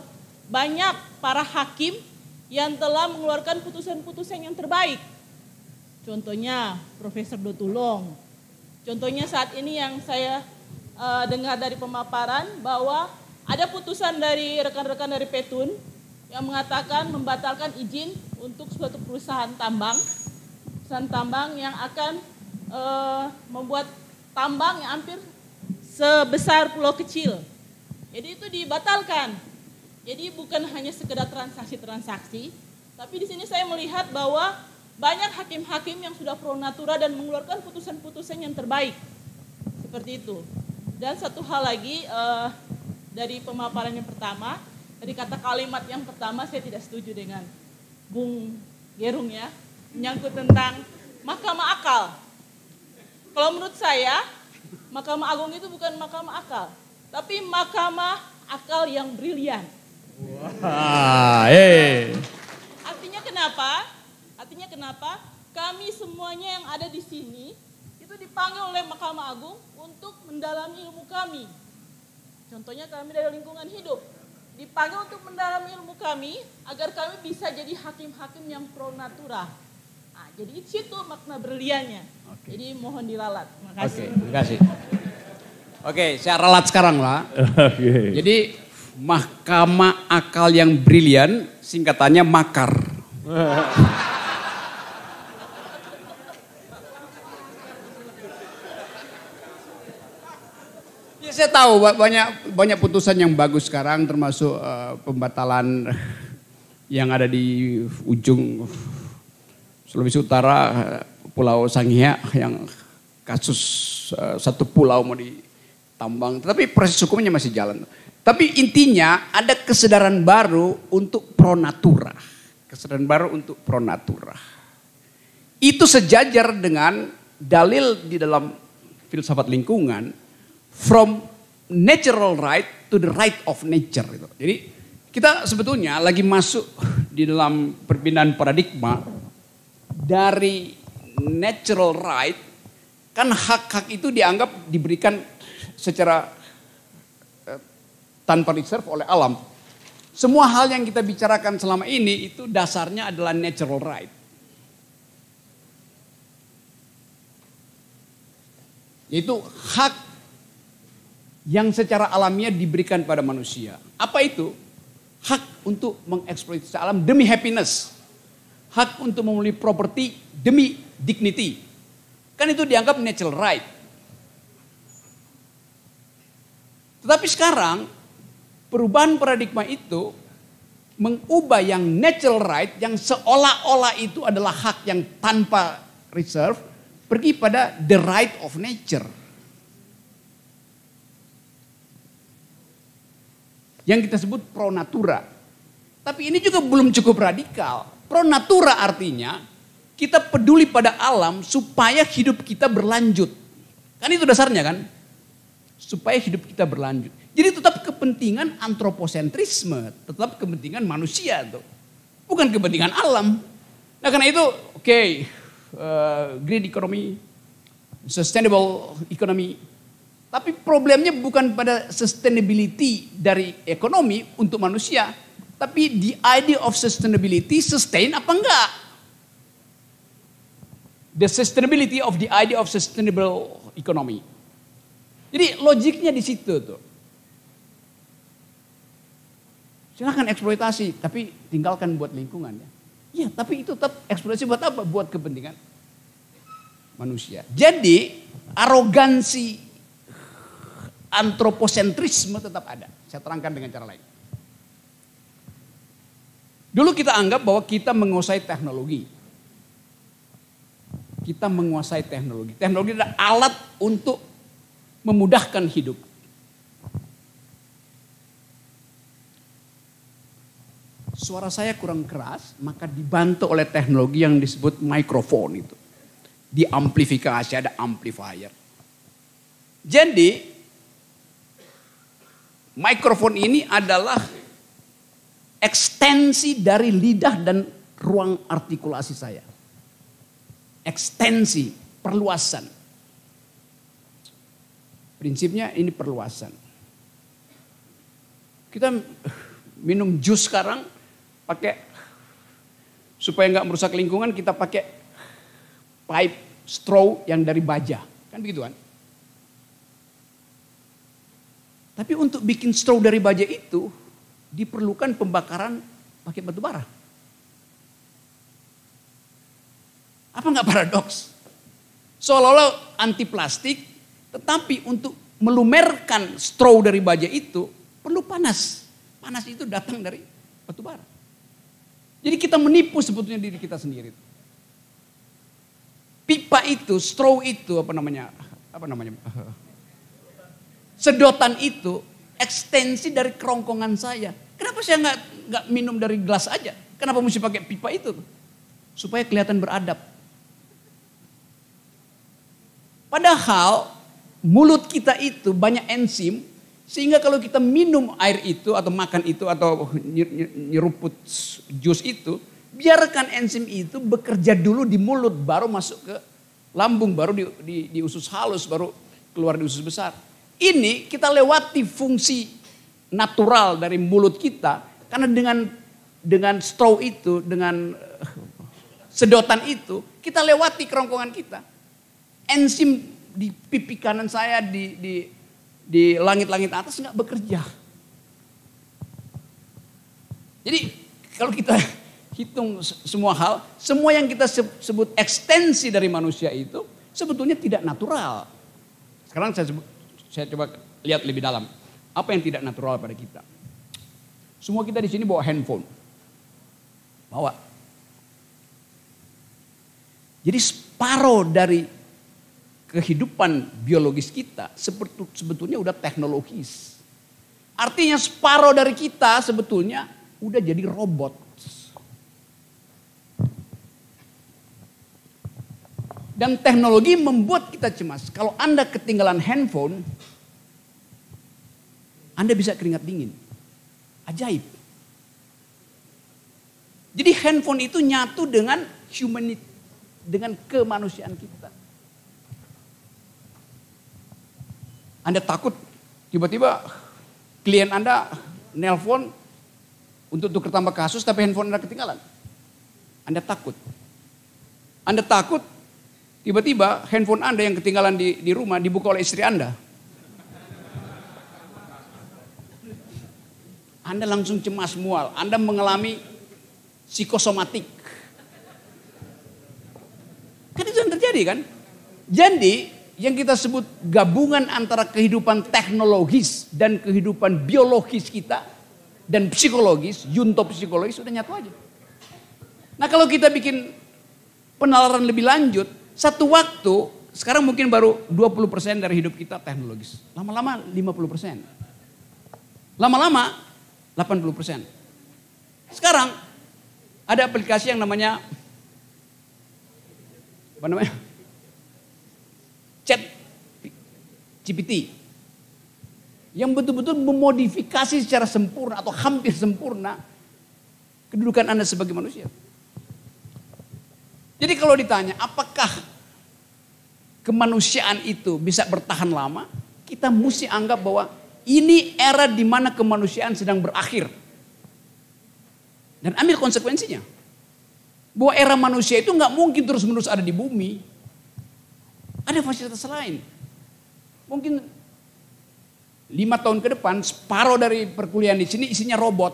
banyak para hakim yang telah mengeluarkan putusan-putusan yang terbaik. Contohnya Profesor Dotulong. Contohnya saat ini yang saya uh, dengar dari pemaparan bahwa ada putusan dari rekan-rekan dari Petun yang mengatakan membatalkan izin untuk suatu perusahaan tambang, perusahaan tambang yang akan uh, membuat tambang yang hampir sebesar pulau kecil. Jadi itu dibatalkan jadi bukan hanya sekedar transaksi-transaksi, tapi di sini saya melihat bahwa banyak hakim-hakim yang sudah pro natura dan mengeluarkan putusan-putusan yang terbaik. Seperti itu. Dan satu hal lagi uh, dari pemaparan yang pertama, dari kata kalimat yang pertama saya tidak setuju dengan Bung Gerung ya, menyangkut tentang mahkamah akal. Kalau menurut saya, Mahkamah Agung itu bukan mahkamah akal, tapi mahkamah akal yang brilian Wah, hey. Eh. Artinya kenapa? Artinya kenapa? Kami semuanya yang ada di sini itu dipanggil oleh Mahkamah Agung untuk mendalami ilmu kami. Contohnya kami dari lingkungan hidup dipanggil untuk mendalami ilmu kami agar kami bisa jadi hakim-hakim yang pro natura. Nah, jadi itu makna berliannya. Okay. Jadi mohon dilalat. Terima kasih. okay, terima kasih. Oke, okay, saya ralat sekarang lah. Okay. Jadi Mahkamah Akal yang Brilian, singkatannya Makar. ya, saya tahu banyak banyak putusan yang bagus sekarang termasuk uh, pembatalan yang ada di ujung Sulawesi Utara Pulau Sangihe yang kasus uh, satu pulau mau ditambang, tapi proses hukumnya masih jalan. Tapi intinya ada kesadaran baru untuk pronatura. Kesadaran baru untuk pronatura. Itu sejajar dengan dalil di dalam filsafat lingkungan from natural right to the right of nature gitu. Jadi kita sebetulnya lagi masuk di dalam perpindahan paradigma dari natural right kan hak-hak itu dianggap diberikan secara tanpa reserve oleh alam. Semua hal yang kita bicarakan selama ini itu dasarnya adalah natural right. Yaitu hak yang secara alamiah diberikan pada manusia. Apa itu? Hak untuk mengeksploitasi alam demi happiness. Hak untuk memiliki properti demi dignity. Kan itu dianggap natural right. Tetapi sekarang Perubahan paradigma itu mengubah yang natural right yang seolah-olah itu adalah hak yang tanpa reserve pergi pada the right of nature. Yang kita sebut pro natura. Tapi ini juga belum cukup radikal. Pro natura artinya kita peduli pada alam supaya hidup kita berlanjut. Kan itu dasarnya kan? Supaya hidup kita berlanjut. Jadi tetap kepentingan antroposentrisme, tetap kepentingan manusia tuh. Bukan kepentingan alam. Nah, karena itu oke, okay, uh, eh, green economy, sustainable economy. Tapi problemnya bukan pada sustainability dari ekonomi untuk manusia, tapi the idea of sustainability sustain apa enggak? The sustainability of the idea of sustainable economy. Jadi logiknya di situ tuh. Silahkan eksploitasi, tapi tinggalkan buat lingkungan ya. Ya, tapi itu tetap eksploitasi buat apa? Buat kepentingan manusia. Jadi arogansi antroposentrisme tetap ada. Saya terangkan dengan cara lain. Dulu kita anggap bahwa kita menguasai teknologi. Kita menguasai teknologi. Teknologi adalah alat untuk memudahkan hidup. suara saya kurang keras, maka dibantu oleh teknologi yang disebut mikrofon itu. Diamplifikasi, ada amplifier. Jadi, mikrofon ini adalah ekstensi dari lidah dan ruang artikulasi saya. Ekstensi, perluasan. Prinsipnya ini perluasan. Kita minum jus sekarang pakai supaya nggak merusak lingkungan kita pakai pipe straw yang dari baja. Kan begitu kan? Tapi untuk bikin straw dari baja itu diperlukan pembakaran pakai batu bara. Apa nggak paradoks? Seolah-olah anti plastik, tetapi untuk melumerkan straw dari baja itu perlu panas. Panas itu datang dari batu bara. Jadi kita menipu sebetulnya diri kita sendiri. Pipa itu, straw itu apa namanya? Apa namanya? Sedotan itu ekstensi dari kerongkongan saya. Kenapa saya nggak nggak minum dari gelas aja? Kenapa mesti pakai pipa itu? Supaya kelihatan beradab. Padahal mulut kita itu banyak enzim sehingga kalau kita minum air itu atau makan itu atau nyeruput jus itu, biarkan enzim itu bekerja dulu di mulut baru masuk ke lambung, baru di, di, di usus halus, baru keluar di usus besar. Ini kita lewati fungsi natural dari mulut kita karena dengan dengan straw itu, dengan eh, sedotan itu, kita lewati kerongkongan kita. Enzim di pipi kanan saya, di, di di langit-langit atas nggak bekerja. Jadi kalau kita hitung semua hal, semua yang kita sebut ekstensi dari manusia itu sebetulnya tidak natural. Sekarang saya, sebut, saya coba lihat lebih dalam. Apa yang tidak natural pada kita? Semua kita di sini bawa handphone. Bawa. Jadi separuh dari kehidupan biologis kita sebetulnya udah teknologis. Artinya separuh dari kita sebetulnya udah jadi robot. Dan teknologi membuat kita cemas. Kalau Anda ketinggalan handphone, Anda bisa keringat dingin. Ajaib. Jadi handphone itu nyatu dengan humanity, dengan kemanusiaan kita. Anda takut tiba-tiba klien Anda nelpon untuk tukar tambah kasus tapi handphone Anda ketinggalan. Anda takut. Anda takut tiba-tiba handphone Anda yang ketinggalan di, di rumah dibuka oleh istri Anda. Anda langsung cemas mual. Anda mengalami psikosomatik. Kan itu yang terjadi kan? Jadi yang kita sebut gabungan antara kehidupan teknologis dan kehidupan biologis kita dan psikologis, junto psikologis sudah nyatu aja. Nah kalau kita bikin penalaran lebih lanjut, satu waktu sekarang mungkin baru 20% dari hidup kita teknologis. Lama-lama 50%. Lama-lama 80%. Sekarang ada aplikasi yang namanya apa namanya? chat GPT yang betul-betul memodifikasi secara sempurna atau hampir sempurna kedudukan Anda sebagai manusia. Jadi kalau ditanya apakah kemanusiaan itu bisa bertahan lama, kita mesti anggap bahwa ini era di mana kemanusiaan sedang berakhir. Dan ambil konsekuensinya. Bahwa era manusia itu nggak mungkin terus-menerus ada di bumi. Ada fasilitas lain. Mungkin lima tahun ke depan separuh dari perkuliahan di sini isinya robot.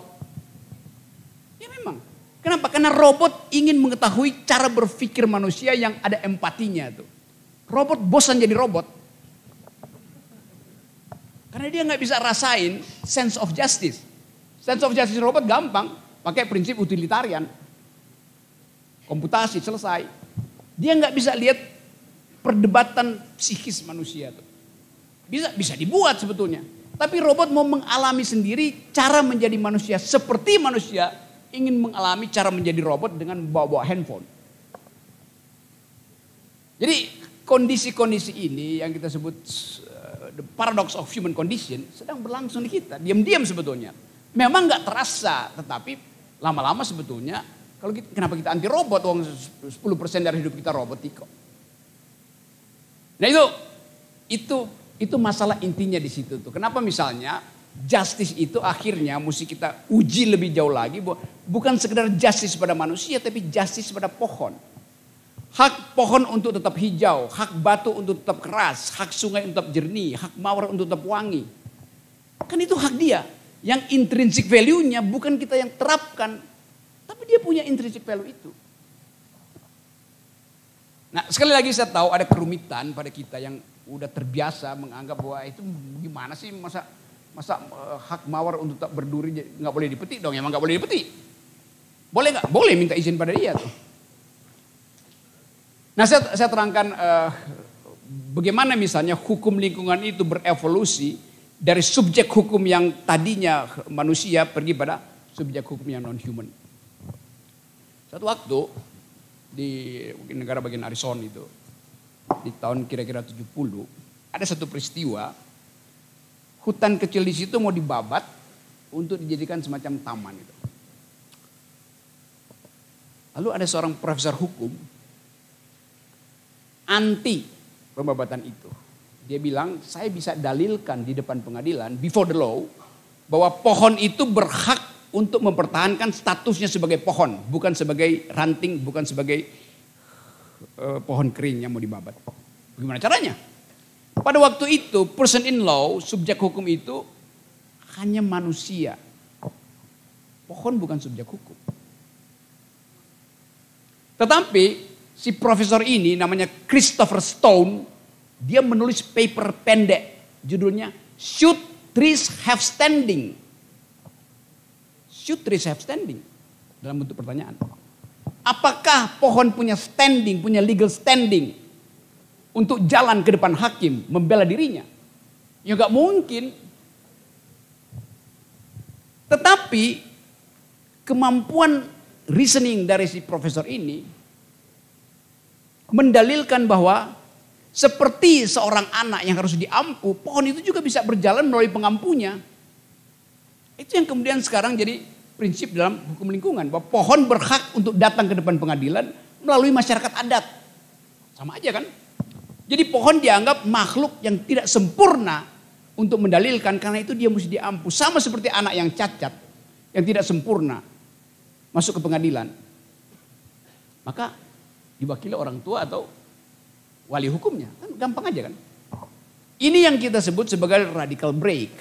Ya memang. Kenapa? Karena robot ingin mengetahui cara berpikir manusia yang ada empatinya tuh. Robot bosan jadi robot. Karena dia nggak bisa rasain sense of justice. Sense of justice robot gampang, pakai prinsip utilitarian. Komputasi selesai. Dia nggak bisa lihat perdebatan psikis manusia tuh. Bisa bisa dibuat sebetulnya. Tapi robot mau mengalami sendiri cara menjadi manusia seperti manusia ingin mengalami cara menjadi robot dengan bawa-bawa handphone. Jadi kondisi-kondisi ini yang kita sebut eh, the paradox of human condition sedang berlangsung di kita. Diam-diam sebetulnya. Memang nggak terasa, tetapi lama-lama sebetulnya kalau kita, kenapa kita anti robot? Uang 10% dari hidup kita robotik kok. Nah itu itu itu masalah intinya di situ tuh. Kenapa misalnya justice itu akhirnya mesti kita uji lebih jauh lagi bukan sekedar justice pada manusia tapi justice pada pohon. Hak pohon untuk tetap hijau, hak batu untuk tetap keras, hak sungai untuk tetap jernih, hak mawar untuk tetap wangi. Kan itu hak dia. Yang intrinsic value-nya bukan kita yang terapkan, tapi dia punya intrinsic value itu. Nah sekali lagi saya tahu ada kerumitan pada kita yang udah terbiasa menganggap bahwa ah, itu gimana sih masa masa eh, hak mawar untuk tak berduri nggak boleh dipetik dong emang nggak boleh dipetik boleh nggak boleh minta izin pada dia tuh nah saya saya terangkan uh, bagaimana misalnya hukum lingkungan itu berevolusi dari subjek hukum yang tadinya manusia pergi pada subjek hukum yang non human satu waktu di negara bagian Arizona itu di tahun kira-kira 70 ada satu peristiwa hutan kecil di situ mau dibabat untuk dijadikan semacam taman itu. Lalu ada seorang profesor hukum anti pembabatan itu. Dia bilang, saya bisa dalilkan di depan pengadilan before the law bahwa pohon itu berhak untuk mempertahankan statusnya sebagai pohon, bukan sebagai ranting, bukan sebagai uh, pohon kering yang mau dibabat. Bagaimana caranya? Pada waktu itu, person in law, subjek hukum itu hanya manusia. Pohon bukan subjek hukum. Tetapi si profesor ini namanya Christopher Stone, dia menulis paper pendek judulnya Should Trees Have Standing? Should trees have standing? Dalam bentuk pertanyaan. Apakah pohon punya standing, punya legal standing untuk jalan ke depan hakim membela dirinya? Ya nggak mungkin. Tetapi kemampuan reasoning dari si profesor ini mendalilkan bahwa seperti seorang anak yang harus diampu, pohon itu juga bisa berjalan melalui pengampunya. Itu yang kemudian sekarang jadi prinsip dalam hukum lingkungan bahwa pohon berhak untuk datang ke depan pengadilan melalui masyarakat adat. Sama aja kan? Jadi pohon dianggap makhluk yang tidak sempurna untuk mendalilkan karena itu dia mesti diampu. Sama seperti anak yang cacat, yang tidak sempurna masuk ke pengadilan. Maka diwakili orang tua atau wali hukumnya. Kan gampang aja kan? Ini yang kita sebut sebagai radical break.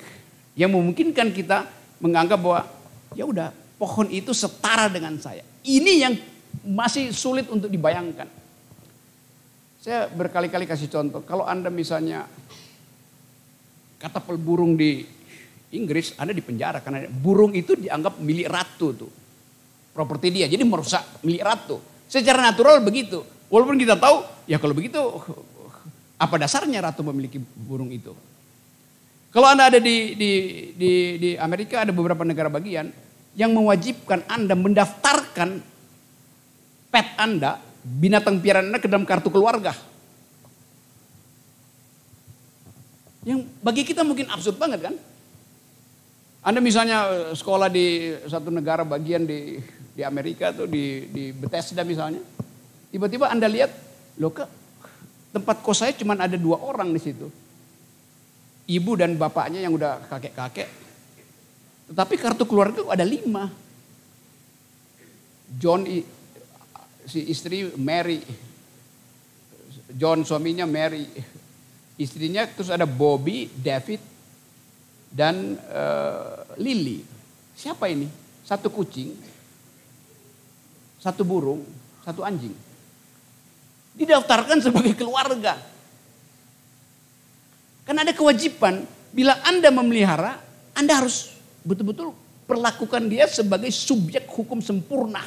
Yang memungkinkan kita menganggap bahwa Ya udah, pohon itu setara dengan saya. Ini yang masih sulit untuk dibayangkan. Saya berkali-kali kasih contoh, kalau Anda misalnya kata burung di Inggris, Anda dipenjara karena burung itu dianggap milik ratu tuh. Properti dia, jadi merusak milik ratu. Secara natural begitu. Walaupun kita tahu, ya kalau begitu apa dasarnya ratu memiliki burung itu? Kalau Anda ada di, di, di, di Amerika, ada beberapa negara bagian yang mewajibkan Anda mendaftarkan pet Anda, binatang piaraan Anda ke dalam kartu keluarga. Yang bagi kita mungkin absurd banget kan? Anda misalnya eh, sekolah di satu negara bagian di di Amerika tuh di di Bethesda misalnya. Tiba-tiba Anda lihat, loh ke tempat kos saya cuma ada dua orang di situ ibu dan bapaknya yang udah kakek-kakek. Tetapi kartu keluarga ada lima. John si istri Mary, John suaminya Mary, istrinya terus ada Bobby, David, dan uh, Lily. Siapa ini? Satu kucing, satu burung, satu anjing. Didaftarkan sebagai keluarga. Karena ada kewajiban, bila Anda memelihara, Anda harus betul-betul perlakukan dia sebagai subjek hukum sempurna.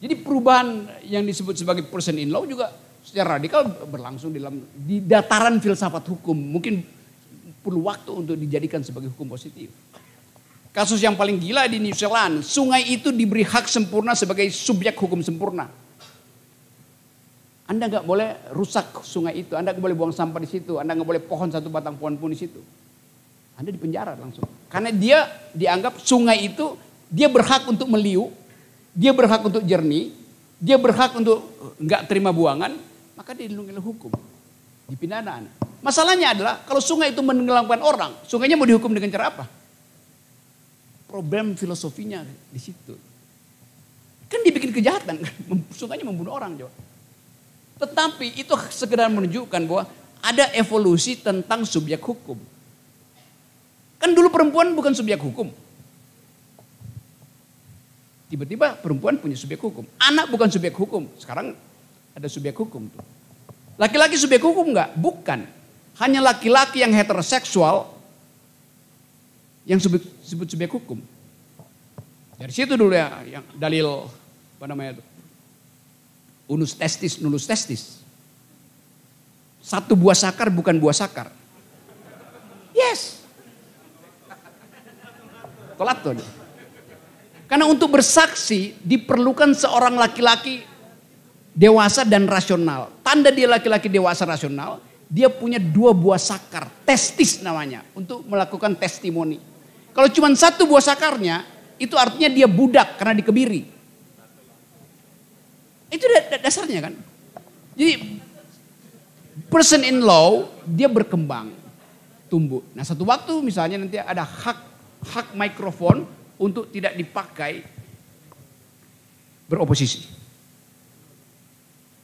Jadi perubahan yang disebut sebagai person in law juga secara radikal berlangsung dalam di dataran filsafat hukum. Mungkin perlu waktu untuk dijadikan sebagai hukum positif. Kasus yang paling gila di New Zealand, sungai itu diberi hak sempurna sebagai subjek hukum sempurna. Anda nggak boleh rusak sungai itu. Anda nggak boleh buang sampah di situ. Anda nggak boleh pohon satu batang pohon pun di situ. Anda dipenjara langsung. Karena dia dianggap sungai itu dia berhak untuk meliu, dia berhak untuk jernih, dia berhak untuk eh, nggak terima buangan, maka dia dilindungi oleh hukum, dipidana. Masalahnya adalah kalau sungai itu menenggelamkan orang, sungainya mau dihukum dengan cara apa? Problem filosofinya di situ. Kan dibikin kejahatan, sungainya membunuh orang, coba. Tetapi itu segera menunjukkan bahwa ada evolusi tentang subjek hukum. Kan dulu perempuan bukan subjek hukum. Tiba-tiba perempuan punya subjek hukum. Anak bukan subjek hukum. Sekarang ada subjek hukum. Laki-laki subjek hukum enggak? Bukan. Hanya laki-laki yang heteroseksual yang sebut subjek hukum. Dari situ dulu ya yang dalil apa namanya itu Unus testis, nulus testis. Satu buah sakar bukan buah sakar. Yes. Tolak tuh. Karena untuk bersaksi diperlukan seorang laki-laki dewasa dan rasional. Tanda dia laki-laki dewasa rasional, dia punya dua buah sakar, testis namanya, untuk melakukan testimoni. Kalau cuma satu buah sakarnya, itu artinya dia budak karena dikebiri. Itu dia dasarnya kan. Jadi person in law dia berkembang, tumbuh. Nah satu waktu misalnya nanti ada hak hak mikrofon untuk tidak dipakai beroposisi.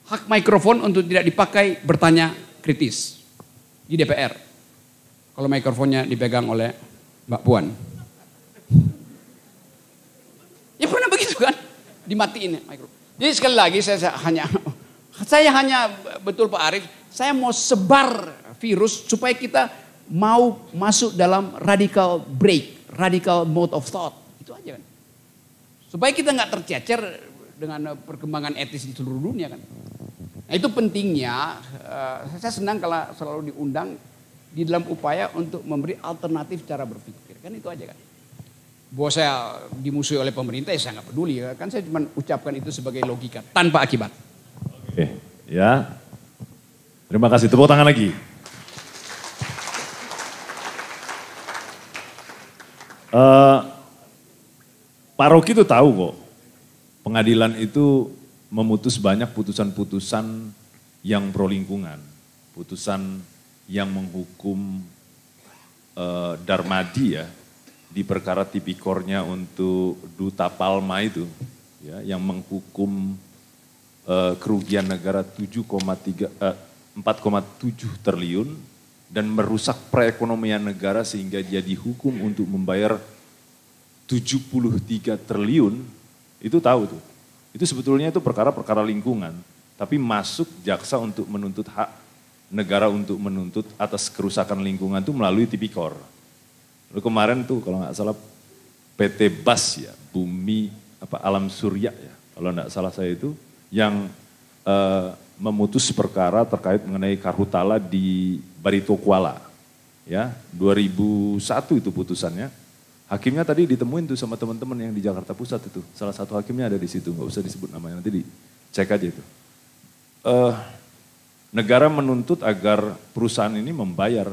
Hak mikrofon untuk tidak dipakai bertanya kritis di DPR. Kalau mikrofonnya dipegang oleh Mbak Puan. Ya pernah begitu kan? Dimatiin ya mikrofon. Jadi sekali lagi saya, saya hanya saya hanya betul Pak Arif saya mau sebar virus supaya kita mau masuk dalam radical break, radical mode of thought. Itu aja kan. Supaya kita nggak tercecer dengan perkembangan etis di seluruh dunia kan. Nah, itu pentingnya eh, saya senang kalau selalu diundang di dalam upaya untuk memberi alternatif cara berpikir. Kan itu aja kan bahwa saya dimusuhi oleh pemerintah ya saya nggak peduli ya. Kan saya cuma ucapkan itu sebagai logika tanpa akibat. Oke, ya. Terima kasih. Tepuk tangan lagi. Uh, Pak Rocky itu tahu kok pengadilan itu memutus banyak putusan-putusan yang pro lingkungan, putusan yang menghukum uh, Darmadi ya, di perkara tipikornya untuk duta Palma itu ya yang menghukum uh, kerugian negara 7,3 uh, 4,7 triliun dan merusak perekonomian negara sehingga dia dihukum untuk membayar 73 triliun itu tahu tuh. Itu sebetulnya itu perkara-perkara lingkungan tapi masuk jaksa untuk menuntut hak negara untuk menuntut atas kerusakan lingkungan itu melalui tipikor. Lalu kemarin tuh kalau nggak salah PT Bas ya, Bumi apa Alam Surya ya, kalau nggak salah saya itu yang uh, memutus perkara terkait mengenai Karhutala di Barito Kuala. Ya, 2001 itu putusannya. Hakimnya tadi ditemuin tuh sama teman-teman yang di Jakarta Pusat itu. Salah satu hakimnya ada di situ, nggak usah disebut namanya, nanti dicek aja itu. Uh, negara menuntut agar perusahaan ini membayar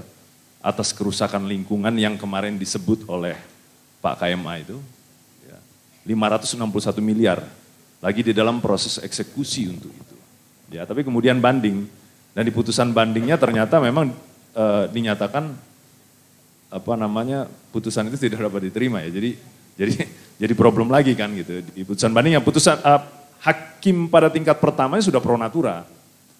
atas kerusakan lingkungan yang kemarin disebut oleh Pak KMA itu 561 ya, miliar lagi di dalam proses eksekusi untuk itu. Ya, tapi kemudian banding dan di putusan bandingnya ternyata memang e, dinyatakan apa namanya putusan itu tidak dapat diterima ya. Jadi jadi jadi problem lagi kan gitu. Di putusan bandingnya putusan e, hakim pada tingkat pertamanya sudah pro natura.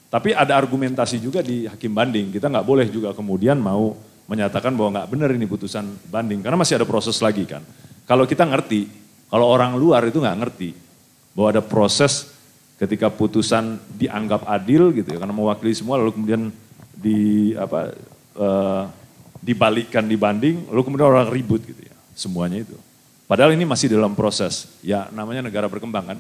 Tapi ada argumentasi juga di hakim banding. Kita nggak boleh juga kemudian mau menyatakan bahwa nggak benar ini putusan banding karena masih ada proses lagi kan. Kalau kita ngerti, kalau orang luar itu nggak ngerti bahwa ada proses ketika putusan dianggap adil gitu ya karena mewakili semua lalu kemudian di apa e, dibalikkan dibanding lalu kemudian orang ribut gitu ya semuanya itu. Padahal ini masih dalam proses. Ya namanya negara berkembang kan.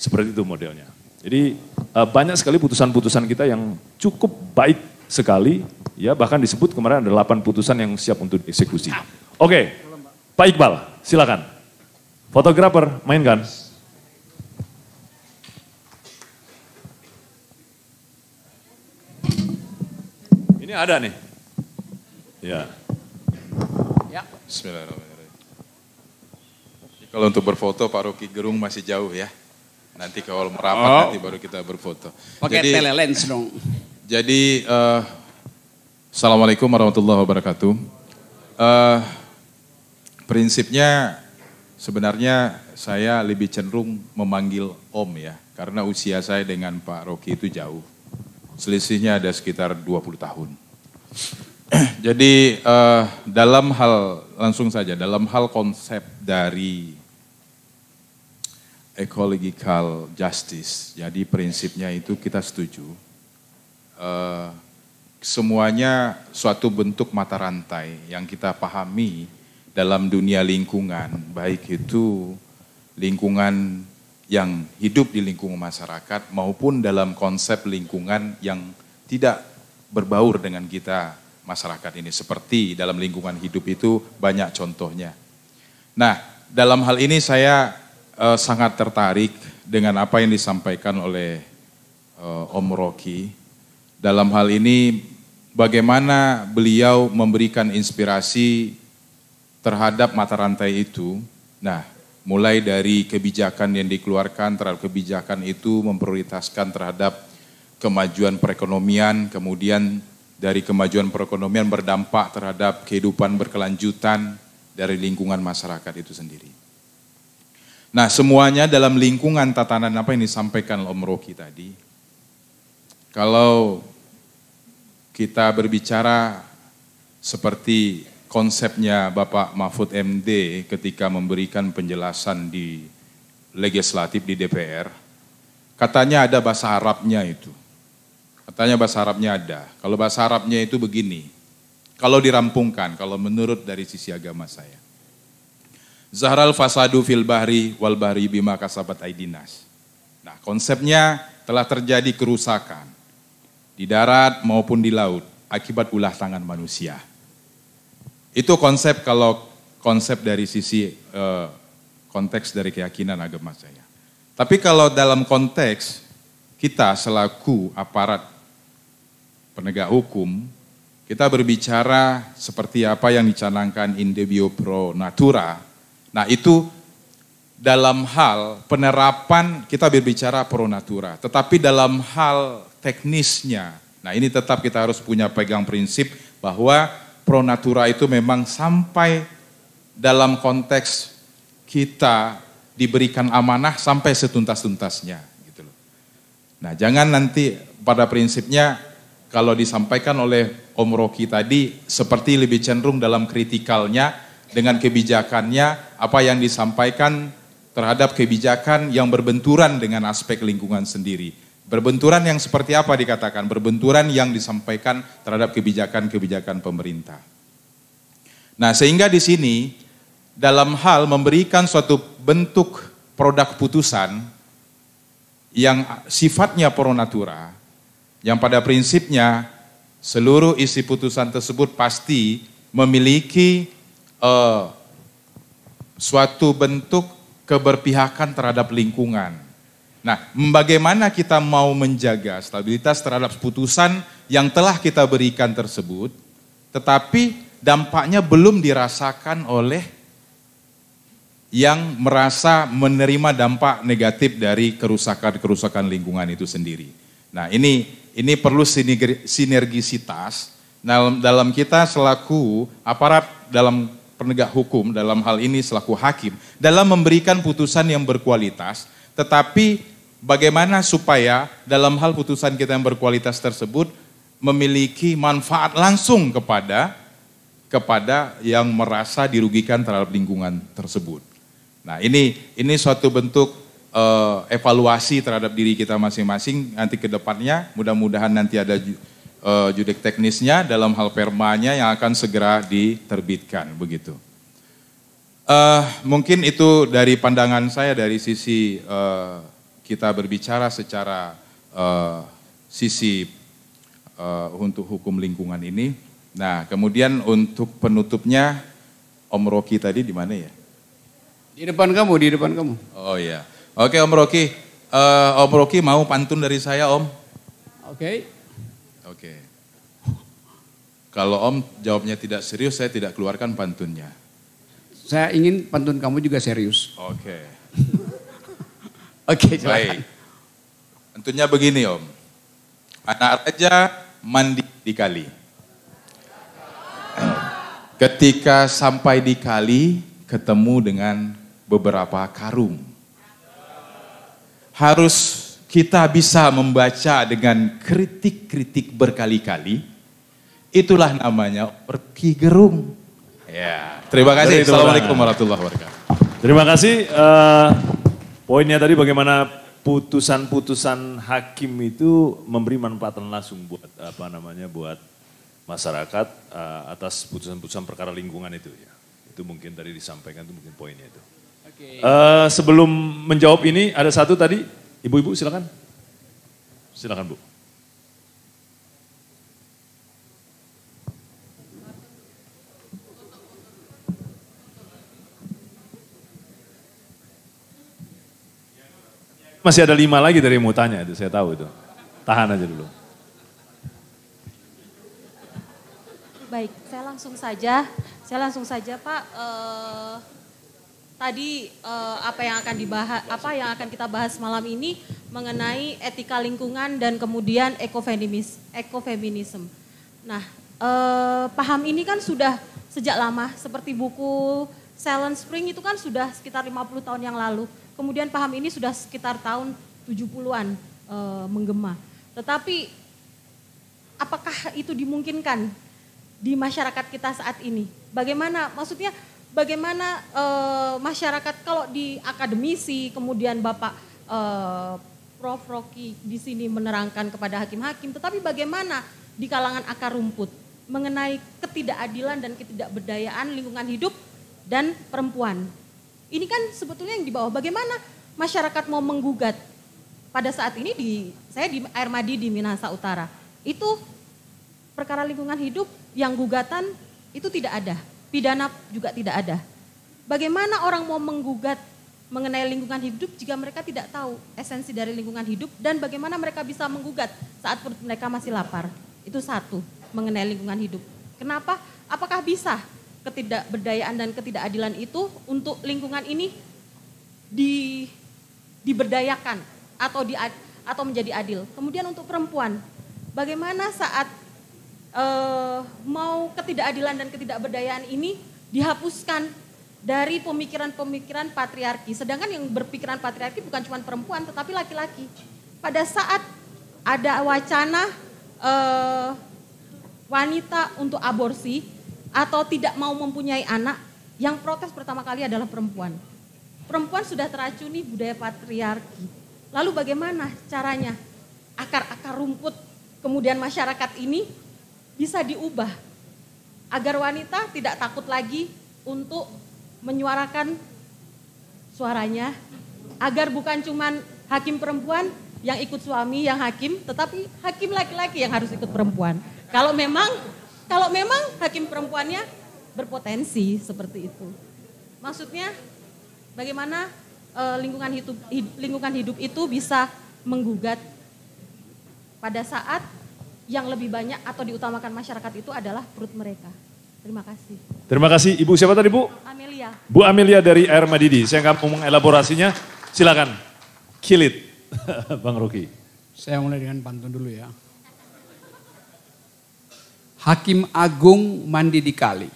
Seperti itu modelnya. Jadi eh, banyak sekali putusan-putusan kita yang cukup baik sekali, ya bahkan disebut kemarin ada 8 putusan yang siap untuk dieksekusi. Oke, okay. Pak Iqbal, silakan. Fotografer, mainkan. Ini ada nih. Ya. Ya. Bismillahirrahmanirrahim. kalau untuk berfoto Pak Ruki Gerung masih jauh ya. Nanti kalau merapat oh. nanti baru kita berfoto. Pakai telelens dong. Jadi, uh, Assalamualaikum warahmatullahi wabarakatuh. Uh, prinsipnya sebenarnya saya lebih cenderung memanggil om ya, karena usia saya dengan Pak Rocky itu jauh. Selisihnya ada sekitar 20 tahun. Jadi uh, dalam hal, langsung saja, dalam hal konsep dari ecological justice, jadi prinsipnya itu kita setuju uh, semuanya suatu bentuk mata rantai yang kita pahami dalam dunia lingkungan, baik itu lingkungan yang hidup di lingkungan masyarakat maupun dalam konsep lingkungan yang tidak berbaur dengan kita masyarakat ini seperti dalam lingkungan hidup itu banyak contohnya. Nah, dalam hal ini saya uh, sangat tertarik dengan apa yang disampaikan oleh uh, Om Rocky dalam hal ini bagaimana beliau memberikan inspirasi terhadap mata rantai itu. Nah, mulai dari kebijakan yang dikeluarkan terhadap kebijakan itu memprioritaskan terhadap kemajuan perekonomian, kemudian dari kemajuan perekonomian berdampak terhadap kehidupan berkelanjutan dari lingkungan masyarakat itu sendiri. Nah, semuanya dalam lingkungan tatanan apa yang disampaikan Om Roki tadi. Kalau kita berbicara seperti konsepnya Bapak Mahfud MD ketika memberikan penjelasan di legislatif di DPR, katanya ada bahasa Arabnya itu. Katanya bahasa Arabnya ada. Kalau bahasa Arabnya itu begini, kalau dirampungkan, kalau menurut dari sisi agama saya. Zahral fasadu fil bahri wal bahri bima kasabat aidinas. Nah konsepnya telah terjadi kerusakan di darat maupun di laut akibat ulah tangan manusia. Itu konsep kalau konsep dari sisi eh, konteks dari keyakinan agama saya. Tapi kalau dalam konteks kita selaku aparat penegak hukum, kita berbicara seperti apa yang dicanangkan in debio pro natura. Nah, itu dalam hal penerapan kita berbicara pro natura, tetapi dalam hal teknisnya. Nah, ini tetap kita harus punya pegang prinsip bahwa pro natura itu memang sampai dalam konteks kita diberikan amanah sampai setuntas-tuntasnya gitu loh. Nah, jangan nanti pada prinsipnya kalau disampaikan oleh Om Rocky tadi seperti lebih cenderung dalam kritikalnya dengan kebijakannya apa yang disampaikan terhadap kebijakan yang berbenturan dengan aspek lingkungan sendiri. Berbenturan yang seperti apa dikatakan? Berbenturan yang disampaikan terhadap kebijakan-kebijakan pemerintah. Nah, sehingga di sini dalam hal memberikan suatu bentuk produk putusan yang sifatnya pronatura, yang pada prinsipnya seluruh isi putusan tersebut pasti memiliki uh, suatu bentuk keberpihakan terhadap lingkungan. Nah, bagaimana kita mau menjaga stabilitas terhadap putusan yang telah kita berikan tersebut, tetapi dampaknya belum dirasakan oleh yang merasa menerima dampak negatif dari kerusakan-kerusakan lingkungan itu sendiri. Nah, ini ini perlu sinergisitas dalam dalam kita selaku aparat dalam penegak hukum dalam hal ini selaku hakim dalam memberikan putusan yang berkualitas, tetapi bagaimana supaya dalam hal putusan kita yang berkualitas tersebut memiliki manfaat langsung kepada kepada yang merasa dirugikan terhadap lingkungan tersebut. Nah, ini ini suatu bentuk uh, evaluasi terhadap diri kita masing-masing nanti ke depannya mudah-mudahan nanti ada uh, judik teknisnya dalam hal permanya yang akan segera diterbitkan begitu. Uh, mungkin itu dari pandangan saya dari sisi uh, kita berbicara secara uh, sisi uh, untuk hukum lingkungan ini. Nah, kemudian untuk penutupnya Om Rocky tadi di mana ya? Di depan kamu, di depan kamu. Oh ya, Oke Om Rocky, uh, Om Rocky mau pantun dari saya Om. Oke. Okay. Kalau Om jawabnya tidak serius, saya tidak keluarkan pantunnya. Saya ingin pantun kamu juga serius. Oke. Okay. Oke, okay, Baik. Tentunya begini, Om. Anak raja mandi di kali. Ketika sampai di kali, ketemu dengan beberapa karung. Harus kita bisa membaca dengan kritik-kritik berkali-kali Itulah namanya pergi gerung. Ya. Terima kasih. Terima Assalamualaikum warahmatullahi wabarakatuh. Terima kasih. Uh, poinnya tadi bagaimana putusan-putusan hakim itu memberi manfaat langsung buat apa namanya buat masyarakat uh, atas putusan-putusan perkara lingkungan itu ya. Itu mungkin tadi disampaikan itu mungkin poinnya itu. Okay. Uh, eh, sebelum menjawab ini ada satu tadi ibu-ibu silakan. Silakan Bu. Masih ada lima lagi dari yang mau tanya itu, saya tahu itu. Tahan aja dulu. Baik, saya langsung saja. Saya langsung saja, Pak. Uh, tadi uh, apa yang akan dibahas, apa yang akan kita bahas malam ini mengenai etika lingkungan dan kemudian ekofeminis, ekofeminisme. Nah, uh, paham ini kan sudah sejak lama, seperti buku Silent Spring itu kan sudah sekitar 50 tahun yang lalu kemudian paham ini sudah sekitar tahun 70-an e, eh, menggema. Tetapi apakah itu dimungkinkan di masyarakat kita saat ini? Bagaimana maksudnya bagaimana e, masyarakat kalau di akademisi kemudian Bapak e, Prof Rocky di sini menerangkan kepada hakim-hakim, tetapi bagaimana di kalangan akar rumput mengenai ketidakadilan dan ketidakberdayaan lingkungan hidup dan perempuan ini kan sebetulnya yang di bawah. Bagaimana masyarakat mau menggugat? Pada saat ini di saya di Air Madi di Minahasa Utara. Itu perkara lingkungan hidup yang gugatan itu tidak ada. Pidana juga tidak ada. Bagaimana orang mau menggugat mengenai lingkungan hidup jika mereka tidak tahu esensi dari lingkungan hidup dan bagaimana mereka bisa menggugat saat perut mereka masih lapar. Itu satu mengenai lingkungan hidup. Kenapa? Apakah bisa ketidakberdayaan dan ketidakadilan itu untuk lingkungan ini di diberdayakan atau di atau menjadi adil. Kemudian untuk perempuan, bagaimana saat e, mau ketidakadilan dan ketidakberdayaan ini dihapuskan dari pemikiran-pemikiran patriarki. Sedangkan yang berpikiran patriarki bukan cuma perempuan tetapi laki-laki. Pada saat ada wacana e, wanita untuk aborsi, atau tidak mau mempunyai anak, yang protes pertama kali adalah perempuan. Perempuan sudah teracuni budaya patriarki. Lalu bagaimana caranya akar-akar rumput kemudian masyarakat ini bisa diubah agar wanita tidak takut lagi untuk menyuarakan suaranya agar bukan cuman hakim perempuan yang ikut suami yang hakim tetapi hakim laki-laki yang harus ikut perempuan kalau memang kalau memang hakim perempuannya berpotensi seperti itu. Maksudnya bagaimana e, lingkungan hidup hid, lingkungan hidup itu bisa menggugat pada saat yang lebih banyak atau diutamakan masyarakat itu adalah perut mereka. Terima kasih. Terima kasih Ibu siapa tadi Bu? Amelia. Bu Amelia dari Air Madidi. Saya enggak mau mengelaborasinya. Silakan. Kilit, Bang Ruki. Saya mulai dengan pantun dulu ya. Hakim Agung mandi di kali.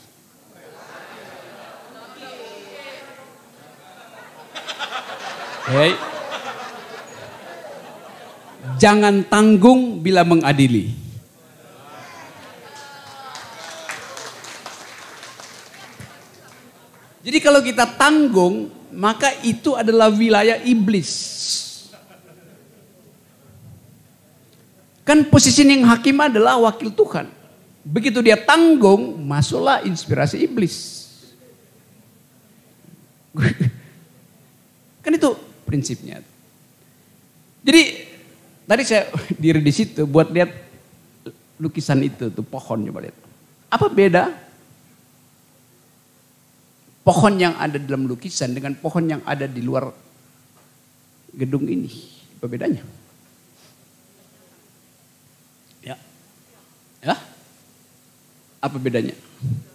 Hei. Jangan tanggung bila mengadili. Jadi kalau kita tanggung, maka itu adalah wilayah iblis. Kan posisi yang hakim adalah wakil Tuhan. Begitu dia tanggung, masuklah inspirasi iblis. kan itu prinsipnya. Jadi tadi saya diri di situ buat lihat lukisan itu tuh pohon coba lihat. Apa beda pohon yang ada dalam lukisan dengan pohon yang ada di luar gedung ini? Apa bedanya? Apa bedanya?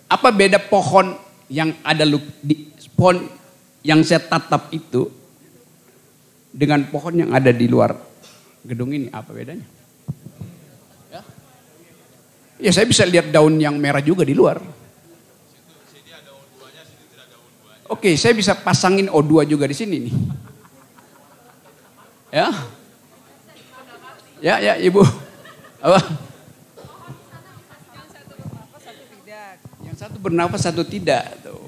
Apa beda pohon yang ada di, pohon yang saya tatap itu dengan pohon yang ada di luar gedung ini? Apa bedanya? Ya, ya saya bisa lihat daun yang merah juga di luar. Oke, saya bisa pasangin O2 juga di sini nih. Ya. Ya, ya, Ibu. satu bernafas satu tidak tuh.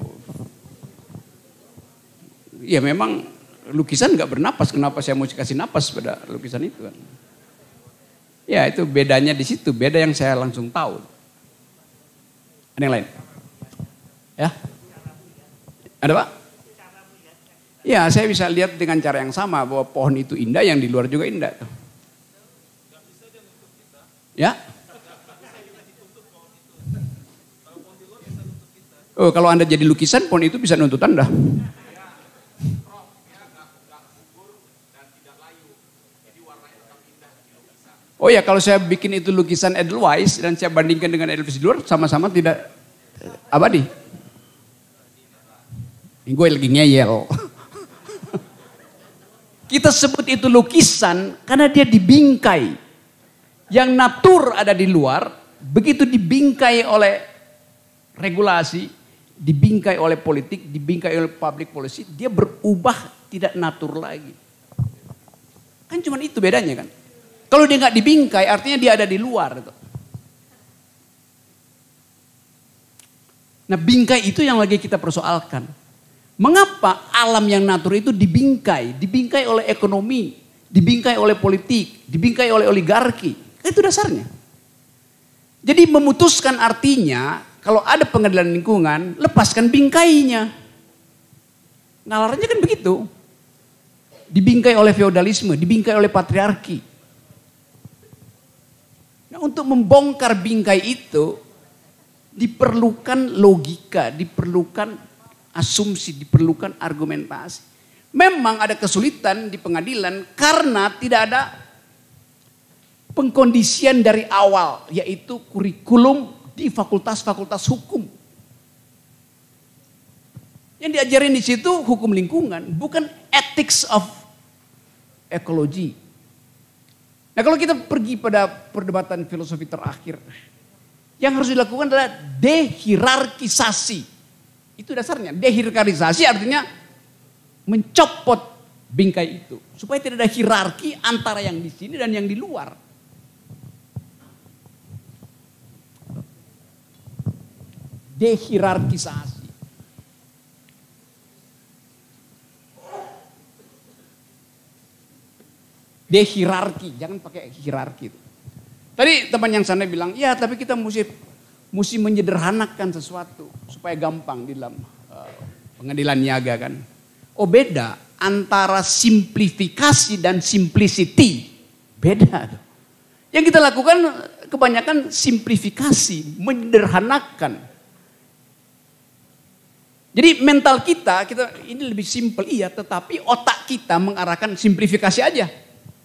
ya memang lukisan nggak bernapas kenapa saya mau kasih napas pada lukisan itu kan ya itu bedanya di situ beda yang saya langsung tahu ada yang lain ya ada pak ya saya bisa lihat dengan cara yang sama bahwa pohon itu indah yang di luar juga indah tuh. ya Oh, kalau Anda jadi lukisan, pun itu bisa nuntut Anda. Oh ya, kalau saya bikin itu lukisan Edelweiss dan saya bandingkan dengan Edelweiss di luar, sama-sama tidak abadi. Ini gue lagi ngeyel. Kita sebut itu lukisan karena dia dibingkai. Yang natur ada di luar, begitu dibingkai oleh regulasi, dibingkai oleh politik, dibingkai oleh public policy, dia berubah tidak natur lagi. Kan cuma itu bedanya kan. Kalau dia nggak dibingkai, artinya dia ada di luar. Gitu. Nah bingkai itu yang lagi kita persoalkan. Mengapa alam yang natur itu dibingkai? Dibingkai oleh ekonomi, dibingkai oleh politik, dibingkai oleh oligarki. Itu dasarnya. Jadi memutuskan artinya kalau ada pengadilan lingkungan, lepaskan bingkainya. Nalarnya kan begitu. Dibingkai oleh feodalisme, dibingkai oleh patriarki. Nah, untuk membongkar bingkai itu diperlukan logika, diperlukan asumsi, diperlukan argumentasi. Memang ada kesulitan di pengadilan karena tidak ada pengkondisian dari awal, yaitu kurikulum di fakultas-fakultas hukum. Yang diajarin di situ hukum lingkungan, bukan ethics of ekologi. Nah kalau kita pergi pada perdebatan filosofi terakhir, yang harus dilakukan adalah dehierarkisasi. Itu dasarnya. Dehierarkisasi artinya mencopot bingkai itu. Supaya tidak ada hierarki antara yang di sini dan yang di luar. dehierarkisasi. dehirarki, jangan pakai hierarki. Tadi teman yang sana bilang, ya tapi kita mesti mesti menyederhanakan sesuatu supaya gampang di dalam eh, pengadilan niaga kan. Oh beda antara simplifikasi dan simplicity. Beda. Yang kita lakukan kebanyakan simplifikasi, menyederhanakan. Jadi mental kita, kita ini lebih simpel iya, tetapi otak kita mengarahkan simplifikasi aja.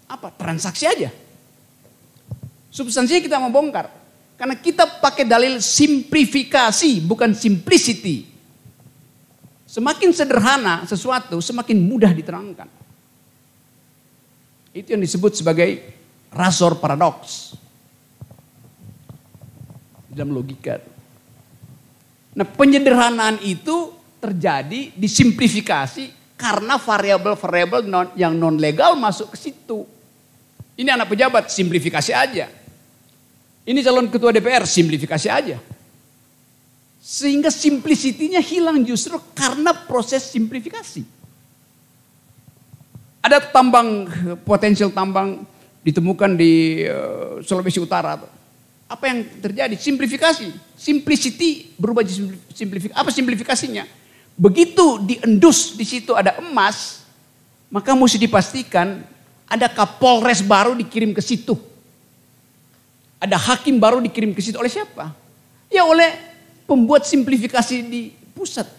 Apa? Transaksi aja. Substansinya kita mau bongkar. Karena kita pakai dalil simplifikasi, bukan simplicity. Semakin sederhana sesuatu, semakin mudah diterangkan. Itu yang disebut sebagai razor paradox Dalam logika. Nah penyederhanaan itu terjadi disimplifikasi karena variabel-variabel non, yang non legal masuk ke situ. Ini anak pejabat simplifikasi aja. Ini calon ketua DPR simplifikasi aja. Sehingga simplicity-nya hilang justru karena proses simplifikasi. Ada tambang potensial tambang ditemukan di eh, Sulawesi Utara. Apa yang terjadi? Simplifikasi. Simplicity berubah jadi simplifikasi. Apa simplifikasinya? Begitu diendus di situ ada emas, maka mesti dipastikan ada kapolres baru dikirim ke situ. Ada hakim baru dikirim ke situ oleh siapa? Ya oleh pembuat simplifikasi di pusat.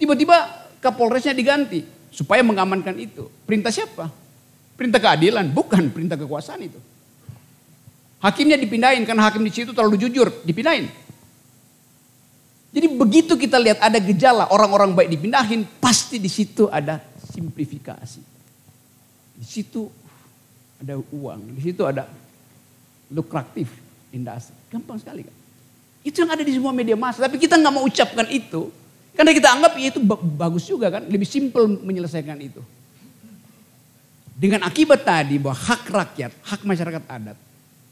Tiba-tiba kapolresnya diganti supaya mengamankan itu. Perintah siapa? Perintah keadilan, bukan perintah kekuasaan itu. Hakimnya dipindahin karena hakim di situ terlalu jujur, dipindahin. Jadi begitu kita lihat ada gejala orang-orang baik dipindahin, pasti di situ ada simplifikasi. Di situ uh, ada uang, di situ ada lukratif, indah, Gampang sekali kan? Itu yang ada di semua media massa. Tapi kita nggak mau ucapkan itu. Karena kita anggap ya itu bagus juga kan. Lebih simpel menyelesaikan itu. Dengan akibat tadi bahwa hak rakyat, hak masyarakat adat.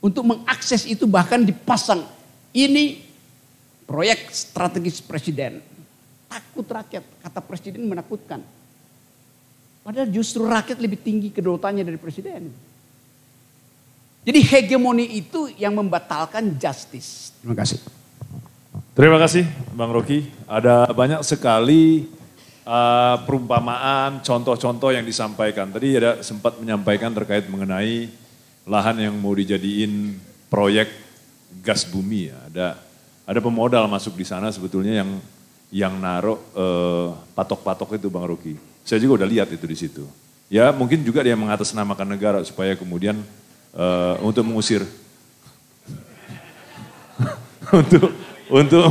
Untuk mengakses itu bahkan dipasang. Ini proyek strategis presiden. Takut rakyat, kata presiden menakutkan. Padahal justru rakyat lebih tinggi kedaulatannya dari presiden. Jadi hegemoni itu yang membatalkan justice. Terima kasih. Terima kasih Bang Rocky. Ada banyak sekali uh, perumpamaan, contoh-contoh yang disampaikan. Tadi ada sempat menyampaikan terkait mengenai lahan yang mau dijadiin proyek gas bumi ya. Ada ada pemodal masuk di sana sebetulnya yang yang naruh eh, patok-patok itu Bang Ruki. Saya juga udah lihat itu di situ. Ya mungkin juga dia mengatasnamakan negara supaya kemudian e, untuk mengusir untuk untuk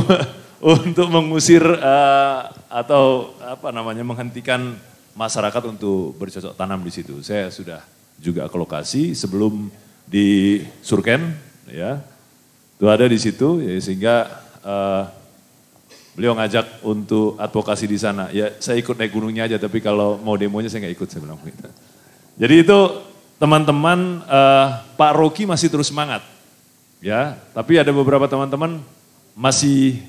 untuk mengusir e, atau apa namanya menghentikan masyarakat untuk bercocok tanam di situ. Saya sudah juga ke lokasi sebelum di Surken ya itu ada di situ ya, sehingga uh, beliau ngajak untuk advokasi di sana. Ya saya ikut naik gunungnya aja, tapi kalau mau demonya saya nggak ikut, saya bilang gitu. Jadi itu teman-teman uh, Pak Rocky masih terus semangat, ya. Tapi ada beberapa teman-teman masih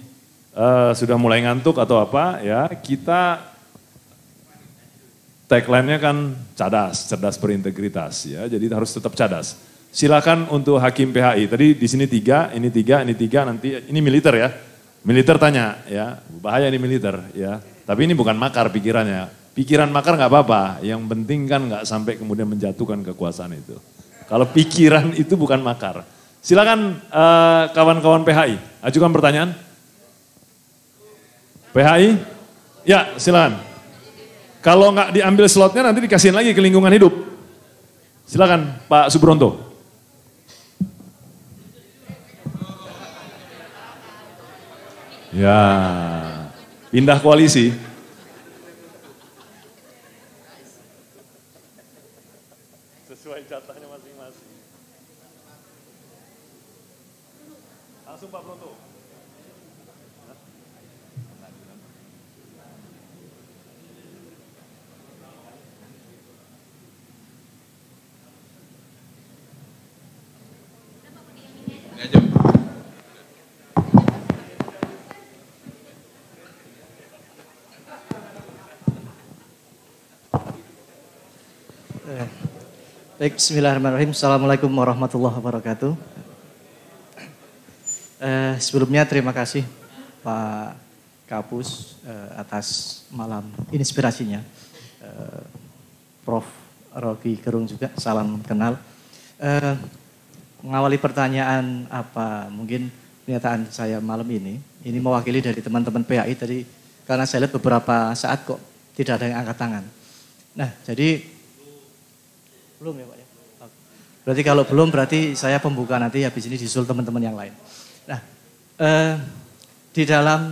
uh, sudah mulai ngantuk atau apa, ya. Kita tagline-nya kan cadas, cerdas berintegritas, ya. Jadi harus tetap cadas. Silakan untuk hakim PHI. Tadi di sini tiga, ini tiga, ini tiga, nanti ini militer ya. Militer tanya ya, bahaya ini militer ya. Tapi ini bukan makar pikirannya. Pikiran makar nggak apa-apa, yang penting kan nggak sampai kemudian menjatuhkan kekuasaan itu. Kalau pikiran itu bukan makar. Silakan kawan eh, kawan-kawan PHI, ajukan pertanyaan. PHI? Ya, silakan. Kalau nggak diambil slotnya nanti dikasihin lagi ke lingkungan hidup. Silakan Pak Subronto. Ya, pindah koalisi. Baik, bismillahirrahmanirrahim. Assalamualaikum warahmatullahi wabarakatuh. Eh, sebelumnya terima kasih Pak Kapus eh, atas malam inspirasinya. Eh, Prof. Rocky Gerung juga, salam kenal. Eh, mengawali pertanyaan apa mungkin pernyataan saya malam ini, ini mewakili dari teman-teman PAI tadi, karena saya lihat beberapa saat kok tidak ada yang angkat tangan. Nah, jadi belum ya Pak ya? Berarti kalau belum berarti saya pembuka nanti habis ini disusul teman-teman yang lain. Nah, eh, di dalam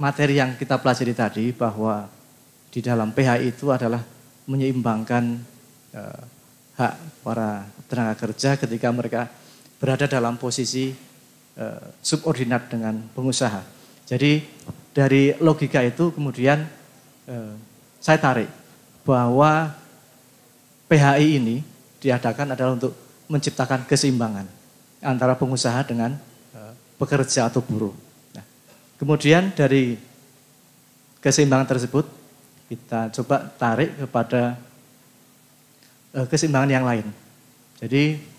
materi yang kita pelajari tadi bahwa di dalam PH itu adalah menyeimbangkan eh, hak para tenaga kerja ketika mereka berada dalam posisi eh, subordinat dengan pengusaha. Jadi dari logika itu kemudian eh, saya tarik bahwa PHI ini diadakan adalah untuk menciptakan keseimbangan antara pengusaha dengan eh, pekerja atau buruh. Nah, kemudian dari keseimbangan tersebut kita coba tarik kepada eh, keseimbangan yang lain. Jadi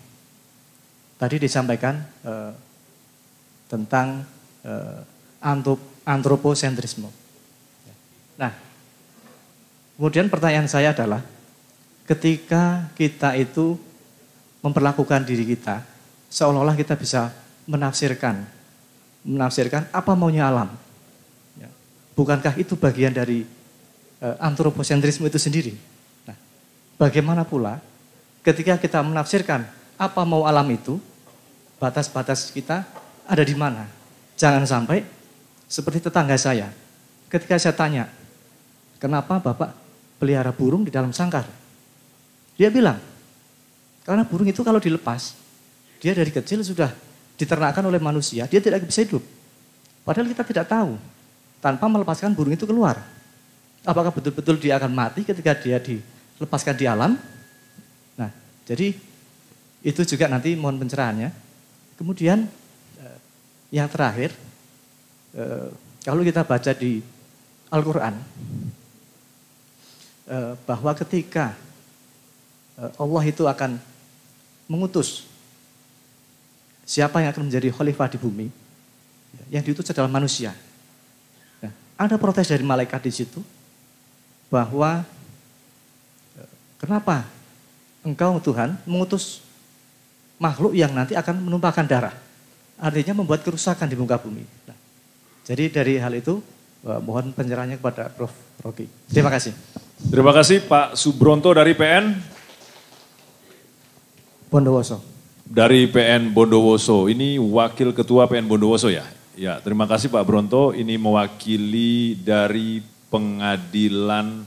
tadi disampaikan uh, tentang antrop antroposentrisme. Nah, kemudian pertanyaan saya adalah ketika kita itu memperlakukan diri kita seolah-olah kita bisa menafsirkan menafsirkan apa maunya alam ya. bukankah itu bagian dari eh, antroposentrisme itu sendiri nah bagaimana pula ketika kita menafsirkan apa mau alam itu batas-batas kita ada di mana jangan sampai seperti tetangga saya ketika saya tanya kenapa bapak pelihara burung di dalam sangkar dia bilang, karena burung itu kalau dilepas, dia dari kecil sudah diternakkan oleh manusia, dia tidak bisa hidup. Padahal kita tidak tahu, tanpa melepaskan burung itu keluar. Apakah betul-betul dia akan mati ketika dia dilepaskan di alam? Nah, jadi itu juga nanti mohon pencerahannya. Kemudian eh, yang terakhir, eh, kalau kita baca di Al-Quran, eh, bahwa ketika Eh, Allah itu akan mengutus siapa yang akan menjadi khalifah di bumi. Ya, yang diutus adalah manusia. Nah, ada protes dari malaikat di situ bahwa ya, kenapa engkau Tuhan mengutus makhluk yang nanti akan menumpahkan darah. Artinya membuat kerusakan di muka bumi. Nah, jadi dari hal itu eh, mohon penyerahannya kepada Prof. Rocky. Terima kasih. Terima kasih Pak Subronto dari PN. Bondowoso. Dari PN Bondowoso, ini Wakil Ketua PN Bondowoso ya? Ya, terima kasih Pak Bronto. Ini mewakili dari pengadilan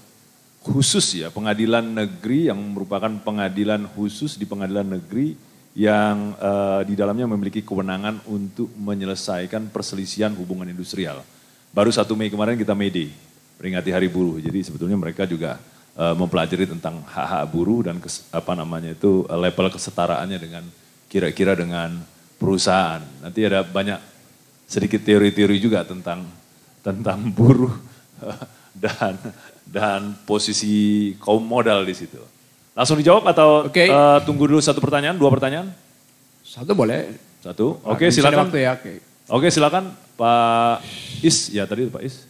khusus ya, pengadilan negeri yang merupakan pengadilan khusus di pengadilan negeri yang uh, di dalamnya memiliki kewenangan untuk menyelesaikan perselisihan hubungan industrial. Baru satu Mei kemarin kita Mei peringati Hari Buruh. Jadi sebetulnya mereka juga Eh, mempelajari tentang hak-hak buruh dan kes, apa namanya itu eh, level kesetaraannya dengan kira-kira dengan perusahaan. Nanti ada banyak sedikit teori-teori juga tentang tentang buruh eh, dan dan posisi kaum modal di situ. Langsung dijawab atau okay. uh, tunggu dulu satu pertanyaan, dua pertanyaan? Satu boleh. Satu. Oke, okay, silakan. ya. Oke. Okay. Oke, okay, silakan Pak Is. Ya, tadi Pak Is.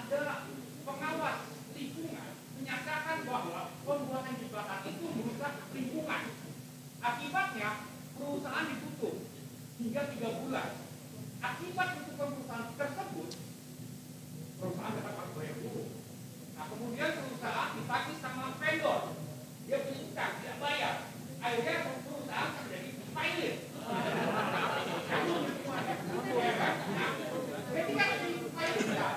ada pengawas lingkungan menyatakan bahwa pembuatan jembatan itu merusak lingkungan. Akibatnya perusahaan ditutup hingga tiga bulan. Akibat tutupan perusahaan tersebut, perusahaan tidak dapat bayar dulu. Nah kemudian perusahaan dipakai sama vendor, dia punya utang tidak bayar. Akhirnya perusahaan terjadi pilot. Ketika pilot kan,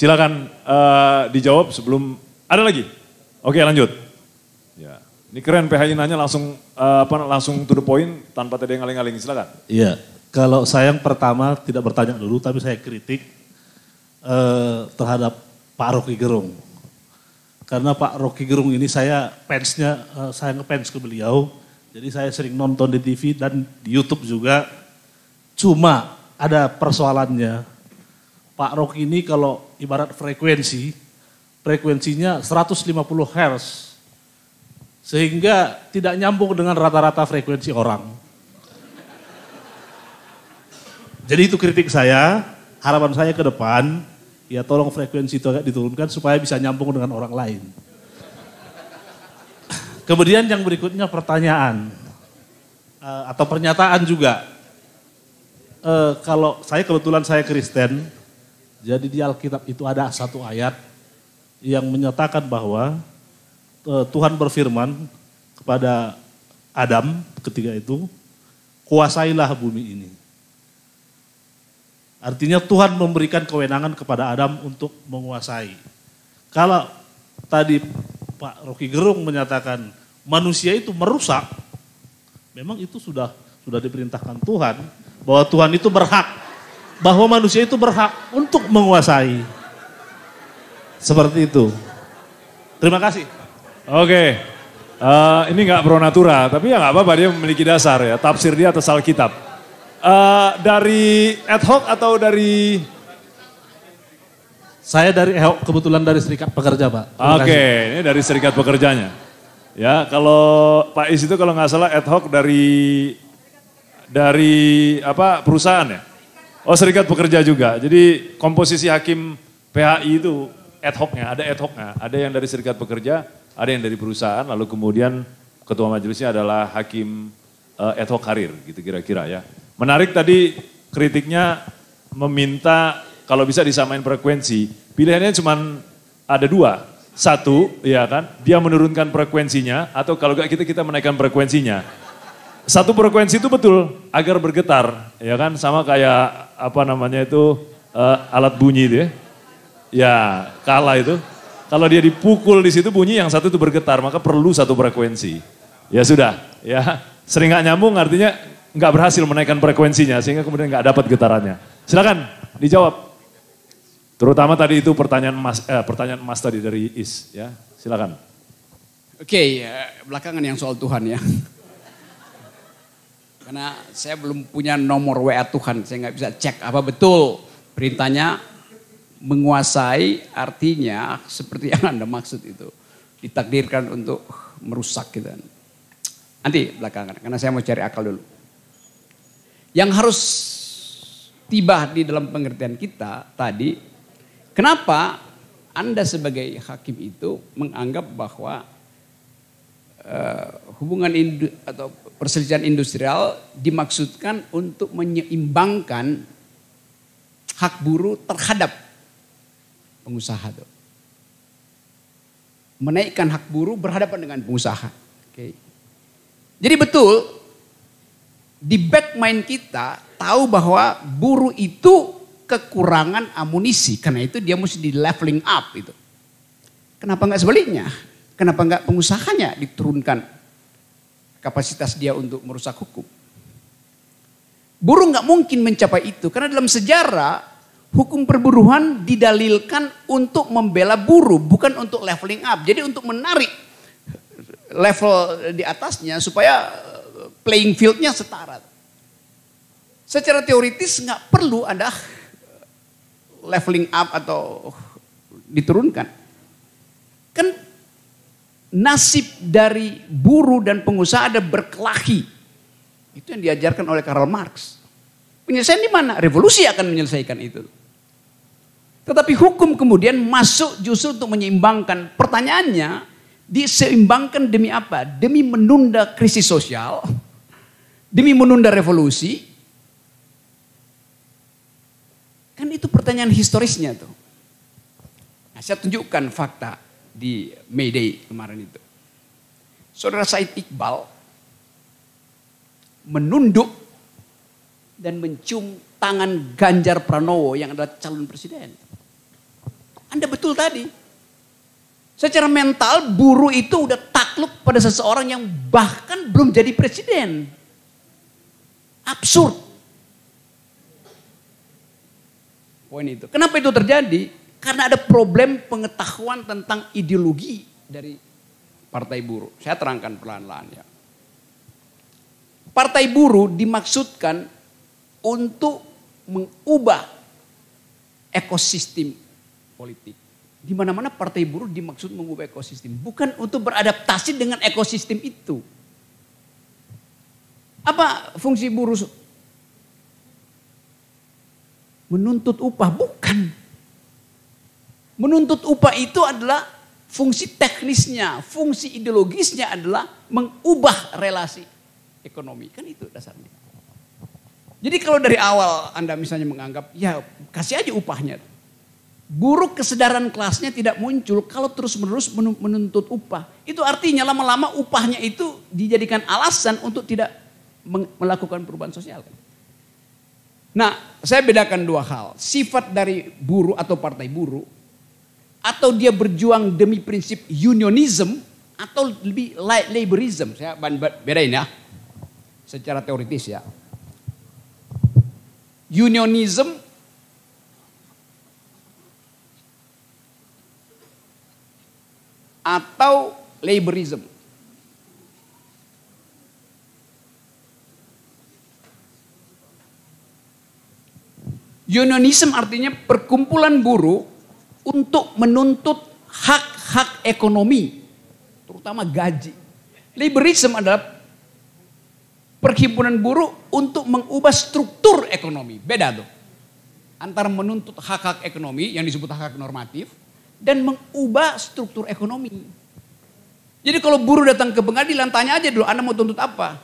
Silakan uh, dijawab sebelum ada lagi. Oke, lanjut. Ya. Ini keren PHI nanya langsung uh, apa langsung to the point tanpa tadi ngaling-ngaling. Silakan. Iya. Kalau saya yang pertama tidak bertanya dulu tapi saya kritik uh, terhadap Pak Rocky Gerung. Karena Pak Rocky Gerung ini saya fansnya, uh, saya ngefans ke beliau. Jadi saya sering nonton di TV dan di YouTube juga. Cuma ada persoalannya Pak Rocky ini kalau ibarat frekuensi, frekuensinya 150 Hz. Sehingga tidak nyambung dengan rata-rata frekuensi orang. Jadi itu kritik saya, harapan saya ke depan, ya tolong frekuensi itu agak diturunkan supaya bisa nyambung dengan orang lain. Kemudian yang berikutnya pertanyaan, eh, atau pernyataan juga. Eh, kalau saya kebetulan saya Kristen, jadi di Alkitab itu ada satu ayat yang menyatakan bahwa e, Tuhan berfirman kepada Adam ketika itu, kuasailah bumi ini. Artinya Tuhan memberikan kewenangan kepada Adam untuk menguasai. Kalau tadi Pak Rocky Gerung menyatakan manusia itu merusak, memang itu sudah sudah diperintahkan Tuhan bahwa Tuhan itu berhak bahwa manusia itu berhak untuk menguasai. Seperti itu. Terima kasih. Oke. Uh, ini nggak pro natura, tapi ya nggak apa-apa dia memiliki dasar ya. Tafsir dia atas Alkitab. Uh, dari ad hoc atau dari saya dari kebetulan dari Serikat Pekerja, Pak. Oke, okay, ini dari Serikat Pekerjanya. Ya, kalau Pak Is itu kalau nggak salah ad hoc dari dari apa perusahaan ya? Oh serikat pekerja juga. Jadi komposisi hakim PHI itu ad hocnya, ada ad hocnya, Ada yang dari serikat pekerja, ada yang dari perusahaan, lalu kemudian ketua majelisnya adalah hakim uh, ad hoc karir gitu kira-kira ya. Menarik tadi kritiknya meminta kalau bisa disamain frekuensi. Pilihannya cuma ada dua. Satu, ya kan, dia menurunkan frekuensinya atau kalau enggak kita kita menaikkan frekuensinya satu frekuensi itu betul agar bergetar, ya kan? Sama kayak apa namanya itu uh, alat bunyi dia. ya. ya kalah itu. Kalau dia dipukul di situ bunyi yang satu itu bergetar, maka perlu satu frekuensi. Ya sudah, ya. Sering nggak nyambung artinya nggak berhasil menaikkan frekuensinya sehingga kemudian nggak dapat getarannya. Silakan dijawab. Terutama tadi itu pertanyaan Mas eh, pertanyaan Mas tadi dari Is ya. Silakan. Oke, okay, ya, belakangan yang soal Tuhan ya. Karena saya belum punya nomor WA Tuhan, saya nggak bisa cek apa betul perintahnya menguasai artinya seperti yang Anda maksud itu. Ditakdirkan untuk merusak kita. Nanti belakangan, karena saya mau cari akal dulu. Yang harus tiba di dalam pengertian kita tadi, kenapa Anda sebagai hakim itu menganggap bahwa uh, hubungan indu, atau perselisihan industrial dimaksudkan untuk menyeimbangkan hak buruh terhadap pengusaha. Menaikkan hak buruh berhadapan dengan pengusaha. Jadi betul di back mind kita tahu bahwa buruh itu kekurangan amunisi. Karena itu dia mesti di leveling up itu. Kenapa nggak sebaliknya? Kenapa nggak pengusahanya diturunkan kapasitas dia untuk merusak hukum. Burung nggak mungkin mencapai itu karena dalam sejarah hukum perburuhan didalilkan untuk membela buruh bukan untuk leveling up. Jadi untuk menarik level di atasnya supaya eh, playing fieldnya setara. Secara teoritis nggak perlu ada leveling up atau diturunkan. Kan nasib dari buruh dan pengusaha ada berkelahi. Itu yang diajarkan oleh Karl Marx. Penyelesaian di mana? Revolusi akan menyelesaikan itu. Tetapi hukum kemudian masuk justru untuk menyeimbangkan. Pertanyaannya, diseimbangkan demi apa? Demi menunda krisis sosial, demi menunda revolusi. Kan itu pertanyaan historisnya tuh. Nah, saya tunjukkan fakta di May Day kemarin itu. Saudara Said Iqbal menunduk dan mencium tangan Ganjar Pranowo yang adalah calon presiden. Anda betul tadi. Secara mental buruh itu udah takluk pada seseorang yang bahkan belum jadi presiden. Absurd. Poin itu. Kenapa itu terjadi? Karena ada problem pengetahuan tentang ideologi dari partai buruh. Saya terangkan perlahan-lahan ya. Partai buruh dimaksudkan untuk mengubah ekosistem politik. Di mana-mana partai buruh dimaksud mengubah ekosistem, bukan untuk beradaptasi dengan ekosistem itu. Apa fungsi buruh? Menuntut upah, bukan. Menuntut upah itu adalah fungsi teknisnya, fungsi ideologisnya adalah mengubah relasi ekonomi. Kan itu dasarnya. Jadi kalau dari awal Anda misalnya menganggap, ya kasih aja upahnya. Buruk kesedaran kelasnya tidak muncul kalau terus-menerus menuntut upah. Itu artinya lama-lama upahnya itu dijadikan alasan untuk tidak melakukan perubahan sosial. Nah, saya bedakan dua hal. Sifat dari buruh atau partai buruh atau dia berjuang demi prinsip unionism atau lebih light laborism. Saya bedain ya. Secara teoritis ya. Unionism atau laborism. Unionism artinya perkumpulan buruh untuk menuntut hak-hak ekonomi, terutama gaji. Liberalism adalah perhimpunan buruh untuk mengubah struktur ekonomi. Beda tuh. Antara menuntut hak-hak ekonomi yang disebut hak-hak normatif dan mengubah struktur ekonomi. Jadi kalau buruh datang ke pengadilan tanya aja dulu Anda mau tuntut apa?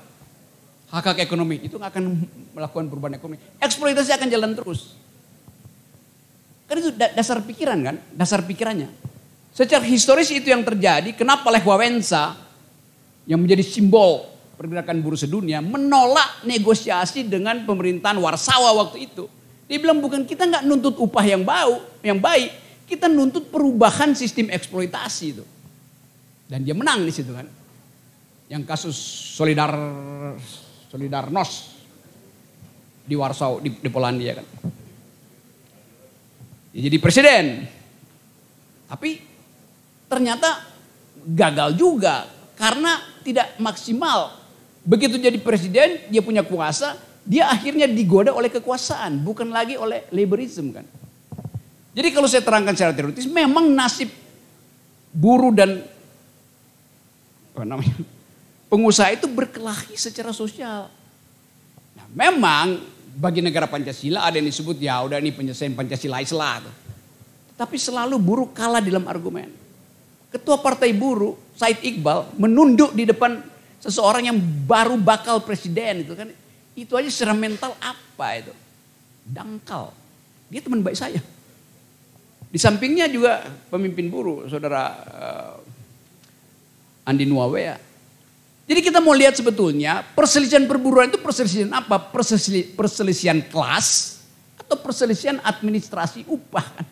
Hak-hak ekonomi itu akan melakukan perubahan ekonomi. Eksploitasi akan jalan terus. Kan itu dasar pikiran kan, dasar pikirannya. Secara historis itu yang terjadi, kenapa Lech Wałęsa yang menjadi simbol pergerakan buruh sedunia menolak negosiasi dengan pemerintahan Warsawa waktu itu. Dia bilang bukan kita nggak nuntut upah yang bau, yang baik, kita nuntut perubahan sistem eksploitasi itu. Dan dia menang di situ kan. Yang kasus solidar Solidarnos di Warsaw di, di Polandia kan. Dia ya jadi presiden. Tapi ternyata gagal juga karena tidak maksimal. Begitu jadi presiden, dia punya kuasa, dia akhirnya digoda oleh kekuasaan, bukan lagi oleh liberalisme kan. Jadi kalau saya terangkan secara teoritis, memang nasib buruh dan apa namanya pengusaha itu berkelahi secara sosial. Nah, memang bagi negara Pancasila ada yang disebut ya udah ini penyelesaian Pancasila Islah. Tapi selalu buruh kalah dalam argumen. Ketua Partai Buruh Said Iqbal menunduk di depan seseorang yang baru bakal presiden itu kan. Itu aja secara mental apa itu? Dangkal. Dia teman baik saya. Di sampingnya juga pemimpin buruh saudara uh, Andi Nuawea ya. Jadi kita mau lihat sebetulnya perselisihan perburuan itu perselisihan apa? Perselisihan, kelas atau perselisihan administrasi upah kan?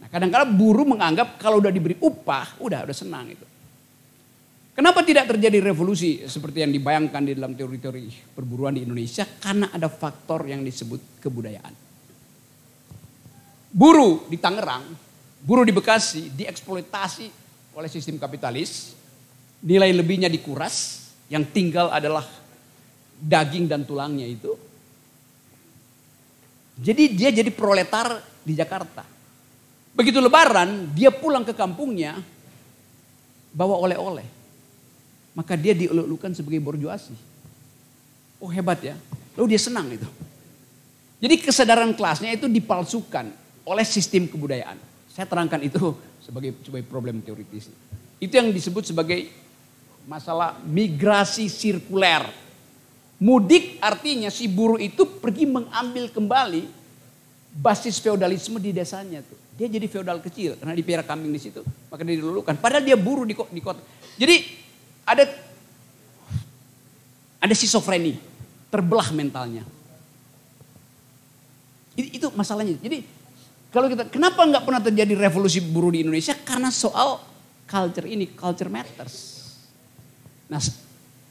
Nah, kadang kadang buruh menganggap kalau udah diberi upah, udah udah senang itu. Kenapa tidak terjadi revolusi seperti yang dibayangkan di dalam teori-teori perburuan di Indonesia? Karena ada faktor yang disebut kebudayaan. Buruh di Tangerang, buruh di Bekasi dieksploitasi oleh sistem kapitalis nilai lebihnya dikuras, yang tinggal adalah daging dan tulangnya itu. Jadi dia jadi proletar di Jakarta. Begitu lebaran, dia pulang ke kampungnya bawa oleh-oleh. Maka dia dielulukan sebagai borjuasi. Oh hebat ya. Lalu dia senang itu. Jadi kesadaran kelasnya itu dipalsukan oleh sistem kebudayaan. Saya terangkan itu sebagai sebagai problem teoritis. Itu yang disebut sebagai masalah migrasi sirkuler. Mudik artinya si buruh itu pergi mengambil kembali basis feodalisme di desanya tuh. Dia jadi feodal kecil karena dipelihara kambing di situ, maka dia dilulukan. Padahal dia buruh di, di kota. Jadi ada ada schizofreni, terbelah mentalnya. Itu masalahnya. Jadi kalau kita kenapa nggak pernah terjadi revolusi buruh di Indonesia? Karena soal culture ini, culture matters Nah,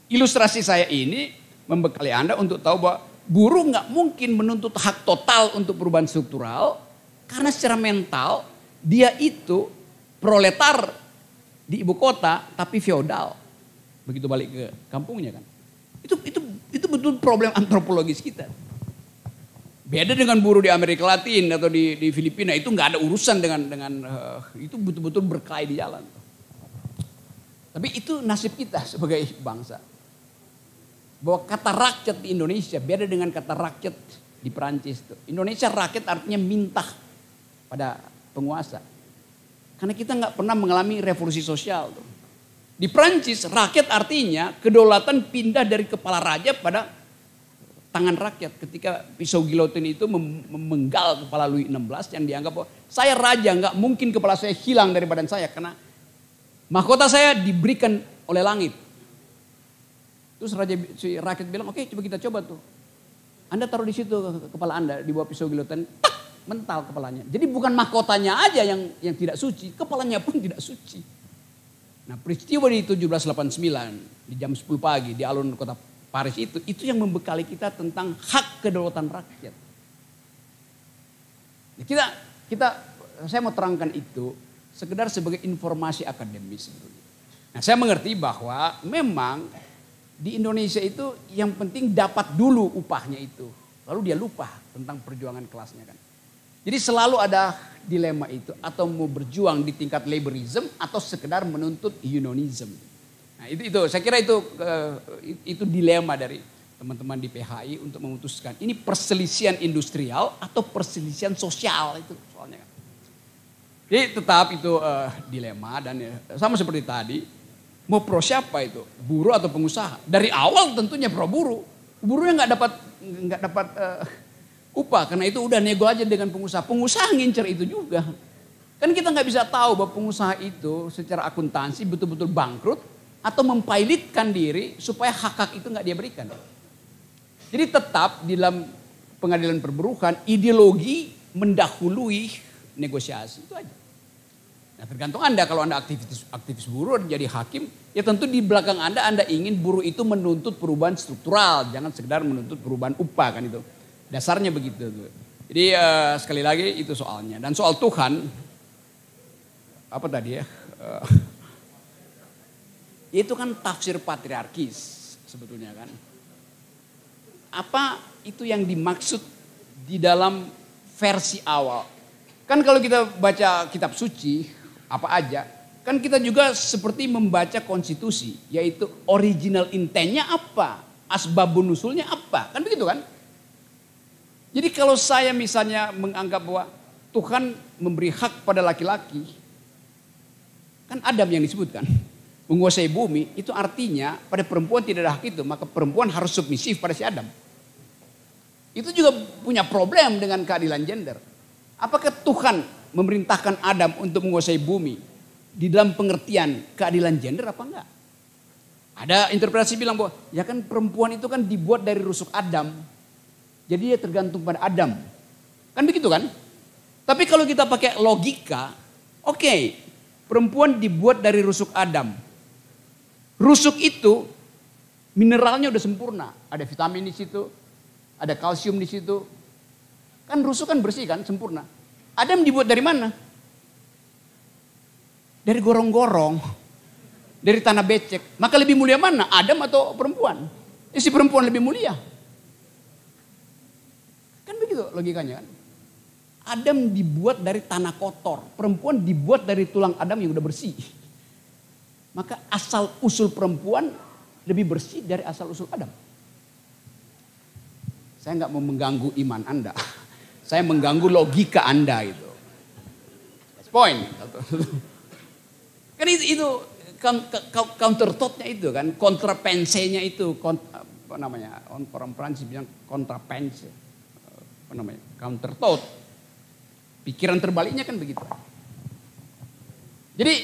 ilustrasi saya ini membekali Anda untuk tahu bahwa buruh nggak mungkin menuntut hak total untuk perubahan struktural karena secara mental dia itu proletar di ibu kota tapi feodal. Begitu balik ke kampungnya kan. Itu itu itu betul problem antropologis kita. Beda dengan buruh di Amerika Latin atau di, di Filipina itu nggak ada urusan dengan dengan uh, itu betul-betul berkelahi di jalan. Tapi itu nasib kita sebagai bangsa. Bahwa kata rakyat di Indonesia beda dengan kata rakyat di Perancis. Itu. Indonesia rakyat artinya minta pada penguasa. Karena kita nggak pernah mengalami revolusi sosial. Tuh. Di Perancis rakyat artinya kedaulatan pindah dari kepala raja pada tangan rakyat ketika pisau gilotin itu memenggal kepala Louis XVI yang dianggap bahwa saya raja nggak mungkin kepala saya hilang dari badan saya karena mahkota saya diberikan oleh langit. Terus raja si rakyat bilang, oke okay, coba kita coba tuh. Anda taruh di situ kepala Anda di bawah pisau gilotan, tak, mental kepalanya. Jadi bukan mahkotanya aja yang yang tidak suci, kepalanya pun tidak suci. Nah peristiwa di 1789 di jam 10 pagi di alun kota Paris itu, itu yang membekali kita tentang hak kedaulatan rakyat. Nah, kita kita saya mau terangkan itu sekedar sebagai informasi akademis. Nah, saya mengerti bahwa memang di Indonesia itu yang penting dapat dulu upahnya itu. Lalu dia lupa tentang perjuangan kelasnya kan. Jadi selalu ada dilema itu atau mau berjuang di tingkat laborism atau sekedar menuntut unionism. Nah, itu itu saya kira itu eh, itu dilema dari teman-teman di PHI untuk memutuskan ini perselisihan industrial atau perselisihan sosial itu. Jadi tetap itu uh, dilema dan ya, sama seperti tadi. Mau pro siapa itu? Buruh atau pengusaha? Dari awal tentunya pro buruh. Buruhnya nggak dapat nggak dapat uh, upah karena itu udah nego aja dengan pengusaha. Pengusaha ngincer itu juga. Kan kita nggak bisa tahu bahwa pengusaha itu secara akuntansi betul-betul bangkrut atau mempailitkan diri supaya hak-hak itu nggak dia berikan. Jadi tetap di dalam pengadilan perburuhan ideologi mendahului negosiasi itu aja. Nah, tergantung Anda kalau Anda aktivis aktivis buruh jadi hakim, ya tentu di belakang Anda Anda ingin buruh itu menuntut perubahan struktural, jangan sekedar menuntut perubahan upah kan itu. Dasarnya begitu tuh. Jadi uh, sekali lagi itu soalnya. Dan soal Tuhan apa tadi ya? Uh, itu kan tafsir patriarkis sebetulnya kan. Apa itu yang dimaksud di dalam versi awal? Kan kalau kita baca kitab suci, apa aja. Kan kita juga seperti membaca konstitusi, yaitu original intentnya apa, asbabun nusulnya apa, kan begitu kan? Jadi kalau saya misalnya menganggap bahwa Tuhan memberi hak pada laki-laki, kan Adam yang disebutkan, menguasai bumi, itu artinya pada perempuan tidak ada hak itu, maka perempuan harus submisif pada si Adam. Itu juga punya problem dengan keadilan gender. Apakah Tuhan memerintahkan Adam untuk menguasai bumi di dalam pengertian keadilan gender apa enggak? Ada interpretasi bilang bahwa ya kan perempuan itu kan dibuat dari rusuk Adam. Jadi dia tergantung pada Adam. Kan begitu kan? Tapi kalau kita pakai logika, oke, okay, perempuan dibuat dari rusuk Adam. Rusuk itu mineralnya udah sempurna, ada vitamin di situ, ada kalsium di situ. Kan rusuk kan bersih kan, sempurna. Adam dibuat dari mana? Dari gorong-gorong. Dari tanah becek. Maka lebih mulia mana? Adam atau perempuan? Ya, si perempuan lebih mulia. Kan begitu logikanya kan? Adam dibuat dari tanah kotor. Perempuan dibuat dari tulang Adam yang udah bersih. Maka asal usul perempuan lebih bersih dari asal usul Adam. Saya nggak mau mengganggu iman Anda. Saya mengganggu logika Anda itu. That's point. kan itu, itu counter thought-nya itu kan, kontrapensenya itu, kont, apa namanya, orang sih bilang kontrapense, eh, apa namanya, counter thought. Pikiran terbaliknya kan begitu. Jadi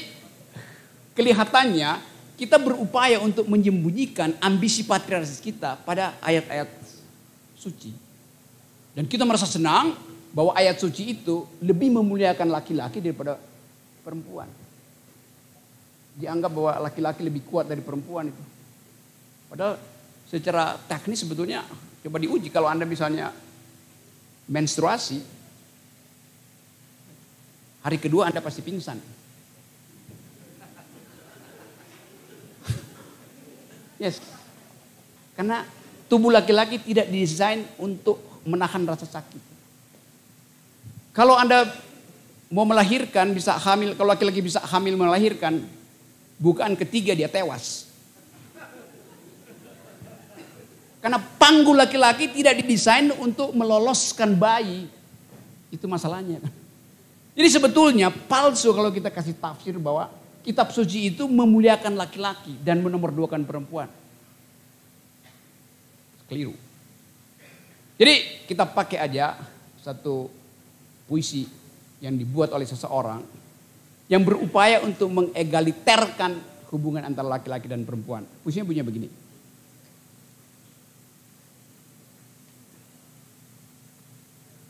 kelihatannya kita berupaya untuk menyembunyikan ambisi patriarkis kita pada ayat-ayat suci. Dan kita merasa senang bahwa ayat suci itu lebih memuliakan laki-laki daripada perempuan. Dianggap bahwa laki-laki lebih kuat dari perempuan itu. Padahal secara teknis sebetulnya coba diuji kalau Anda misalnya menstruasi hari kedua Anda pasti pingsan. Yes. Karena tubuh laki-laki tidak didesain untuk menahan rasa sakit. Kalau Anda mau melahirkan bisa hamil, kalau laki-laki bisa hamil melahirkan, bukan ketiga dia tewas. Karena panggul laki-laki tidak didesain untuk meloloskan bayi. Itu masalahnya. Jadi sebetulnya palsu kalau kita kasih tafsir bahwa kitab suci itu memuliakan laki-laki dan menomorduakan perempuan. Keliru. Jadi kita pakai aja satu puisi yang dibuat oleh seseorang yang berupaya untuk mengegaliterkan hubungan antara laki-laki dan perempuan. Puisinya punya begini.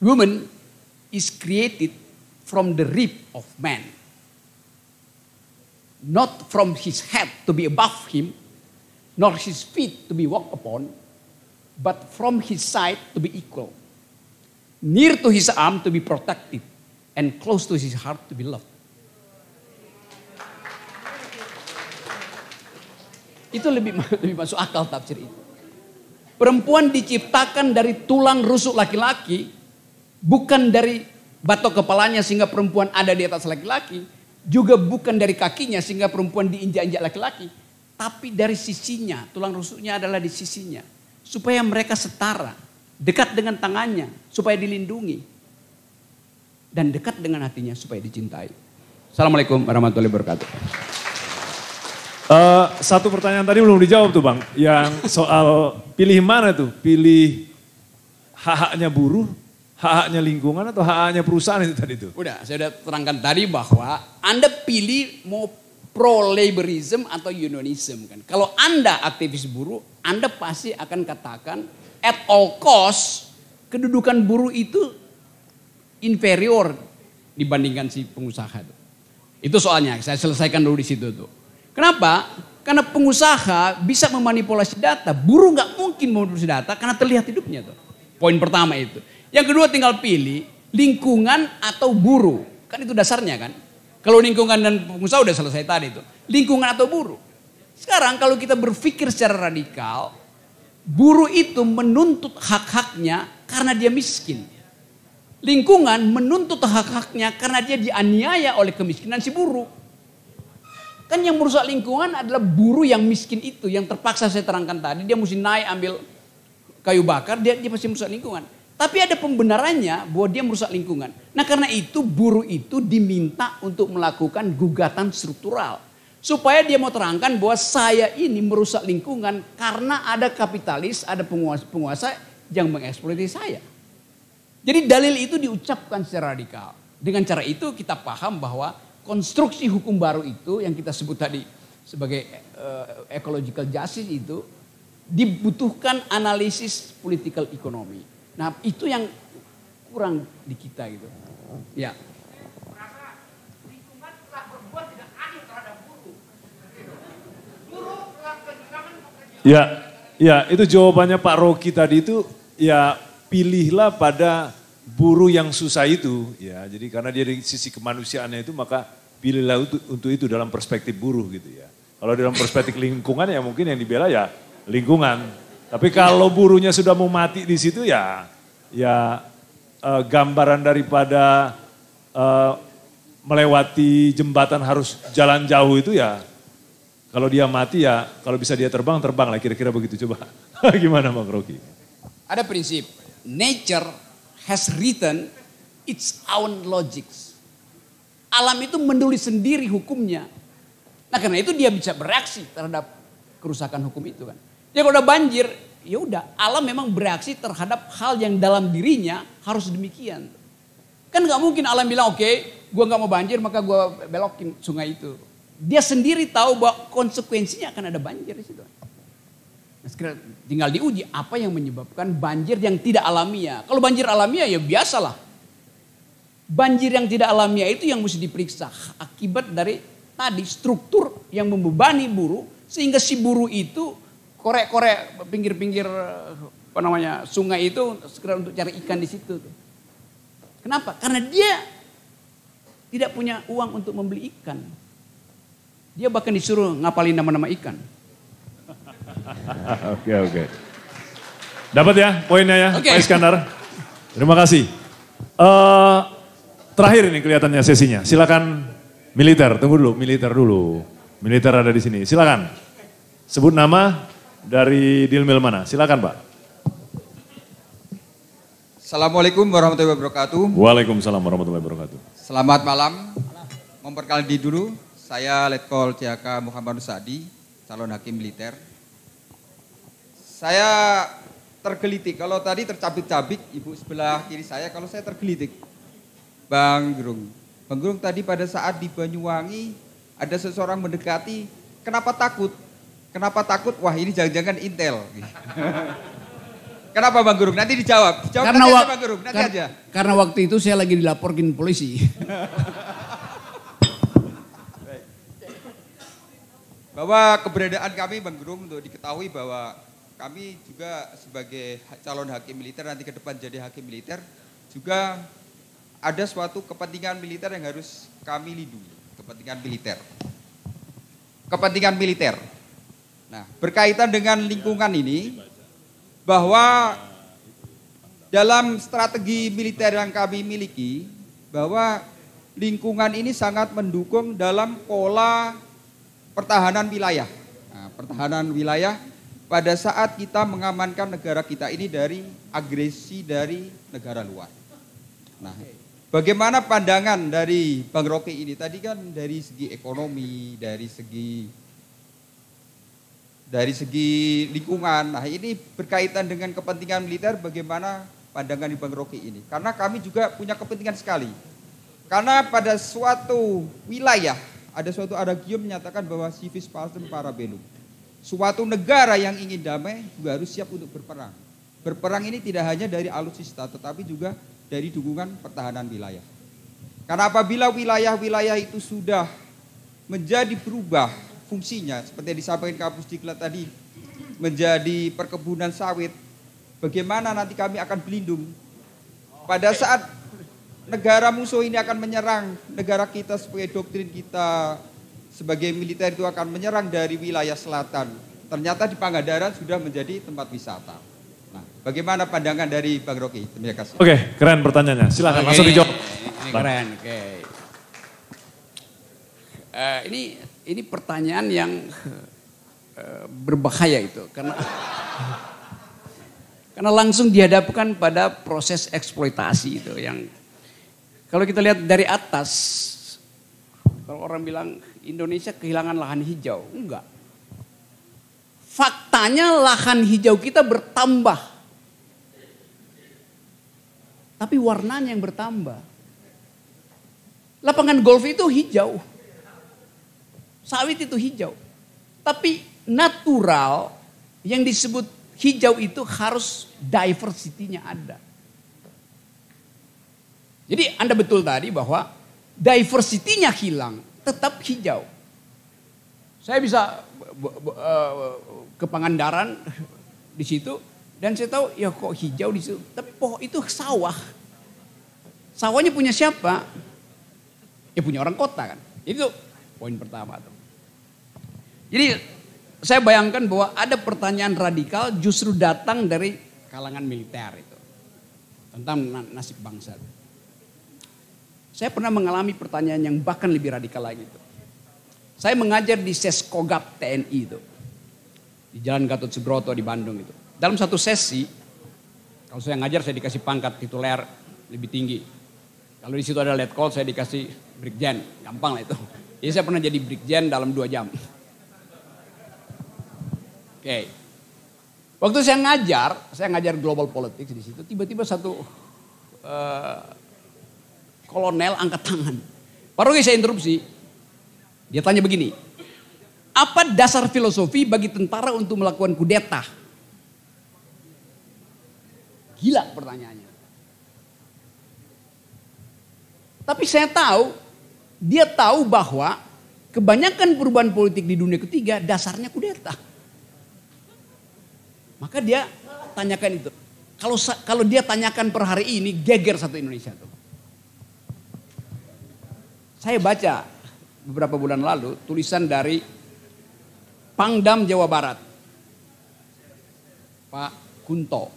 Woman is created from the rib of man. Not from his head to be above him, nor his feet to be walked upon, but from his side to be equal. Near to his arm to be protective, and close to his heart to be loved. Itu lebih, lebih masuk akal tafsir itu. Perempuan diciptakan dari tulang rusuk laki-laki, bukan dari batok kepalanya sehingga perempuan ada di atas laki-laki, juga bukan dari kakinya sehingga perempuan diinjak-injak laki-laki, tapi dari sisinya, tulang rusuknya adalah di sisinya supaya mereka setara, dekat dengan tangannya supaya dilindungi dan dekat dengan hatinya supaya dicintai. Assalamualaikum warahmatullahi wabarakatuh. Uh, satu pertanyaan tadi belum dijawab tuh bang, yang soal pilih mana tuh, pilih hak-haknya buruh, hak-haknya lingkungan atau hak-haknya perusahaan itu tadi tuh? Udah, saya udah terangkan tadi bahwa Anda pilih mau pro-laborism atau unionism kan. Kalau Anda aktivis buruh, Anda pasti akan katakan at all cost kedudukan buruh itu inferior dibandingkan si pengusaha itu. Itu soalnya, saya selesaikan dulu di situ tuh. Kenapa? Karena pengusaha bisa memanipulasi data, buruh nggak mungkin memanipulasi data karena terlihat hidupnya tuh. Poin pertama itu. Yang kedua tinggal pilih lingkungan atau buruh. Kan itu dasarnya kan. Kalau lingkungan dan pengusaha udah selesai tadi itu. Lingkungan atau buruh. Sekarang kalau kita berpikir secara radikal, buruh itu menuntut hak-haknya karena dia miskin. Lingkungan menuntut hak-haknya karena dia dianiaya oleh kemiskinan si buruh. Kan yang merusak lingkungan adalah buruh yang miskin itu. Yang terpaksa saya terangkan tadi, dia mesti naik ambil kayu bakar, dia, dia pasti merusak lingkungan. Tapi ada pembenarannya bahwa dia merusak lingkungan. Nah karena itu buruh itu diminta untuk melakukan gugatan struktural. Supaya dia mau terangkan bahwa saya ini merusak lingkungan karena ada kapitalis, ada penguasa-penguasa yang mengeksploitasi saya. Jadi dalil itu diucapkan secara radikal. Dengan cara itu kita paham bahwa konstruksi hukum baru itu yang kita sebut tadi sebagai uh, ecological justice itu dibutuhkan analisis political economy Nah itu yang kurang di kita gitu. Ya. Ya, ya itu jawabannya Pak Rocky tadi itu ya pilihlah pada buruh yang susah itu ya. Jadi karena dia dari sisi kemanusiaannya itu maka pilihlah untuk, untuk itu dalam perspektif buruh gitu ya. Kalau dalam perspektif lingkungan ya mungkin yang dibela ya lingkungan tapi kalau burunya sudah mau mati di situ ya ya eh, gambaran daripada eh, melewati jembatan harus jalan jauh itu ya kalau dia mati ya kalau bisa dia terbang terbang lah kira-kira begitu coba. Gimana Bang Rocky? Ada prinsip nature has written its own logics. Alam itu menulis sendiri hukumnya. Nah karena itu dia bisa bereaksi terhadap kerusakan hukum itu kan. Ya kalau udah banjir, ya udah alam memang bereaksi terhadap hal yang dalam dirinya harus demikian. Kan nggak mungkin alam bilang oke, okay, gue nggak mau banjir maka gua belokin sungai itu. Dia sendiri tahu bahwa konsekuensinya akan ada banjir di situ. Nah, tinggal diuji apa yang menyebabkan banjir yang tidak alamiah. Kalau banjir alamiah ya biasalah. Banjir yang tidak alamiah itu yang mesti diperiksa akibat dari tadi struktur yang membebani buruh sehingga si buruh itu korek-korek pinggir-pinggir apa namanya sungai itu segera untuk cari ikan di situ. Kenapa? Karena dia tidak punya uang untuk membeli ikan. Dia bahkan disuruh ngapalin nama-nama ikan. Oke oke. Okay, okay. Dapat ya poinnya ya okay. Pak Iskandar. Terima kasih. Uh, terakhir ini kelihatannya sesinya. Silakan militer. Tunggu dulu, militer dulu. Militer ada di sini. Silakan. Sebut nama, dari Dilmil mana? Silakan Pak. Assalamualaikum warahmatullahi wabarakatuh. Waalaikumsalam warahmatullahi wabarakatuh. Selamat malam. Memperkenalkan diri dulu, saya Letkol CHK Muhammad Sadi, calon hakim militer. Saya tergelitik, kalau tadi tercabik-cabik ibu sebelah kiri saya, kalau saya tergelitik. Bang Gerung, Bang Gerung tadi pada saat di Banyuwangi ada seseorang mendekati, kenapa takut? Kenapa takut? Wah ini jangan-jangan Intel. Kenapa Bang Gurung? Nanti dijawab. Dijawab karena nanti aja Bang Gurung, nanti kar aja. Karena waktu itu saya lagi dilaporkan polisi. bahwa keberadaan kami Bang Gurung untuk diketahui bahwa kami juga sebagai calon hakim militer nanti ke depan jadi hakim militer juga ada suatu kepentingan militer yang harus kami lindungi, kepentingan militer. Kepentingan militer. Nah, berkaitan dengan lingkungan ini, bahwa dalam strategi militer yang kami miliki, bahwa lingkungan ini sangat mendukung dalam pola pertahanan wilayah. Nah, pertahanan wilayah pada saat kita mengamankan negara kita ini dari agresi dari negara luar. Nah, bagaimana pandangan dari Bang roky ini? Tadi kan dari segi ekonomi, dari segi dari segi lingkungan. Nah ini berkaitan dengan kepentingan militer bagaimana pandangan Bang Roki ini. Karena kami juga punya kepentingan sekali. Karena pada suatu wilayah ada suatu adagium menyatakan bahwa civis pasem para belum. Suatu negara yang ingin damai juga harus siap untuk berperang. Berperang ini tidak hanya dari alutsista tetapi juga dari dukungan pertahanan wilayah. Karena apabila wilayah-wilayah itu sudah menjadi berubah fungsinya seperti yang disampaikan kampus Diklat tadi menjadi perkebunan sawit bagaimana nanti kami akan berlindung pada saat negara musuh ini akan menyerang negara kita sebagai doktrin kita sebagai militer itu akan menyerang dari wilayah selatan ternyata di Pangandaran sudah menjadi tempat wisata nah bagaimana pandangan dari Bang Rocky terima kasih oke keren pertanyaannya silahkan okay. langsung dijawab ini keren oke okay. uh, eh, ini ini pertanyaan yang eh, berbahaya itu karena karena langsung dihadapkan pada proses eksploitasi itu yang kalau kita lihat dari atas kalau orang bilang Indonesia kehilangan lahan hijau, enggak. Faktanya lahan hijau kita bertambah. Tapi warnanya yang bertambah. Lapangan golf itu hijau. Sawit itu hijau. Tapi natural yang disebut hijau itu harus diversity-nya ada. Jadi Anda betul tadi bahwa diversity-nya hilang, tetap hijau. Saya bisa eh, ke Pangandaran di situ dan saya tahu ya kok hijau di situ, tapi pohon itu sawah. Sawahnya punya siapa? Ya punya orang kota kan. Itu poin pertama. Tuh. Jadi saya bayangkan bahwa ada pertanyaan radikal justru datang dari kalangan militer itu. Tentang nasib bangsa. Saya pernah mengalami pertanyaan yang bahkan lebih radikal lagi itu. Saya mengajar di Seskogap TNI itu. Di Jalan Gatot Subroto di Bandung itu. Dalam satu sesi, kalau saya ngajar saya dikasih pangkat tituler lebih tinggi. Kalau di situ ada letkol saya dikasih brigjen, gampang lah itu. Jadi saya pernah jadi brigjen dalam dua jam. Oke. Okay. Waktu saya ngajar, saya ngajar global politics di situ, tiba-tiba satu uh, kolonel angkat tangan. Baru saya interupsi. Dia tanya begini, apa dasar filosofi bagi tentara untuk melakukan kudeta? Gila pertanyaannya. Tapi saya tahu, dia tahu bahwa kebanyakan perubahan politik di dunia ketiga dasarnya kudeta. Maka dia tanyakan itu. Kalau kalau dia tanyakan per hari ini geger satu Indonesia tuh. Saya baca beberapa bulan lalu tulisan dari Pangdam Jawa Barat. Pak Kunto,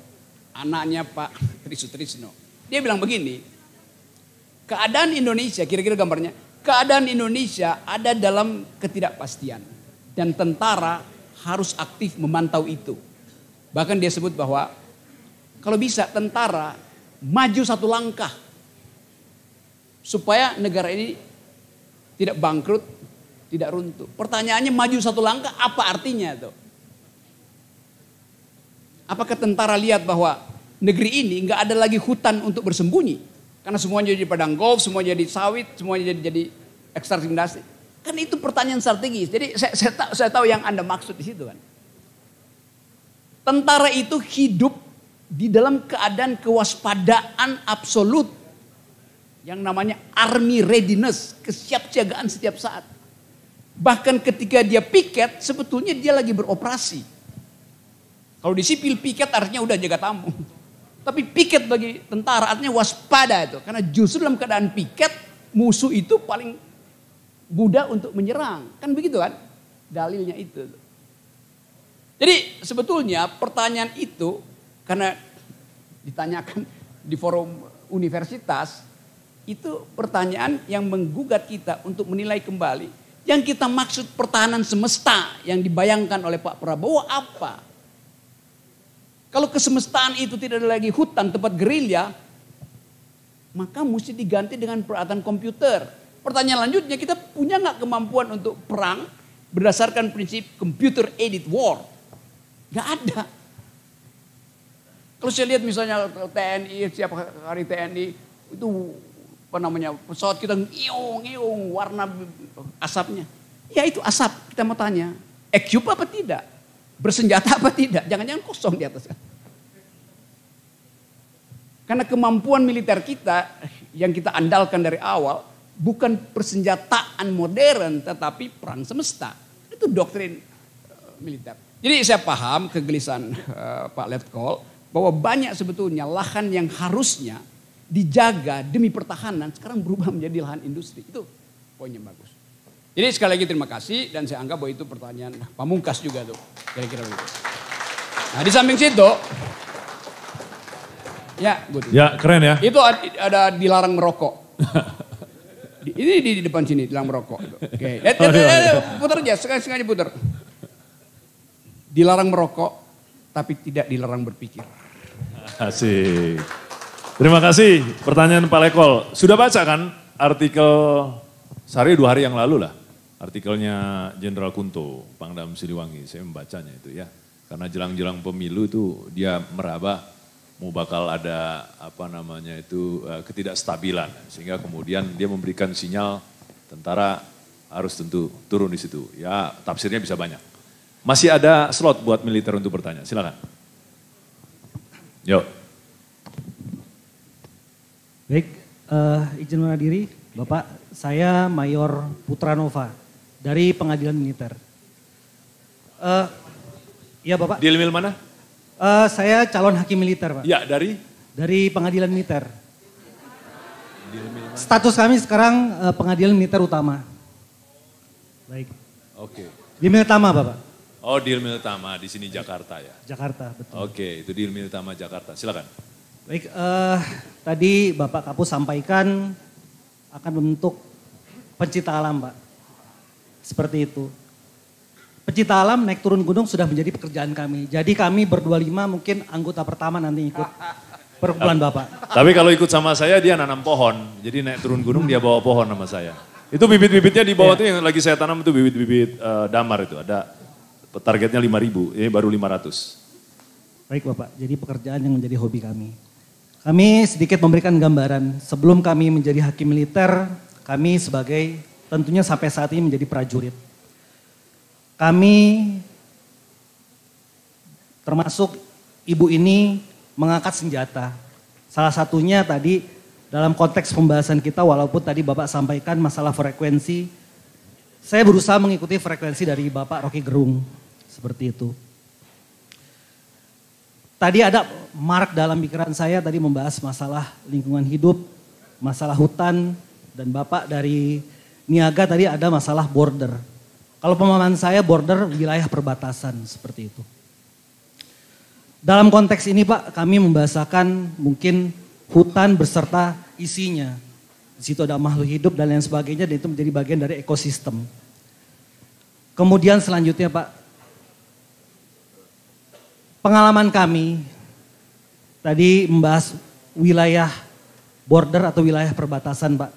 anaknya Pak Trisutrisno. Dia bilang begini, keadaan Indonesia, kira-kira gambarnya, keadaan Indonesia ada dalam ketidakpastian. Dan tentara harus aktif memantau itu. Bahkan dia sebut bahwa kalau bisa tentara maju satu langkah supaya negara ini tidak bangkrut, tidak runtuh. Pertanyaannya maju satu langkah apa artinya itu? Apakah tentara lihat bahwa negeri ini nggak ada lagi hutan untuk bersembunyi? Karena semuanya jadi padang golf, semuanya jadi sawit, semuanya jadi, jadi ekstraksi Kan itu pertanyaan strategis. Jadi saya, saya, saya tahu yang Anda maksud di situ kan. Tentara itu hidup di dalam keadaan kewaspadaan absolut. Yang namanya army readiness, kesiapsiagaan setiap saat. Bahkan ketika dia piket, sebetulnya dia lagi beroperasi. Kalau di sipil piket artinya udah jaga tamu. Tapi piket bagi tentara artinya waspada itu. Karena justru dalam keadaan piket, musuh itu paling mudah untuk menyerang. Kan begitu kan? Dalilnya itu. Jadi sebetulnya pertanyaan itu karena ditanyakan di forum universitas itu pertanyaan yang menggugat kita untuk menilai kembali yang kita maksud pertahanan semesta yang dibayangkan oleh Pak Prabowo apa? Kalau kesemestaan itu tidak ada lagi hutan tempat gerilya, maka mesti diganti dengan peralatan komputer. Pertanyaan lanjutnya kita punya nggak kemampuan untuk perang berdasarkan prinsip computer edit war? Gak ada. Kalau saya lihat misalnya TNI, siapa hari TNI, itu apa namanya pesawat kita ngiung ngiung warna asapnya ya itu asap kita mau tanya equip apa tidak bersenjata apa tidak jangan-jangan kosong di atas karena kemampuan militer kita yang kita andalkan dari awal bukan persenjataan modern tetapi perang semesta itu doktrin eh, militer jadi saya paham kegelisahan uh, Pak Letkol bahwa banyak sebetulnya lahan yang harusnya dijaga demi pertahanan sekarang berubah menjadi lahan industri. Itu poin yang bagus. Jadi sekali lagi terima kasih dan saya anggap bahwa itu pertanyaan pamungkas juga tuh. Kira-kira begitu. Nah di samping situ Ya, good. Ya, keren ya. Itu ada dilarang merokok. ini di, depan sini dilarang merokok. Oke. Okay. Oh, iya, iya. Putar aja, sengaja putar. Dilarang merokok, tapi tidak dilarang berpikir. Asik. Terima kasih. Pertanyaan Pak Lekol. Sudah baca kan artikel sehari dua hari yang lalu lah. Artikelnya Jenderal Kunto, Pangdam Siliwangi. Saya membacanya itu ya. Karena jelang-jelang pemilu itu dia meraba mau bakal ada apa namanya itu eh, ketidakstabilan. Sehingga kemudian dia memberikan sinyal tentara harus tentu turun di situ. Ya tafsirnya bisa banyak. Masih ada slot buat militer untuk bertanya. Silakan. Yuk. Baik, uh, izin menghadiri. Bapak, saya Mayor Putranova dari Pengadilan Militer. Uh, ya Bapak. Di ilmu mana? Uh, saya calon hakim militer Pak. Ya, dari? Dari Pengadilan Militer. Status kami sekarang uh, Pengadilan Militer Utama. Baik. Oke. Okay. Di utama, Bapak. Oh di utama di sini Jakarta ya. Jakarta betul. Oke itu di utama Jakarta silakan. Baik uh, tadi Bapak Kapus sampaikan akan membentuk pencipta alam Pak. Seperti itu. Pencipta alam naik turun gunung sudah menjadi pekerjaan kami. Jadi kami berdua lima mungkin anggota pertama nanti ikut perkumpulan Bapak. Tapi kalau ikut sama saya dia nanam pohon. Jadi naik turun gunung dia bawa pohon sama saya. Itu bibit-bibitnya di bawah yeah. itu yang lagi saya tanam itu bibit-bibit uh, damar itu ada Targetnya 5.000, ini baru 500. Baik Bapak, jadi pekerjaan yang menjadi hobi kami. Kami sedikit memberikan gambaran, sebelum kami menjadi hakim militer, kami sebagai tentunya sampai saat ini menjadi prajurit. Kami termasuk ibu ini mengangkat senjata. Salah satunya tadi dalam konteks pembahasan kita walaupun tadi Bapak sampaikan masalah frekuensi saya berusaha mengikuti frekuensi dari Bapak Rocky Gerung. Seperti itu. Tadi ada mark dalam pikiran saya tadi membahas masalah lingkungan hidup, masalah hutan, dan Bapak dari Niaga tadi ada masalah border. Kalau pemahaman saya border wilayah perbatasan seperti itu. Dalam konteks ini Pak, kami membahasakan mungkin hutan beserta isinya di situ ada makhluk hidup dan lain sebagainya dan itu menjadi bagian dari ekosistem. Kemudian selanjutnya Pak, pengalaman kami tadi membahas wilayah border atau wilayah perbatasan Pak.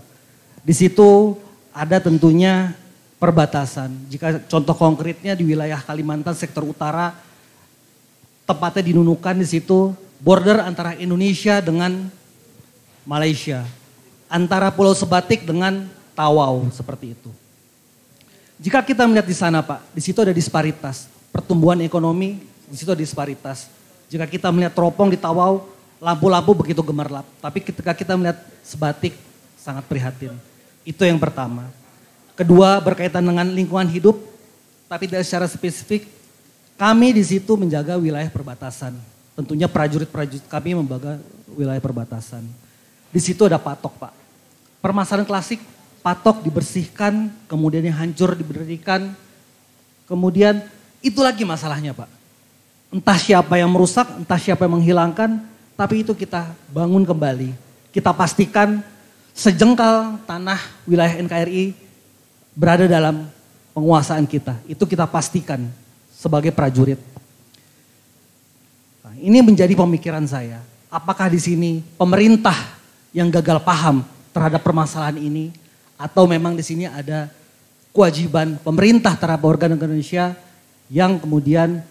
Di situ ada tentunya perbatasan. Jika contoh konkretnya di wilayah Kalimantan sektor utara, tepatnya di Nunukan di situ border antara Indonesia dengan Malaysia antara Pulau Sebatik dengan Tawau seperti itu. Jika kita melihat di sana Pak, di situ ada disparitas. Pertumbuhan ekonomi, di situ ada disparitas. Jika kita melihat teropong di Tawau, lampu-lampu begitu gemerlap. Tapi ketika kita melihat sebatik, sangat prihatin. Itu yang pertama. Kedua berkaitan dengan lingkungan hidup, tapi tidak secara spesifik. Kami di situ menjaga wilayah perbatasan. Tentunya prajurit-prajurit kami membaga wilayah perbatasan. Di situ ada patok Pak permasalahan klasik patok dibersihkan, kemudian yang hancur diberikan, kemudian itu lagi masalahnya Pak. Entah siapa yang merusak, entah siapa yang menghilangkan, tapi itu kita bangun kembali. Kita pastikan sejengkal tanah wilayah NKRI berada dalam penguasaan kita. Itu kita pastikan sebagai prajurit. Nah, ini menjadi pemikiran saya. Apakah di sini pemerintah yang gagal paham terhadap permasalahan ini atau memang di sini ada kewajiban pemerintah terhadap warga negara Indonesia yang kemudian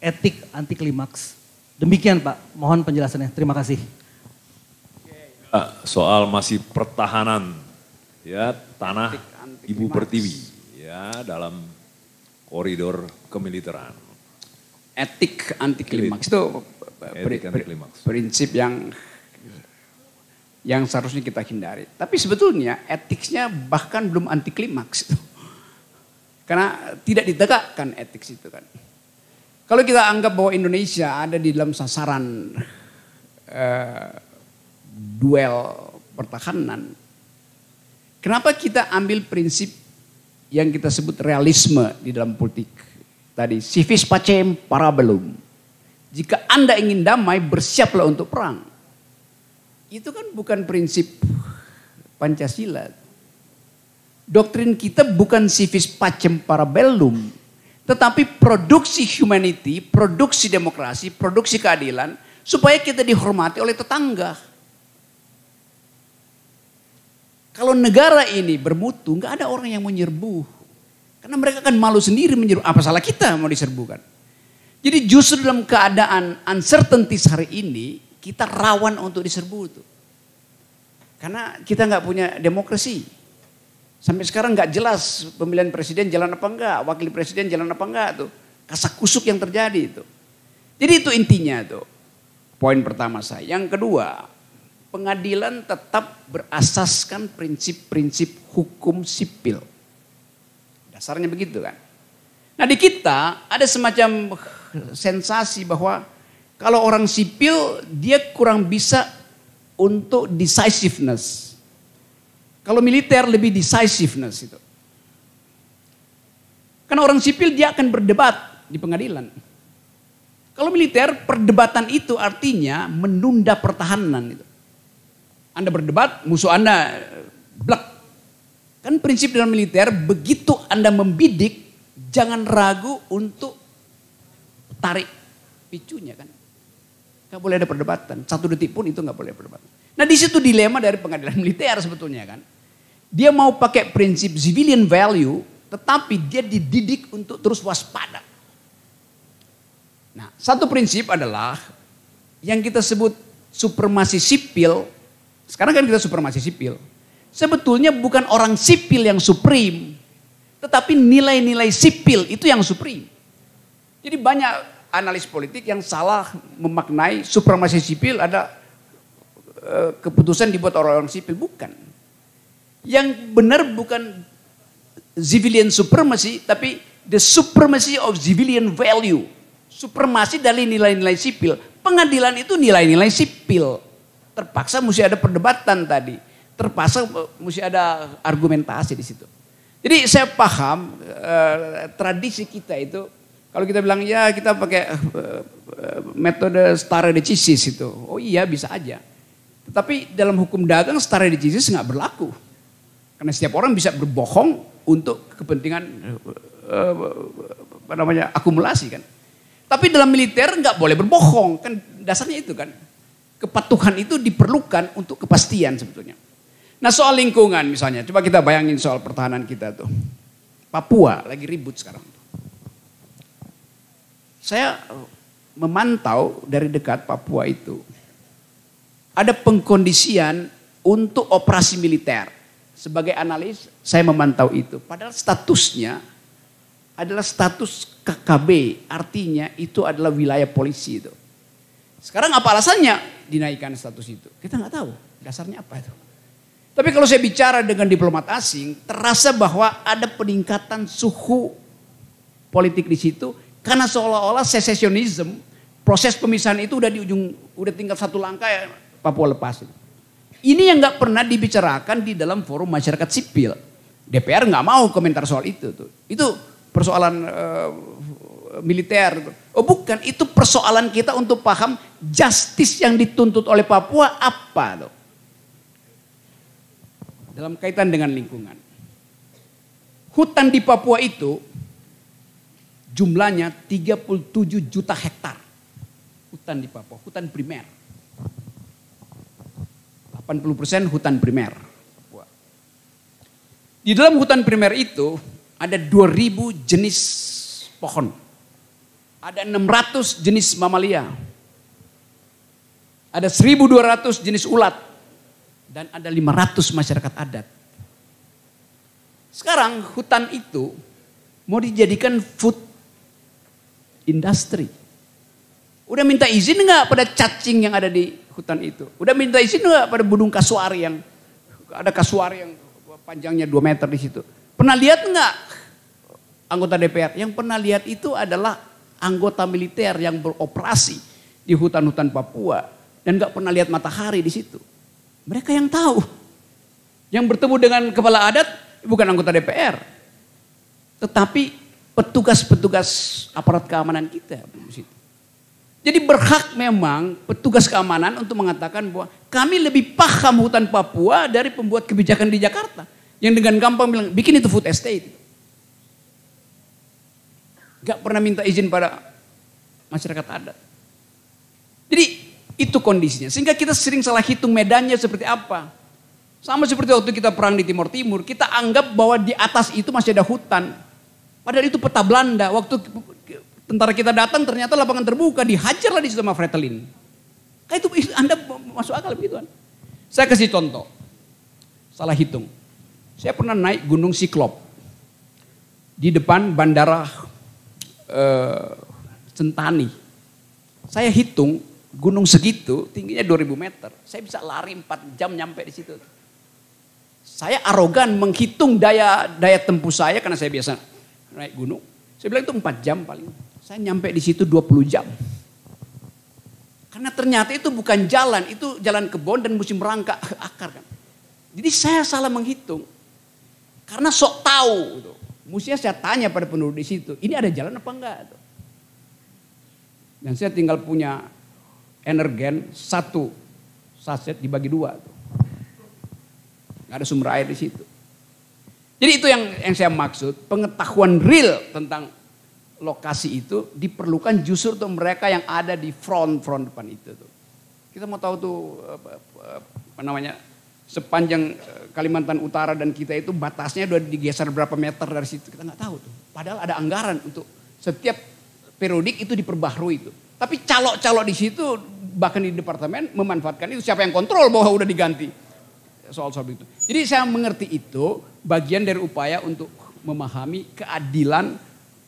etik anti klimaks. Demikian Pak, mohon penjelasannya. Terima kasih. Soal masih pertahanan ya tanah Ibu Pertiwi ya dalam koridor kemiliteran. Etik anti klimaks itu prinsip yang yang seharusnya kita hindari. Tapi sebetulnya etiknya bahkan belum anti klimaks. itu, Karena tidak ditegakkan etik itu kan. Kalau kita anggap bahwa Indonesia ada di dalam sasaran eh, duel pertahanan, kenapa kita ambil prinsip yang kita sebut realisme di dalam politik tadi? Sivis pacem para belum. Jika Anda ingin damai, bersiaplah untuk perang itu kan bukan prinsip Pancasila. Doktrin kita bukan civis pacem para parabellum, tetapi produksi humanity, produksi demokrasi, produksi keadilan, supaya kita dihormati oleh tetangga. Kalau negara ini bermutu, nggak ada orang yang menyerbu, Karena mereka kan malu sendiri menyerbu. Apa salah kita mau diserbukan? Jadi justru dalam keadaan uncertainty hari ini, kita rawan untuk diserbu itu. Karena kita nggak punya demokrasi. Sampai sekarang nggak jelas pemilihan presiden jalan apa enggak, wakil presiden jalan apa enggak tuh. Kasak kusuk yang terjadi itu. Jadi itu intinya tuh. Poin pertama saya. Yang kedua, pengadilan tetap berasaskan prinsip-prinsip hukum sipil. Dasarnya begitu kan. Nah di kita ada semacam sensasi bahwa kalau orang sipil dia kurang bisa untuk decisiveness. Kalau militer lebih decisiveness itu. Karena orang sipil dia akan berdebat di pengadilan. Kalau militer perdebatan itu artinya menunda pertahanan itu. Anda berdebat, musuh Anda blak. Kan prinsip dalam militer begitu Anda membidik jangan ragu untuk tarik picunya kan. Gak boleh ada perdebatan. Satu detik pun itu gak boleh perdebatan. Nah di situ dilema dari pengadilan militer sebetulnya kan. Dia mau pakai prinsip civilian value, tetapi dia dididik untuk terus waspada. Nah satu prinsip adalah yang kita sebut supremasi sipil. Sekarang kan kita supremasi sipil. Sebetulnya bukan orang sipil yang supreme, tetapi nilai-nilai sipil itu yang supreme. Jadi banyak analis politik yang salah memaknai supremasi sipil ada e, keputusan dibuat orang-orang sipil bukan. Yang benar bukan civilian supremacy tapi the supremacy of civilian value. Supremasi dari nilai-nilai sipil. Pengadilan itu nilai-nilai sipil. Terpaksa mesti ada perdebatan tadi. Terpaksa e, mesti ada argumentasi di situ. Jadi saya paham eh, tradisi kita itu kalau kita bilang ya kita pakai uh, metode stare decisis itu, oh iya bisa aja. Tetapi dalam hukum dagang stare decisis nggak berlaku. Karena setiap orang bisa berbohong untuk kepentingan uh, apa namanya akumulasi kan. Tapi dalam militer nggak boleh berbohong kan dasarnya itu kan. Kepatuhan itu diperlukan untuk kepastian sebetulnya. Nah soal lingkungan misalnya, coba kita bayangin soal pertahanan kita tuh. Papua lagi ribut sekarang saya memantau dari dekat Papua itu. Ada pengkondisian untuk operasi militer. Sebagai analis, saya memantau itu. Padahal statusnya adalah status KKB, artinya itu adalah wilayah polisi itu. Sekarang apa alasannya dinaikkan status itu? Kita nggak tahu dasarnya apa itu. Tapi kalau saya bicara dengan diplomat asing, terasa bahwa ada peningkatan suhu politik di situ karena seolah-olah secessionism, proses pemisahan itu udah di ujung, udah tinggal satu langkah ya Papua lepas. Ini yang nggak pernah dibicarakan di dalam forum masyarakat sipil. DPR nggak mau komentar soal itu. Tuh. Itu persoalan uh, militer. Oh bukan, itu persoalan kita untuk paham justice yang dituntut oleh Papua apa. Tuh. Dalam kaitan dengan lingkungan. Hutan di Papua itu jumlahnya 37 juta hektar hutan di Papua, hutan primer. 80% persen hutan primer. Di dalam hutan primer itu ada 2000 jenis pohon. Ada 600 jenis mamalia. Ada 1200 jenis ulat dan ada 500 masyarakat adat. Sekarang hutan itu mau dijadikan food industri. Udah minta izin nggak pada cacing yang ada di hutan itu? Udah minta izin nggak pada burung kasuari yang ada kasuari yang panjangnya 2 meter di situ? Pernah lihat nggak anggota DPR? Yang pernah lihat itu adalah anggota militer yang beroperasi di hutan-hutan Papua dan nggak pernah lihat matahari di situ. Mereka yang tahu. Yang bertemu dengan kepala adat bukan anggota DPR. Tetapi petugas-petugas aparat keamanan kita. Jadi berhak memang petugas keamanan untuk mengatakan bahwa kami lebih paham hutan Papua dari pembuat kebijakan di Jakarta. Yang dengan gampang bilang, bikin itu food estate. Gak pernah minta izin pada masyarakat adat. Jadi itu kondisinya. Sehingga kita sering salah hitung medannya seperti apa. Sama seperti waktu kita perang di Timur Timur, kita anggap bahwa di atas itu masih ada hutan. Padahal itu peta Belanda. Waktu tentara kita datang ternyata lapangan terbuka. Dihajarlah di situ sama Fretelin. Nah, itu Anda masuk akal begitu kan? Saya kasih contoh. Salah hitung. Saya pernah naik gunung Siklop. Di depan bandara eh, Centani. Saya hitung gunung segitu tingginya 2000 meter. Saya bisa lari 4 jam nyampe di situ. Saya arogan menghitung daya daya tempuh saya karena saya biasa naik gunung. Saya bilang itu 4 jam paling. Saya nyampe di situ 20 jam. Karena ternyata itu bukan jalan, itu jalan kebon dan musim rangka akar kan. Jadi saya salah menghitung. Karena sok tahu gitu. Mestinya saya tanya pada penduduk di situ, ini ada jalan apa enggak? tuh. Gitu. Dan saya tinggal punya energen satu saset dibagi dua. Tuh. Gitu. Gak ada sumber air di situ. Jadi itu yang yang saya maksud, pengetahuan real tentang lokasi itu diperlukan justru untuk mereka yang ada di front-front depan itu tuh. Kita mau tahu tuh apa namanya sepanjang eh, Kalimantan Utara dan kita itu batasnya udah digeser berapa meter dari situ kita nggak tahu tuh. Padahal ada anggaran untuk setiap periodik itu diperbaharui itu. Tapi calok-calok di situ bahkan di departemen memanfaatkan itu siapa yang kontrol bahwa udah diganti soal-soal itu. Jadi saya mengerti itu bagian dari upaya untuk memahami keadilan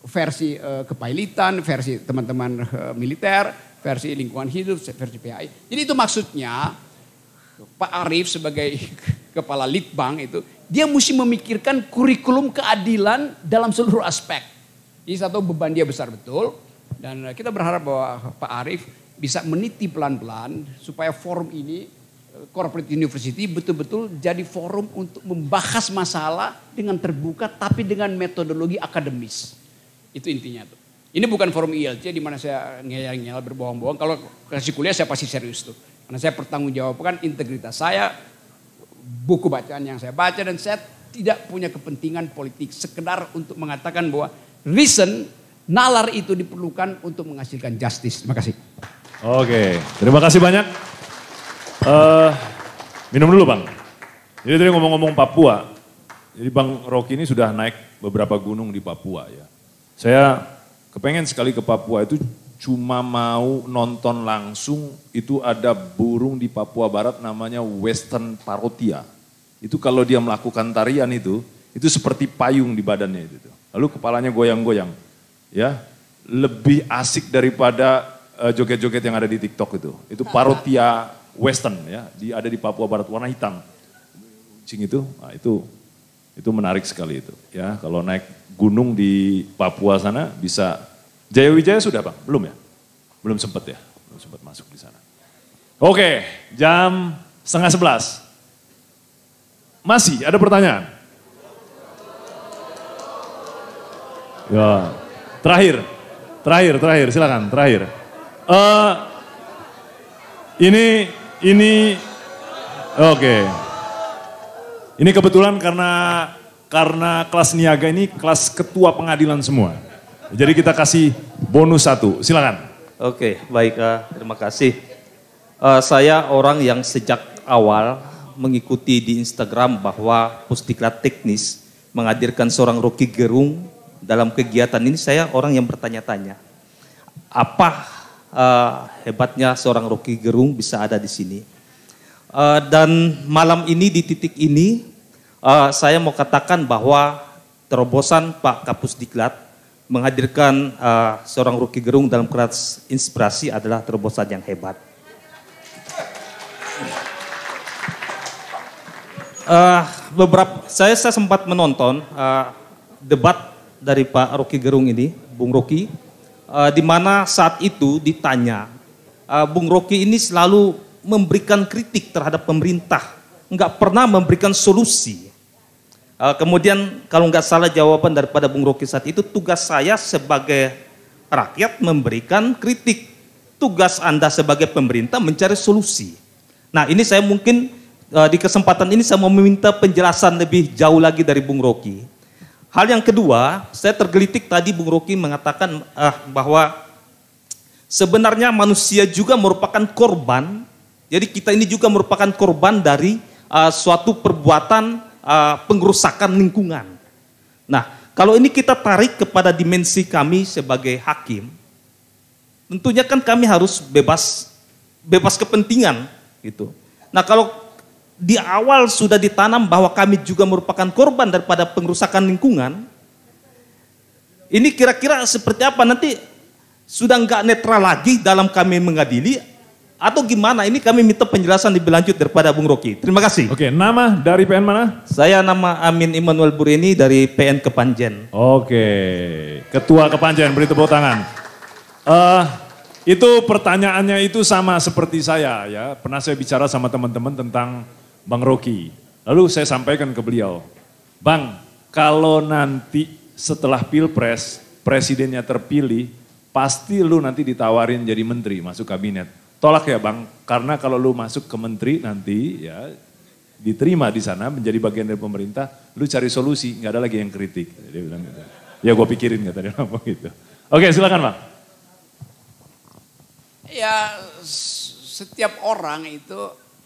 versi uh, kepailitan, versi teman-teman uh, militer, versi lingkungan hidup, versi PAI. Jadi itu maksudnya Pak Arief sebagai kepala litbang itu dia mesti memikirkan kurikulum keadilan dalam seluruh aspek. Jadi satu beban dia besar betul dan kita berharap bahwa Pak Arief bisa meniti pelan-pelan supaya forum ini corporate university betul-betul jadi forum untuk membahas masalah dengan terbuka tapi dengan metodologi akademis. Itu intinya tuh. Ini bukan forum ILC di mana saya ngeyel-ngeyel berbohong-bohong. Kalau kasih kuliah saya pasti serius tuh. Karena saya pertanggungjawabkan integritas saya, buku bacaan yang saya baca dan saya tidak punya kepentingan politik sekedar untuk mengatakan bahwa reason nalar itu diperlukan untuk menghasilkan justice. Terima kasih. Oke, terima kasih banyak. Uh, minum dulu bang. Jadi tadi ngomong-ngomong Papua, jadi bang Rocky ini sudah naik beberapa gunung di Papua ya. Saya kepengen sekali ke Papua itu cuma mau nonton langsung itu ada burung di Papua Barat namanya Western Parotia. Itu kalau dia melakukan tarian itu, itu seperti payung di badannya itu. Lalu kepalanya goyang-goyang. Ya, lebih asik daripada eh, joget-joget yang ada di TikTok itu. Itu Parotia western ya, di, ada di Papua Barat warna hitam. Kucing itu, nah itu itu menarik sekali itu ya. Kalau naik gunung di Papua sana bisa Jaya Wijaya sudah Bang? Belum ya? Belum sempat ya? Belum sempat masuk di sana. Oke, jam setengah sebelas. Masih ada pertanyaan? Ya, terakhir, terakhir, terakhir, silakan, terakhir. Uh, ini ini oke. Okay. Ini kebetulan karena karena kelas niaga ini kelas ketua pengadilan semua. Jadi kita kasih bonus satu. Silakan. Oke, okay, baik. Uh, terima kasih. Uh, saya orang yang sejak awal mengikuti di Instagram bahwa Pusdiklat Teknis menghadirkan seorang Rocky Gerung dalam kegiatan ini saya orang yang bertanya-tanya. Apa uh, hebatnya seorang Rocky Gerung bisa ada di sini. Uh, dan malam ini di titik ini uh, saya mau katakan bahwa terobosan Pak Kapus Diklat menghadirkan uh, seorang Rocky Gerung dalam kreatif inspirasi adalah terobosan yang hebat. Uh, beberapa saya, saya sempat menonton uh, debat dari Pak Rocky Gerung ini, Bung Rocky uh, di mana saat itu ditanya, uh, Bung Rocky ini selalu memberikan kritik terhadap pemerintah, nggak pernah memberikan solusi. Uh, kemudian kalau nggak salah jawaban daripada Bung Rocky saat itu, tugas saya sebagai rakyat memberikan kritik, tugas Anda sebagai pemerintah mencari solusi. Nah ini saya mungkin di kesempatan ini saya mau meminta penjelasan lebih jauh lagi dari Bung Rocky Hal yang kedua, saya tergelitik tadi Bung Roki mengatakan ah, bahwa sebenarnya manusia juga merupakan korban. Jadi kita ini juga merupakan korban dari uh, suatu perbuatan uh, pengrusakan lingkungan. Nah, kalau ini kita tarik kepada dimensi kami sebagai hakim, tentunya kan kami harus bebas bebas kepentingan gitu. Nah, kalau di awal sudah ditanam bahwa kami juga merupakan korban daripada pengerusakan lingkungan, ini kira-kira seperti apa nanti sudah nggak netral lagi dalam kami mengadili atau gimana? Ini kami minta penjelasan lebih lanjut daripada Bung Rocky. Terima kasih. Oke, nama dari PN mana? Saya nama Amin Immanuel Burini dari PN Kepanjen. Oke, Ketua Kepanjen beri tepuk tangan. Uh, itu pertanyaannya itu sama seperti saya ya. Pernah saya bicara sama teman-teman tentang Bang Rocky. Lalu saya sampaikan ke beliau, Bang, kalau nanti setelah pilpres presidennya terpilih, pasti lu nanti ditawarin jadi menteri masuk kabinet. Tolak ya bang, karena kalau lu masuk ke menteri nanti ya diterima di sana menjadi bagian dari pemerintah, lu cari solusi, nggak ada lagi yang kritik. Dia bilang gitu. Ya gue pikirin nggak tadi ngomong gitu. Oke silakan bang. Ya setiap orang itu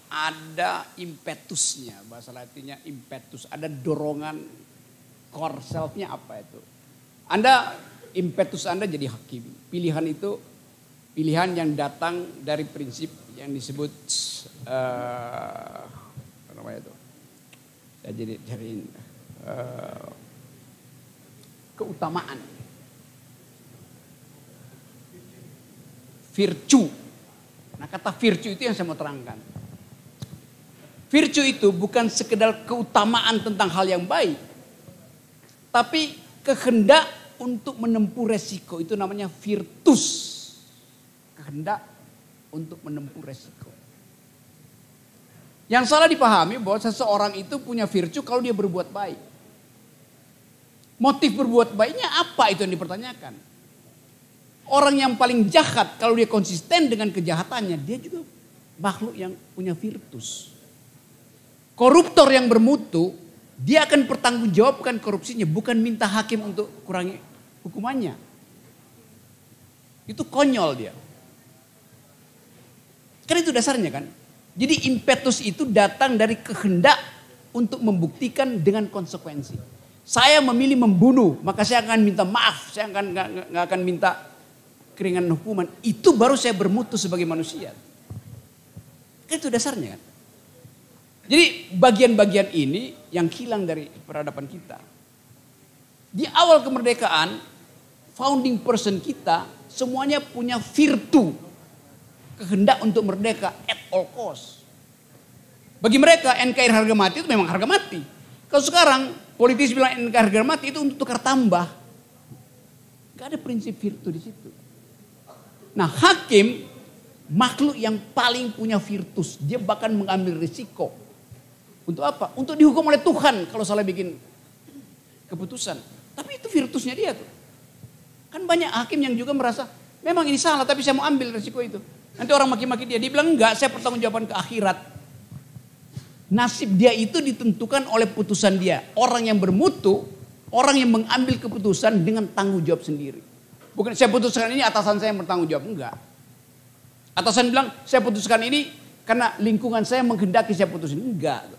ada impetusnya bahasa latinnya impetus ada dorongan core self apa itu Anda impetus Anda jadi hakim pilihan itu pilihan yang datang dari prinsip yang disebut uh, apa namanya itu saya jadi cari uh, eh, keutamaan virtue nah kata virtue itu yang saya mau terangkan Virtue itu bukan sekedar keutamaan tentang hal yang baik. Tapi kehendak untuk menempuh resiko itu namanya virtus. Kehendak untuk menempuh resiko. Yang salah dipahami bahwa seseorang itu punya virtue kalau dia berbuat baik. Motif berbuat baiknya apa itu yang dipertanyakan. Orang yang paling jahat kalau dia konsisten dengan kejahatannya dia juga makhluk yang punya virtus koruptor yang bermutu, dia akan pertanggungjawabkan korupsinya, bukan minta hakim untuk kurangi hukumannya. Itu konyol dia. Kan itu dasarnya kan. Jadi impetus itu datang dari kehendak untuk membuktikan dengan konsekuensi. Saya memilih membunuh, maka saya akan minta maaf, saya akan nggak akan minta keringan hukuman. Itu baru saya bermutu sebagai manusia. Kan itu dasarnya kan. Jadi bagian-bagian ini yang hilang dari peradaban kita. Di awal kemerdekaan, founding person kita semuanya punya virtu. Kehendak untuk merdeka at all cost. Bagi mereka NKRI harga mati itu memang harga mati. Kalau sekarang politisi bilang NKRI harga mati itu untuk tukar tambah. Gak ada prinsip virtu di situ. Nah hakim makhluk yang paling punya virtus. Dia bahkan mengambil risiko untuk apa? Untuk dihukum oleh Tuhan kalau salah bikin keputusan. Tapi itu virtusnya dia tuh. Kan banyak hakim yang juga merasa memang ini salah tapi saya mau ambil resiko itu. Nanti orang maki-maki dia. Dia bilang enggak saya pertanggungjawaban ke akhirat. Nasib dia itu ditentukan oleh putusan dia. Orang yang bermutu, orang yang mengambil keputusan dengan tanggung jawab sendiri. Bukan saya putuskan ini atasan saya yang bertanggung jawab. Enggak. Atasan bilang saya putuskan ini karena lingkungan saya menghendaki saya putusin. Enggak.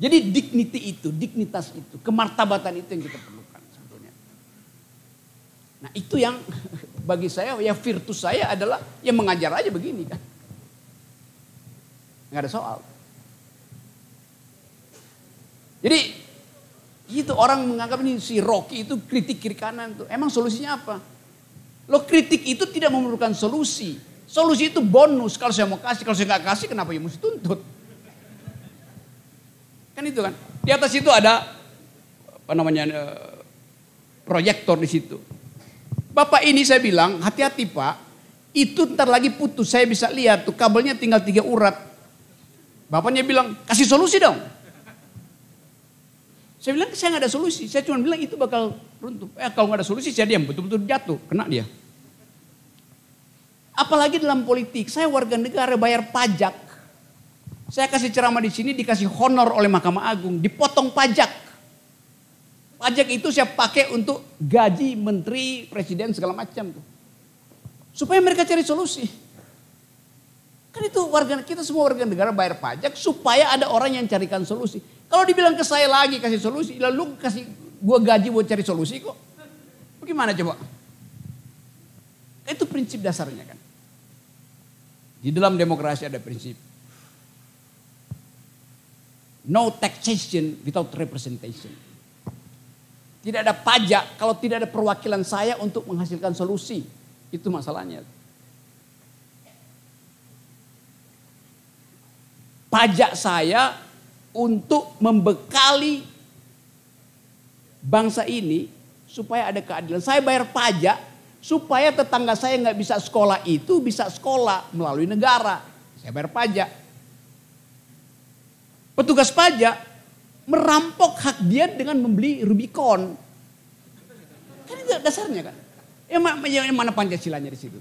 Jadi dignity itu, dignitas itu, kemartabatan itu yang kita perlukan sebetulnya. Nah itu yang bagi saya, ya virtus saya adalah yang mengajar aja begini kan. Gak ada soal. Jadi itu orang menganggap ini si Rocky itu kritik kiri kanan tuh. Emang solusinya apa? Lo kritik itu tidak memerlukan solusi. Solusi itu bonus. Kalau saya mau kasih, kalau saya nggak kasih kenapa ya mesti tuntut? Kan itu kan. Di atas itu ada apa namanya eh, proyektor di situ. Bapak ini saya bilang, hati-hati Pak. Itu ntar lagi putus, saya bisa lihat tuh kabelnya tinggal tiga urat. Bapaknya bilang, kasih solusi dong. Saya bilang, saya nggak ada solusi. Saya cuma bilang itu bakal runtuh. Eh, kalau nggak ada solusi, saya diam. Betul-betul jatuh, kena dia. Apalagi dalam politik, saya warga negara bayar pajak. Saya kasih ceramah di sini dikasih honor oleh Mahkamah Agung, dipotong pajak. Pajak itu saya pakai untuk gaji menteri, presiden segala macam tuh. Supaya mereka cari solusi. Kan itu warga kita semua warga negara bayar pajak supaya ada orang yang carikan solusi. Kalau dibilang ke saya lagi kasih solusi, lalu kasih gua gaji buat cari solusi kok. Bagaimana coba? Itu prinsip dasarnya kan. Di dalam demokrasi ada prinsip No taxation without representation. Tidak ada pajak kalau tidak ada perwakilan saya untuk menghasilkan solusi. Itu masalahnya. Pajak saya untuk membekali bangsa ini supaya ada keadilan. Saya bayar pajak supaya tetangga saya nggak bisa sekolah itu bisa sekolah melalui negara. Saya bayar pajak. Petugas pajak merampok hak dia dengan membeli Rubicon. Kan itu dasarnya kan. Yang, yang mana Pancasilanya di situ?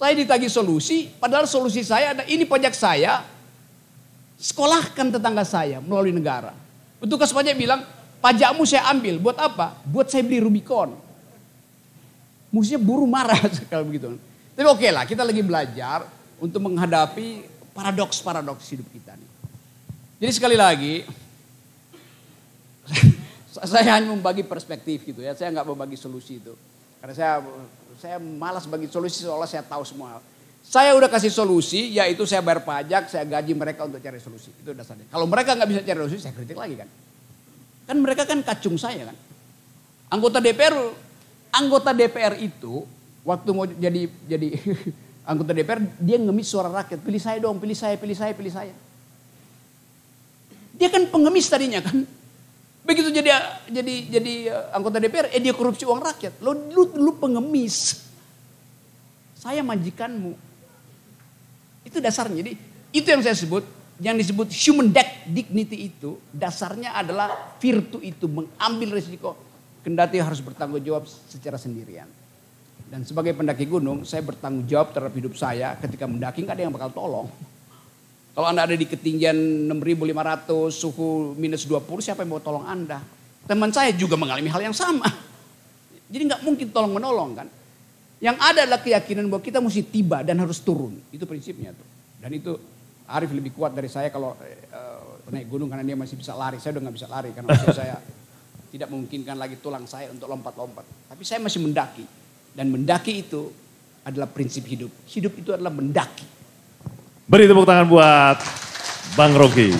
Saya ditagi solusi, padahal solusi saya ada ini pajak saya, sekolahkan tetangga saya melalui negara. Petugas pajak bilang, pajakmu saya ambil, buat apa? Buat saya beli Rubicon. Musuhnya buru marah kalau begitu. Tapi oke okay lah, kita lagi belajar untuk menghadapi paradoks-paradoks hidup kita. Nih. Jadi sekali lagi, saya hanya membagi perspektif gitu ya. Saya nggak membagi solusi itu. Karena saya saya malas bagi solusi seolah saya tahu semua. Saya udah kasih solusi, yaitu saya bayar pajak, saya gaji mereka untuk cari solusi. Itu dasarnya. Kalau mereka nggak bisa cari solusi, saya kritik lagi kan. Kan mereka kan kacung saya kan. Anggota DPR, anggota DPR itu waktu mau jadi jadi anggota DPR dia ngemis suara rakyat, pilih saya dong, pilih saya, pilih saya, pilih saya. Dia kan pengemis tadinya kan. Begitu jadi jadi jadi eh, anggota DPR, eh dia korupsi uang rakyat. Lo lu, lu pengemis. Saya majikanmu. Itu dasarnya. Jadi itu yang saya sebut yang disebut human dignity itu dasarnya adalah virtu itu mengambil resiko, kendati harus bertanggung jawab secara sendirian. Dan sebagai pendaki gunung, saya bertanggung jawab terhadap hidup saya ketika mendaki nggak ada yang bakal tolong. Kalau Anda ada di ketinggian 6500, suhu minus 20, siapa yang mau tolong Anda? Teman saya juga mengalami hal yang sama. Jadi nggak mungkin tolong menolong kan. Yang ada adalah keyakinan bahwa kita mesti tiba dan harus turun. Itu prinsipnya tuh. Dan itu Arif lebih kuat dari saya kalau uh, naik gunung karena dia masih bisa lari. Saya udah nggak bisa lari karena maksud saya tidak memungkinkan lagi tulang saya untuk lompat-lompat. Tapi saya masih mendaki. Dan mendaki itu adalah prinsip hidup. Hidup itu adalah mendaki Beri tepuk tangan buat Bang Rocky.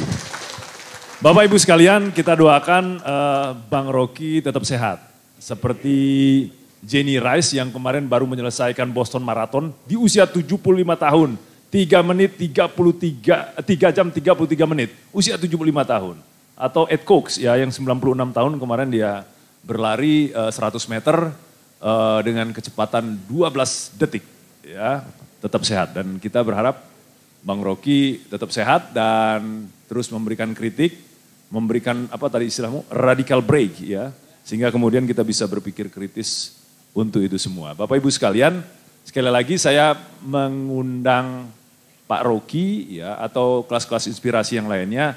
Bapak Ibu sekalian, kita doakan uh, Bang Rocky tetap sehat. Seperti Jenny Rice yang kemarin baru menyelesaikan Boston Marathon di usia 75 tahun. 3 menit 33 3 eh, jam 33 menit. Usia 75 tahun. Atau Ed Cox ya yang 96 tahun kemarin dia berlari uh, eh, 100 meter uh, dengan kecepatan 12 detik ya. Tetap sehat dan kita berharap Bang Rocky tetap sehat dan terus memberikan kritik, memberikan apa tadi istilahmu radical break ya, sehingga kemudian kita bisa berpikir kritis untuk itu semua. Bapak Ibu sekalian, sekali lagi saya mengundang Pak Rocky ya atau kelas-kelas inspirasi yang lainnya.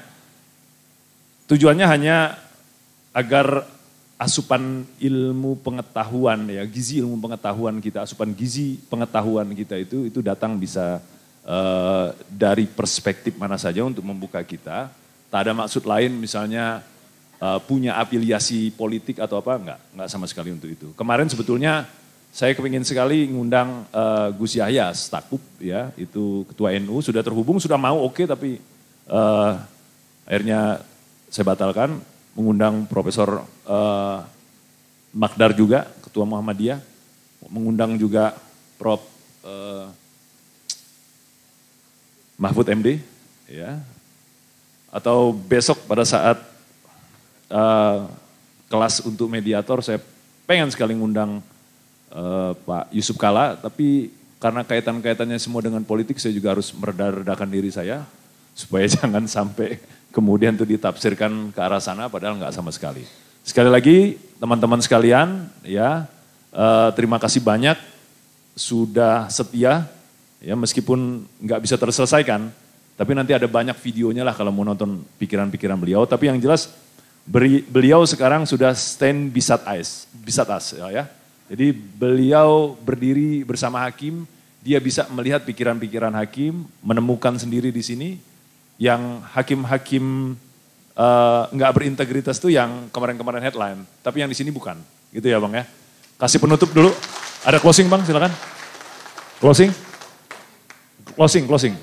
Tujuannya hanya agar asupan ilmu pengetahuan ya, gizi ilmu pengetahuan kita, asupan gizi pengetahuan kita itu itu datang bisa Eh, dari perspektif mana saja untuk membuka kita. Tak ada maksud lain misalnya uh, punya afiliasi politik atau apa, enggak, enggak sama sekali untuk itu. Kemarin sebetulnya saya kepingin sekali ngundang uh, Gus Yahya Stakub ya, itu ketua NU sudah terhubung, sudah mau oke okay, tapi uh, akhirnya saya batalkan mengundang Profesor uh, Makdar juga, ketua Muhammadiyah, mengundang juga Prof uh, Mahfud MD, ya, atau besok pada saat uh, kelas untuk mediator saya pengen sekali ngundang uh, Pak Yusuf Kala, tapi karena kaitan-kaitannya semua dengan politik saya juga harus meredakan diri saya supaya jangan sampai kemudian itu ditafsirkan ke arah sana padahal nggak sama sekali. Sekali lagi teman-teman sekalian ya uh, terima kasih banyak sudah setia ya meskipun nggak bisa terselesaikan, tapi nanti ada banyak videonya lah kalau mau nonton pikiran-pikiran beliau. Tapi yang jelas beliau sekarang sudah stand beside us, beside us ya, ya. Jadi beliau berdiri bersama hakim, dia bisa melihat pikiran-pikiran hakim, menemukan sendiri di sini yang hakim-hakim eh, nggak uh, berintegritas tuh yang kemarin-kemarin headline, tapi yang di sini bukan, gitu ya bang ya. Kasih penutup dulu. Ada closing bang, silakan. Closing. Closing, closing.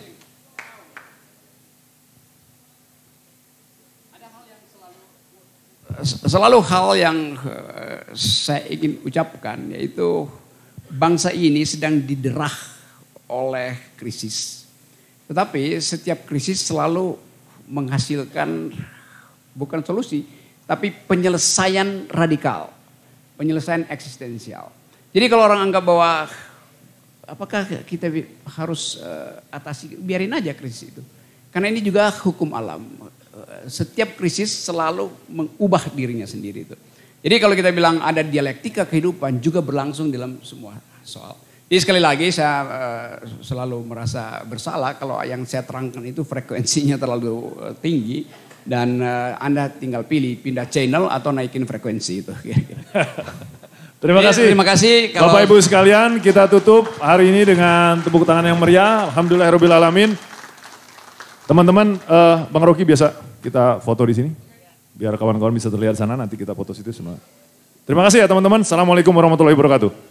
Selalu hal yang eh, saya ingin ucapkan yaitu bangsa ini sedang diderah oleh krisis. Tetapi setiap krisis selalu menghasilkan bukan solusi, tapi penyelesaian radikal, penyelesaian eksistensial. Jadi kalau orang anggap bahwa apakah kita harus uh, atasi biarin aja krisis itu karena ini juga hukum alam eh, setiap krisis selalu mengubah dirinya sendiri itu jadi kalau kita bilang ada dialektika kehidupan juga berlangsung dalam semua soal jadi sekali lagi saya uh, selalu merasa bersalah kalau yang saya terangkan itu frekuensinya terlalu uh, tinggi dan uh, Anda tinggal pilih pindah channel atau naikin frekuensi itu kira-kira. Terima iya, kasih. Terima kasih. Kalau... Bapak Ibu sekalian, kita tutup hari ini dengan tepuk tangan yang meriah. Alhamdulillahirabbil ya alamin. Teman-teman, uh, Bang Rocky biasa kita foto di sini. Biar kawan-kawan bisa terlihat sana nanti kita foto situ semua. Terima kasih ya teman-teman. Assalamualaikum warahmatullahi wabarakatuh.